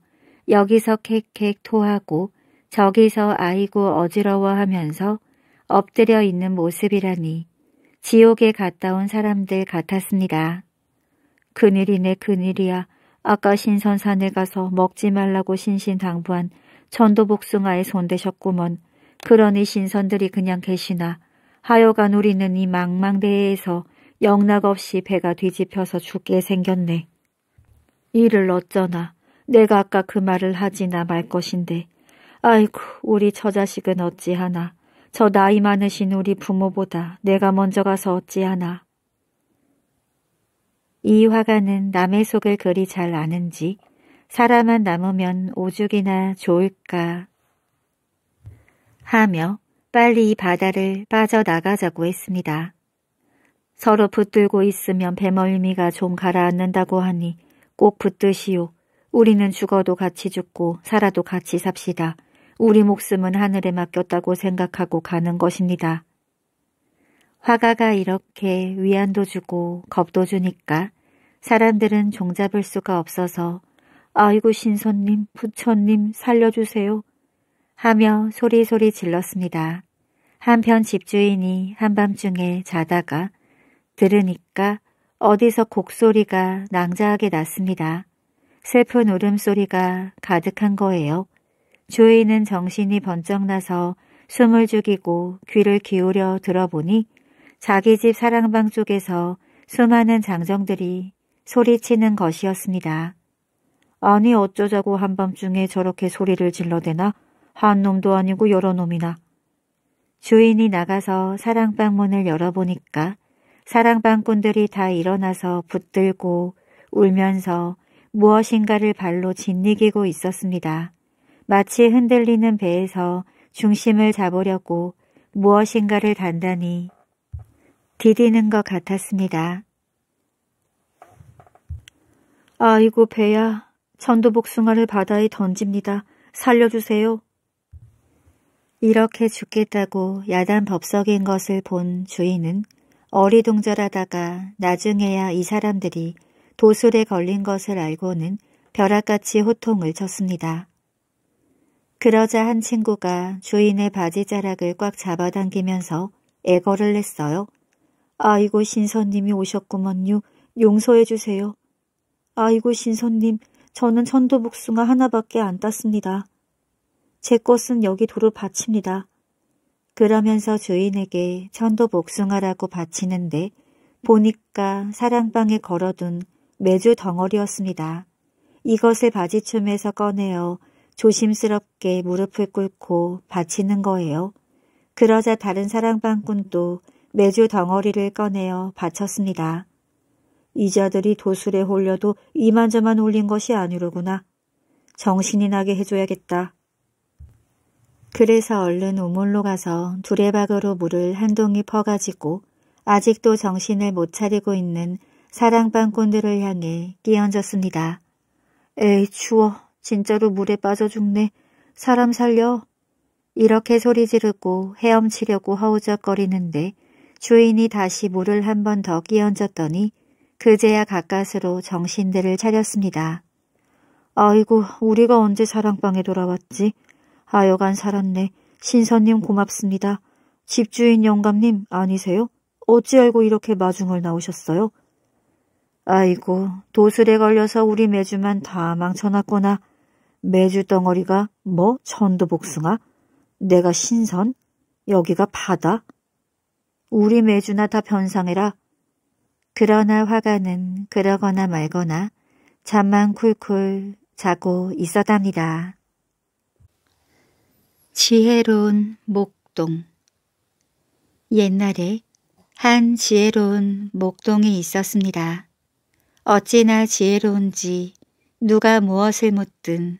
여기서 캑캑 토하고 저기서 아이고 어지러워하면서 엎드려 있는 모습이라니 지옥에 갔다 온 사람들 같았습니다. 그일이네 그일이야. 아까 신선산에 가서 먹지 말라고 신신당부한 전도복숭아에 손대셨구먼. 그러니 신선들이 그냥 계시나. 하여간 우리는 이 망망대해에서 영락 없이 배가 뒤집혀서 죽게 생겼네. 이를 어쩌나. 내가 아까 그 말을 하지나 말 것인데. 아이쿠 우리 처자식은 어찌하나. 저 나이 많으신 우리 부모보다 내가 먼저 가서 어찌하나. 이 화가는 남의 속을 그리 잘 아는지 사람만 남으면 오죽이나 좋을까 하며 빨리 이 바다를 빠져나가자고 했습니다. 서로 붙들고 있으면 배멀미가 좀 가라앉는다고 하니 꼭 붙드시오. 우리는 죽어도 같이 죽고 살아도 같이 삽시다. 우리 목숨은 하늘에 맡겼다고 생각하고 가는 것입니다. 화가가 이렇게 위안도 주고 겁도 주니까 사람들은 종잡을 수가 없어서 아이고 신손님 부처님 살려주세요 하며 소리소리 질렀습니다. 한편 집주인이 한밤중에 자다가 들으니까 어디서 곡소리가 낭자하게 났습니다. 슬픈 울음소리가 가득한 거예요. 주인은 정신이 번쩍 나서 숨을 죽이고 귀를 기울여 들어보니 자기 집 사랑방 쪽에서 수많은 장정들이 소리치는 것이었습니다. 아니 어쩌자고 한밤중에 저렇게 소리를 질러대나 한 놈도 아니고 여러 놈이나. 주인이 나가서 사랑방 문을 열어보니까 사랑방꾼들이 다 일어나서 붙들고 울면서 무엇인가를 발로 짓이기고 있었습니다. 마치 흔들리는 배에서 중심을 잡으려고 무엇인가를 단단히 디디는 것 같았습니다. 아이고 배야, 전도복숭아를 바다에 던집니다. 살려주세요. 이렇게 죽겠다고 야단 법석인 것을 본 주인은 어리둥절하다가 나중에야 이 사람들이 도술에 걸린 것을 알고는 벼락같이 호통을 쳤습니다. 그러자 한 친구가 주인의 바지자락을 꽉 잡아당기면서 애걸을 냈어요. 아이고 신선님이 오셨구먼요. 용서해 주세요. 아이고 신선님, 저는 천도복숭아 하나밖에 안 땄습니다. 제 것은 여기 도로 바칩니다. 그러면서 주인에게 천도복숭아라고 바치는데 보니까 사랑방에 걸어둔 매주 덩어리였습니다. 이것을 바지춤에서 꺼내어 조심스럽게 무릎을 꿇고 바치는 거예요. 그러자 다른 사랑방꾼도 매주 덩어리를 꺼내어 바쳤습니다. 이자들이 도술에 홀려도 이만저만 올린 것이 아니로구나. 정신이 나게 해줘야겠다. 그래서 얼른 우물로 가서 두레박으로 물을 한 동이 퍼가지고 아직도 정신을 못 차리고 있는 사랑방꾼들을 향해 끼얹었습니다. 에이 추워. 진짜로 물에 빠져 죽네. 사람 살려. 이렇게 소리 지르고 헤엄치려고 허우적거리는데 주인이 다시 물을 한 번 더 끼얹었더니 그제야 가까스로 정신들을 차렸습니다. 아이고 우리가 언제 사랑방에 돌아왔지? 아여간 살았네. 신선님 고맙습니다. 집주인 영감님 아니세요? 어찌 알고 이렇게 마중을 나오셨어요? 아이고 도술에 걸려서 우리 매주만 다 망쳐놨구나. 매주 덩어리가 뭐 천도복숭아? 내가 신선? 여기가 바다? 우리 매주나 다 변상해라. 그러나 화가는 그러거나 말거나 잠만 쿨쿨 자고 있었답니다. 지혜로운 목동 옛날에 한 지혜로운 목동이 있었습니다. 어찌나 지혜로운지 누가 무엇을 묻든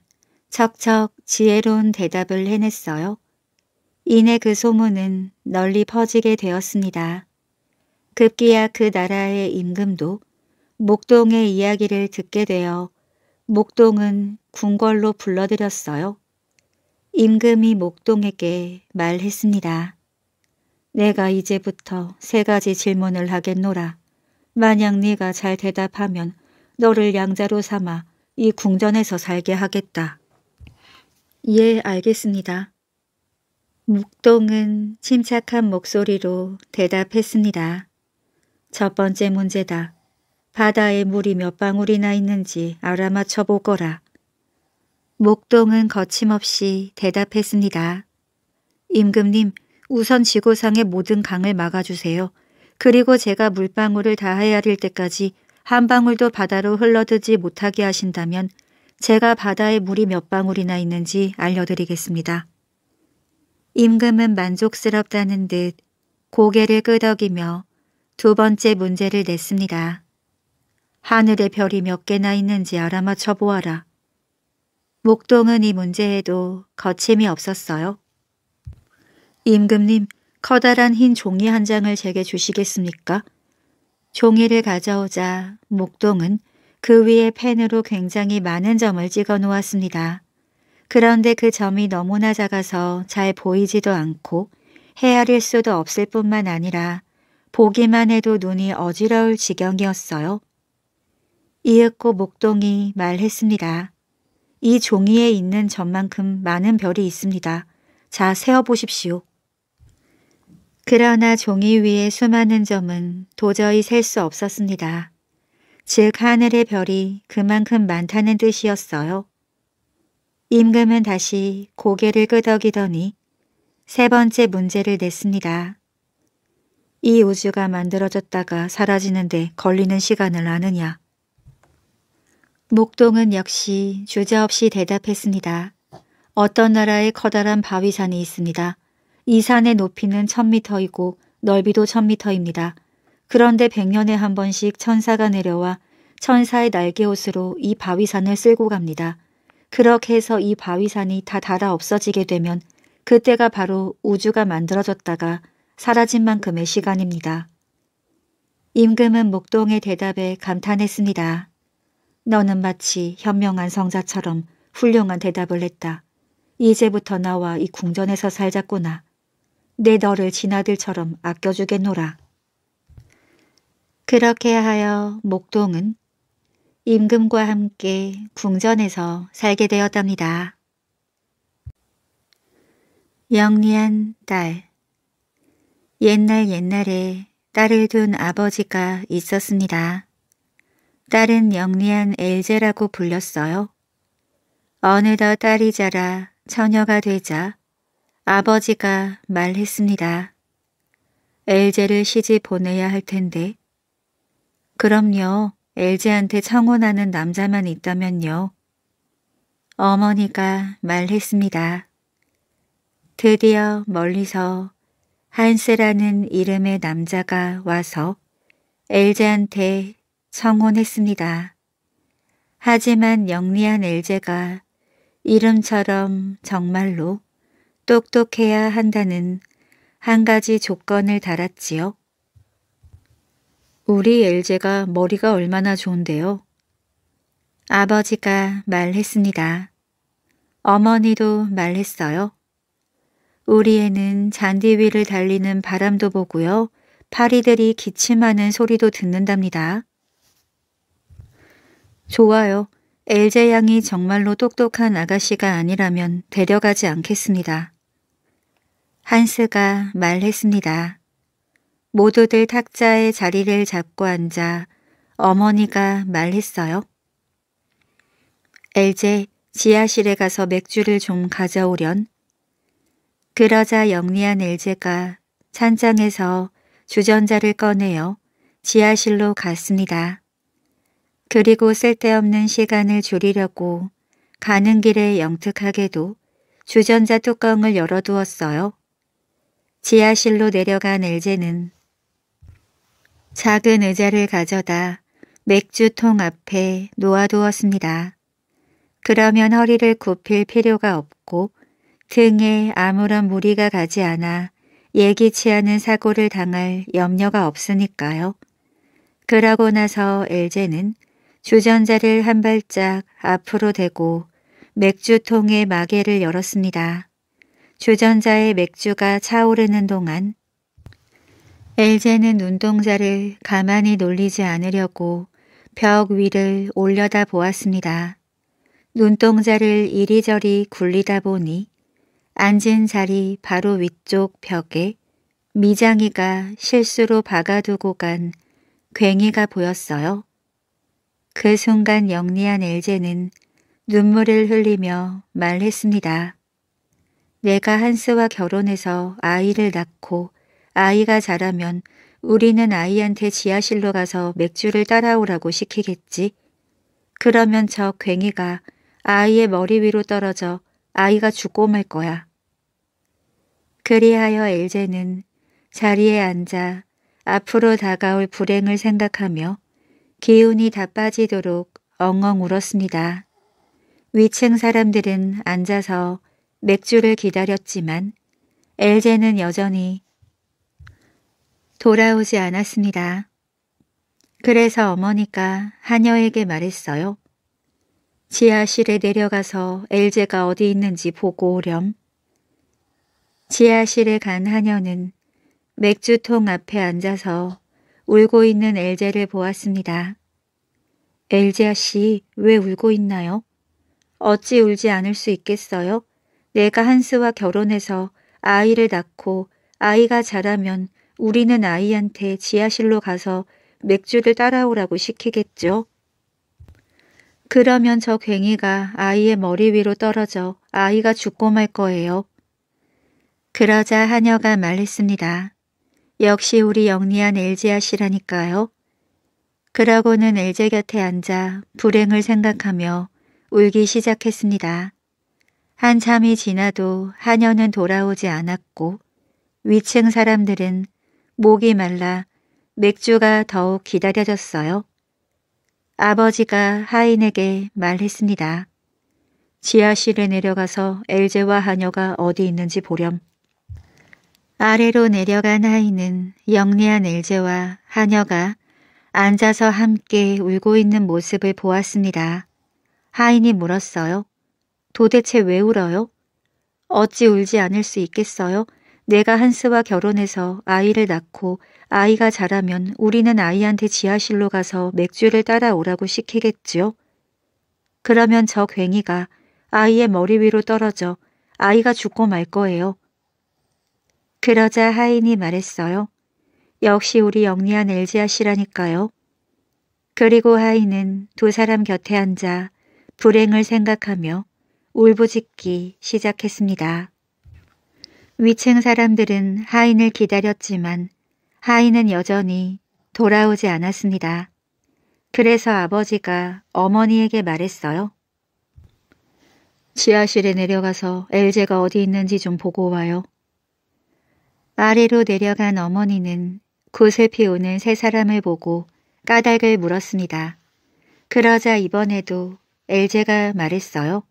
척척 지혜로운 대답을 해냈어요. 이내 그 소문은 널리 퍼지게 되었습니다. 급기야 그 나라의 임금도 목동의 이야기를 듣게 되어 목동은 궁궐로 불러들였어요. 임금이 목동에게 말했습니다. 내가 이제부터 세 가지 질문을 하겠노라. 만약 네가 잘 대답하면 너를 양자로 삼아 이 궁전에서 살게 하겠다. 예, 알겠습니다. 묵동은 침착한 목소리로 대답했습니다. 첫 번째 문제다. 바다에 물이 몇 방울이나 있는지 알아맞혀 보거라. 목동은 거침없이 대답했습니다. 임금님, 우선 지구상의 모든 강을 막아주세요. 그리고 제가 물방울을 다 헤아릴 때까지 한 방울도 바다로 흘러드지 못하게 하신다면 제가 바다에 물이 몇 방울이나 있는지 알려드리겠습니다. 임금은 만족스럽다는 듯 고개를 끄덕이며 두 번째 문제를 냈습니다. 하늘에 별이 몇 개나 있는지 알아맞혀 보아라. 목동은 이 문제에도 거침이 없었어요. 임금님, 커다란 흰 종이 한 장을 제게 주시겠습니까? 종이를 가져오자 목동은 그 위에 펜으로 굉장히 많은 점을 찍어 놓았습니다. 그런데 그 점이 너무나 작아서 잘 보이지도 않고 헤아릴 수도 없을 뿐만 아니라 보기만 해도 눈이 어지러울 지경이었어요. 이윽고 목동이 말했습니다. 이 종이에 있는 점만큼 많은 별이 있습니다. 자, 세어보십시오. 그러나 종이 위에 수많은 점은 도저히 셀 수 없었습니다. 즉 하늘의 별이 그만큼 많다는 뜻이었어요. 임금은 다시 고개를 끄덕이더니 세 번째 문제를 냈습니다. 이 우주가 만들어졌다가 사라지는데 걸리는 시간을 아느냐? 목동은 역시 주저없이 대답했습니다. 어떤 나라에 커다란 바위산이 있습니다. 이 산의 높이는 1000m이고 넓이도 1000m입니다. 그런데 100년에 한 번씩 천사가 내려와 천사의 날개옷으로 이 바위산을 쓸고 갑니다. 그렇게 해서 이 바위산이 다 닳아 없어지게 되면 그때가 바로 우주가 만들어졌다가 사라진 만큼의 시간입니다. 임금은 목동의 대답에 감탄했습니다. 너는 마치 현명한 성자처럼 훌륭한 대답을 했다. 이제부터 나와 이 궁전에서 살자꾸나. 내 너를 진아들처럼 아껴주겠노라. 그렇게 하여 목동은 임금과 함께 궁전에서 살게 되었답니다. 영리한 딸 옛날 옛날에 딸을 둔 아버지가 있었습니다. 딸은 영리한 엘제라고 불렸어요. 어느덧 딸이 자라 처녀가 되자 아버지가 말했습니다. 엘제를 시집 보내야 할 텐데. 그럼요. 엘지한테 청혼하는 남자만 있다면요. 어머니가 말했습니다. 드디어 멀리서 한세라는 이름의 남자가 와서 엘제한테 청혼했습니다. 하지만 영리한 엘제가 이름처럼 정말로 똑똑해야 한다는 한 가지 조건을 달았지요. 우리 엘제가 머리가 얼마나 좋은데요. 아버지가 말했습니다. 어머니도 말했어요. 우리 애는 잔디 위를 달리는 바람도 보고요. 파리들이 기침하는 소리도 듣는답니다. 좋아요. 엘제 양이 정말로 똑똑한 아가씨가 아니라면 데려가지 않겠습니다. 한스가 말했습니다. 모두들 탁자에 자리를 잡고 앉아 어머니가 말했어요. 엘제 지하실에 가서 맥주를 좀 가져오련. 그러자 영리한 엘제가 찬장에서 주전자를 꺼내어 지하실로 갔습니다. 그리고 쓸데없는 시간을 줄이려고 가는 길에 영특하게도 주전자 뚜껑을 열어두었어요. 지하실로 내려간 엘제는 작은 의자를 가져다 맥주통 앞에 놓아두었습니다. 그러면 허리를 굽힐 필요가 없고 등에 아무런 무리가 가지 않아 예기치 않은 사고를 당할 염려가 없으니까요. 그러고 나서 엘제는 주전자를 한 발짝 앞으로 대고 맥주통의 마개를 열었습니다. 주전자의 맥주가 차오르는 동안 엘제는 눈동자를 가만히 놀리지 않으려고 벽 위를 올려다 보았습니다. 눈동자를 이리저리 굴리다 보니 앉은 자리 바로 위쪽 벽에 미장이가 실수로 박아두고 간 괭이가 보였어요. 그 순간 영리한 엘제는 눈물을 흘리며 말했습니다. 내가 한스와 결혼해서 아이를 낳고 아이가 자라면 우리는 아이한테 지하실로 가서 맥주를 따라오라고 시키겠지. 그러면 저 괭이가 아이의 머리 위로 떨어져 아이가 죽고 말 거야. 그리하여 엘제는 자리에 앉아 앞으로 다가올 불행을 생각하며 기운이 다 빠지도록 엉엉 울었습니다. 위층 사람들은 앉아서 맥주를 기다렸지만 엘제는 여전히 돌아오지 않았습니다. 그래서 어머니가 하녀에게 말했어요. 지하실에 내려가서 엘제가 어디 있는지 보고 오렴. 지하실에 간 하녀는 맥주통 앞에 앉아서 울고 있는 엘제를 보았습니다. 엘제아 씨, 왜 울고 있나요? 어찌 울지 않을 수 있겠어요? 내가 한스와 결혼해서 아이를 낳고 아이가 자라면 우리는 아이한테 지하실로 가서 맥주를 따라오라고 시키겠죠. 그러면 저 괭이가 아이의 머리 위로 떨어져 아이가 죽고 말 거예요. 그러자 하녀가 말했습니다. 역시 우리 영리한 엘지아씨라니까요 그러고는 엘제 곁에 앉아 불행을 생각하며 울기 시작했습니다. 한참이 지나도 하녀는 돌아오지 않았고 위층 사람들은 목이 말라 맥주가 더욱 기다려졌어요. 아버지가 하인에게 말했습니다. 지하실에 내려가서 엘제와 하녀가 어디 있는지 보렴. 아래로 내려간 하인은 영리한 엘제와 하녀가 앉아서 함께 울고 있는 모습을 보았습니다. 하인이 물었어요. 도대체 왜 울어요? 어찌 울지 않을 수 있겠어요? 내가 한스와 결혼해서 아이를 낳고 아이가 자라면 우리는 아이한테 지하실로 가서 맥주를 따라오라고 시키겠지요. 그러면 저 괭이가 아이의 머리 위로 떨어져 아이가 죽고 말 거예요. 그러자 하인이 말했어요. 역시 우리 영리한 엘지아 씨라니까요. 그리고 하인은 두 사람 곁에 앉아 불행을 생각하며 울부짖기 시작했습니다. 위층 사람들은 하인을 기다렸지만 하인은 여전히 돌아오지 않았습니다. 그래서 아버지가 어머니에게 말했어요. 지하실에 내려가서 엘제가 어디 있는지 좀 보고 와요. 아래로 내려간 어머니는 굿을 피우는 세 사람을 보고 까닭을 물었습니다. 그러자 이번에도 엘제가 말했어요.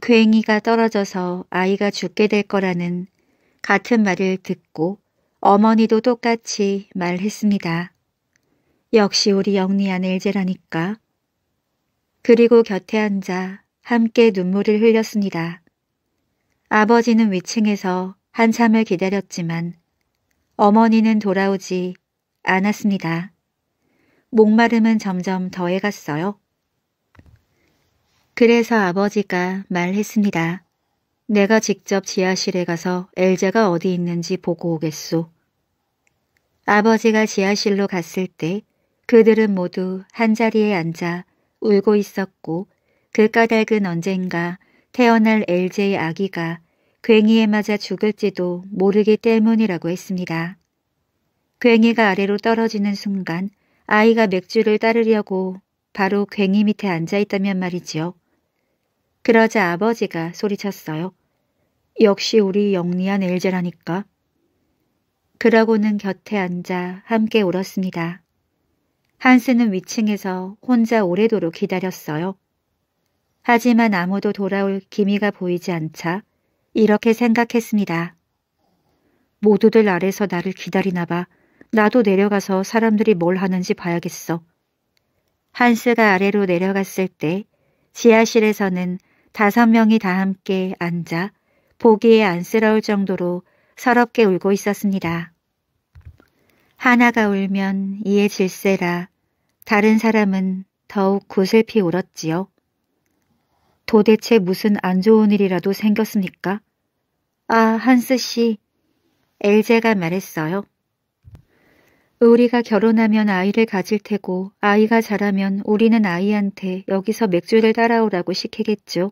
그 앵이가 떨어져서 아이가 죽게 될 거라는 같은 말을 듣고 어머니도 똑같이 말했습니다. 역시 우리 영리한 엘제라니까. 그리고 곁에 앉아 함께 눈물을 흘렸습니다. 아버지는 위층에서 한참을 기다렸지만 어머니는 돌아오지 않았습니다. 목마름은 점점 더해갔어요. 그래서 아버지가 말했습니다. 내가 직접 지하실에 가서 엘자가 어디 있는지 보고 오겠소. 아버지가 지하실로 갔을 때 그들은 모두 한자리에 앉아 울고 있었고 그 까닭은 언젠가 태어날 엘제의 아기가 괭이에 맞아 죽을지도 모르기 때문이라고 했습니다. 괭이가 아래로 떨어지는 순간 아이가 맥주를 따르려고 바로 괭이 밑에 앉아 있다면 말이지요. 그러자 아버지가 소리쳤어요. 역시 우리 영리한 엘제라니까. 그러고는 곁에 앉아 함께 울었습니다. 한스는 위층에서 혼자 오래도록 기다렸어요. 하지만 아무도 돌아올 기미가 보이지 않자 이렇게 생각했습니다. 모두들 아래서 나를 기다리나 봐. 나도 내려가서 사람들이 뭘 하는지 봐야겠어. 한스가 아래로 내려갔을 때 지하실에서는 다섯 명이 다 함께 앉아 보기에 안쓰러울 정도로 서럽게 울고 있었습니다. 하나가 울면 이에 질세라 다른 사람은 더욱 고슬피 울었지요. 도대체 무슨 안 좋은 일이라도 생겼습니까? 아, 한스 씨. 엘제가 말했어요. 우리가 결혼하면 아이를 가질 테고 아이가 자라면 우리는 아이한테 여기서 맥주를 따라오라고 시키겠죠.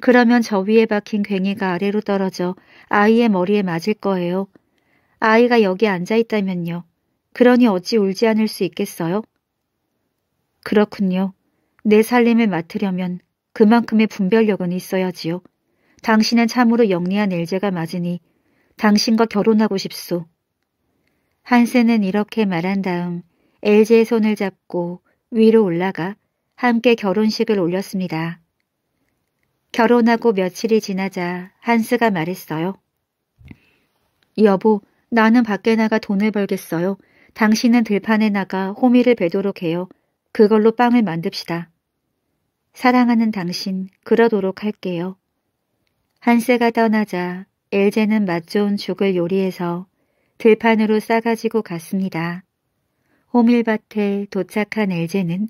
그러면 저 위에 박힌 괭이가 아래로 떨어져 아이의 머리에 맞을 거예요. 아이가 여기 앉아 있다면요. 그러니 어찌 울지 않을 수 있겠어요? 그렇군요. 내 살림을 맡으려면 그만큼의 분별력은 있어야지요. 당신은 참으로 영리한 엘제가 맞으니 당신과 결혼하고 싶소. 한세는 이렇게 말한 다음 엘제의 손을 잡고 위로 올라가 함께 결혼식을 올렸습니다. 결혼하고 며칠이 지나자 한스가 말했어요. 여보, 나는 밖에 나가 돈을 벌겠어요. 당신은 들판에 나가 호미를 베도록 해요. 그걸로 빵을 만듭시다. 사랑하는 당신, 그러도록 할게요. 한세가 떠나자 엘제는 맛 좋은 죽을 요리해서 들판으로 싸가지고 갔습니다. 호밀밭에 도착한 엘제는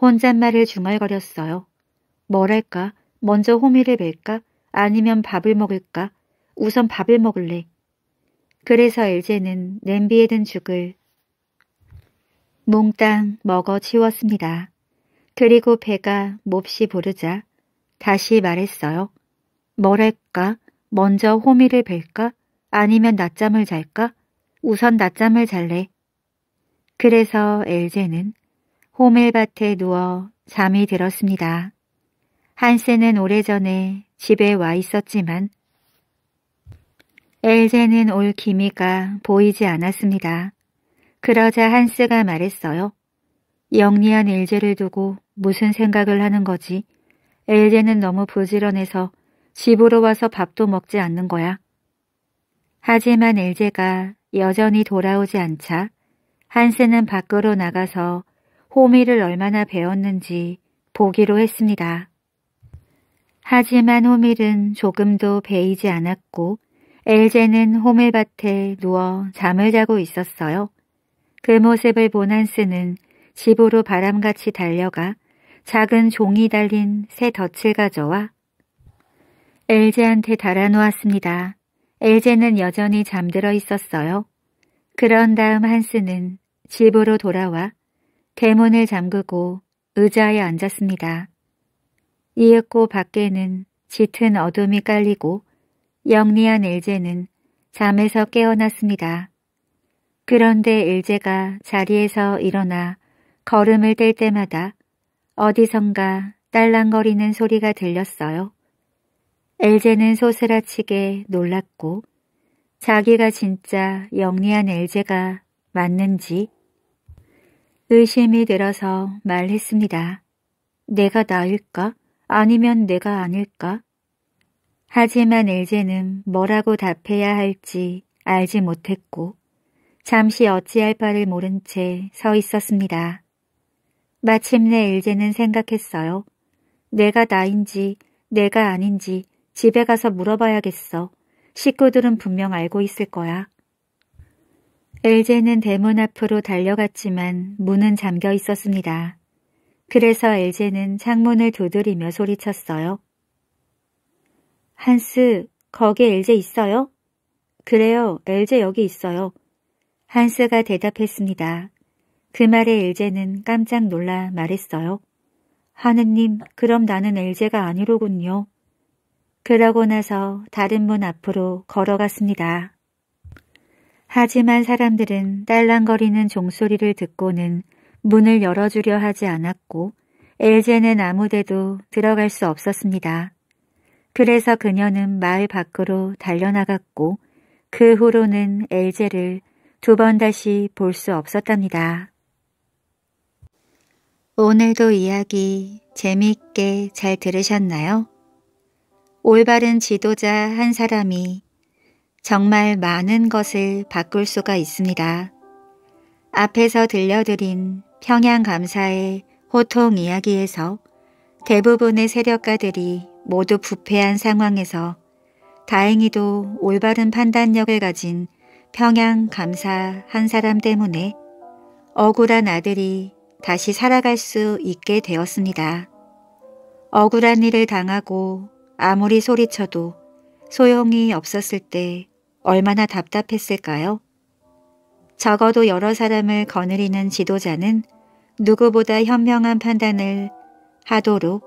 혼잣말을 중얼거렸어요. 뭐랄까, 먼저 호미를 뵐까? 아니면 밥을 먹을까? 우선 밥을 먹을래. 그래서 엘제는 냄비에 든 죽을 몽땅 먹어 치웠습니다. 그리고 배가 몹시 부르자 다시 말했어요. 뭐랄까? 먼저 호미를 뵐까? 아니면 낮잠을 잘까? 우선 낮잠을 잘래. 그래서 엘제는 호밀밭에 누워 잠이 들었습니다. 한세는 오래전에 집에 와 있었지만 엘제는 올 기미가 보이지 않았습니다. 그러자 한스가 말했어요. 영리한 엘제를 두고 무슨 생각을 하는 거지? 엘제는 너무 부지런해서 집으로 와서 밥도 먹지 않는 거야. 하지만 엘제가 여전히 돌아오지 않자 한스는 밖으로 나가서 호미를 얼마나 배웠는지 보기로 했습니다. 하지만 호밀은 조금도 베이지 않았고 엘제는 호밀밭에 누워 잠을 자고 있었어요. 그 모습을 본 한스는 집으로 바람같이 달려가 작은 종이 달린 새 덫을 가져와 엘제한테 달아놓았습니다. 엘제는 여전히 잠들어 있었어요. 그런 다음 한스는 집으로 돌아와 대문을 잠그고 의자에 앉았습니다. 이윽고 밖에는 짙은 어둠이 깔리고 영리한 일제는 잠에서 깨어났습니다. 그런데 일제가 자리에서 일어나 걸음을 뗄 때마다 어디선가 딸랑거리는 소리가 들렸어요. 엘제는 소스라치게 놀랐고 자기가 진짜 영리한 엘제가 맞는지 의심이 들어서 말했습니다. 내가 나일까? 아니면 내가 아닐까? 하지만 엘제는 뭐라고 답해야 할지 알지 못했고 잠시 어찌할 바를 모른 채 서 있었습니다. 마침내 엘제는 생각했어요. 내가 나인지 내가 아닌지 집에 가서 물어봐야겠어. 식구들은 분명 알고 있을 거야. 엘제는 대문 앞으로 달려갔지만 문은 잠겨 있었습니다. 그래서 엘제는 창문을 두드리며 소리쳤어요. 한스, 거기 엘제 있어요? 그래요, 엘제 여기 있어요. 한스가 대답했습니다. 그 말에 엘제는 깜짝 놀라 말했어요. 하느님, 그럼 나는 엘제가 아니로군요. 그러고 나서 다른 문 앞으로 걸어갔습니다. 하지만 사람들은 딸랑거리는 종소리를 듣고는 문을 열어주려 하지 않았고 엘제는 아무데도 들어갈 수 없었습니다. 그래서 그녀는 마을 밖으로 달려나갔고 그 후로는 엘제를 두 번 다시 볼 수 없었답니다. 오늘도 이야기 재미있게 잘 들으셨나요? 올바른 지도자 한 사람이 정말 많은 것을 바꿀 수가 있습니다. 앞에서 들려드린 평양감사의 호통 이야기에서 대부분의 세력가들이 모두 부패한 상황에서 다행히도 올바른 판단력을 가진 평양감사 한 사람 때문에 억울한 아들이 다시 살아갈 수 있게 되었습니다. 억울한 일을 당하고 아무리 소리쳐도 소용이 없었을 때 얼마나 답답했을까요? 적어도 여러 사람을 거느리는 지도자는 누구보다 현명한 판단을 하도록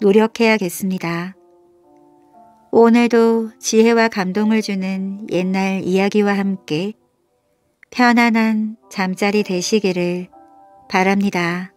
노력해야겠습니다. 오늘도 지혜와 감동을 주는 옛날 이야기와 함께 편안한 잠자리 되시기를 바랍니다.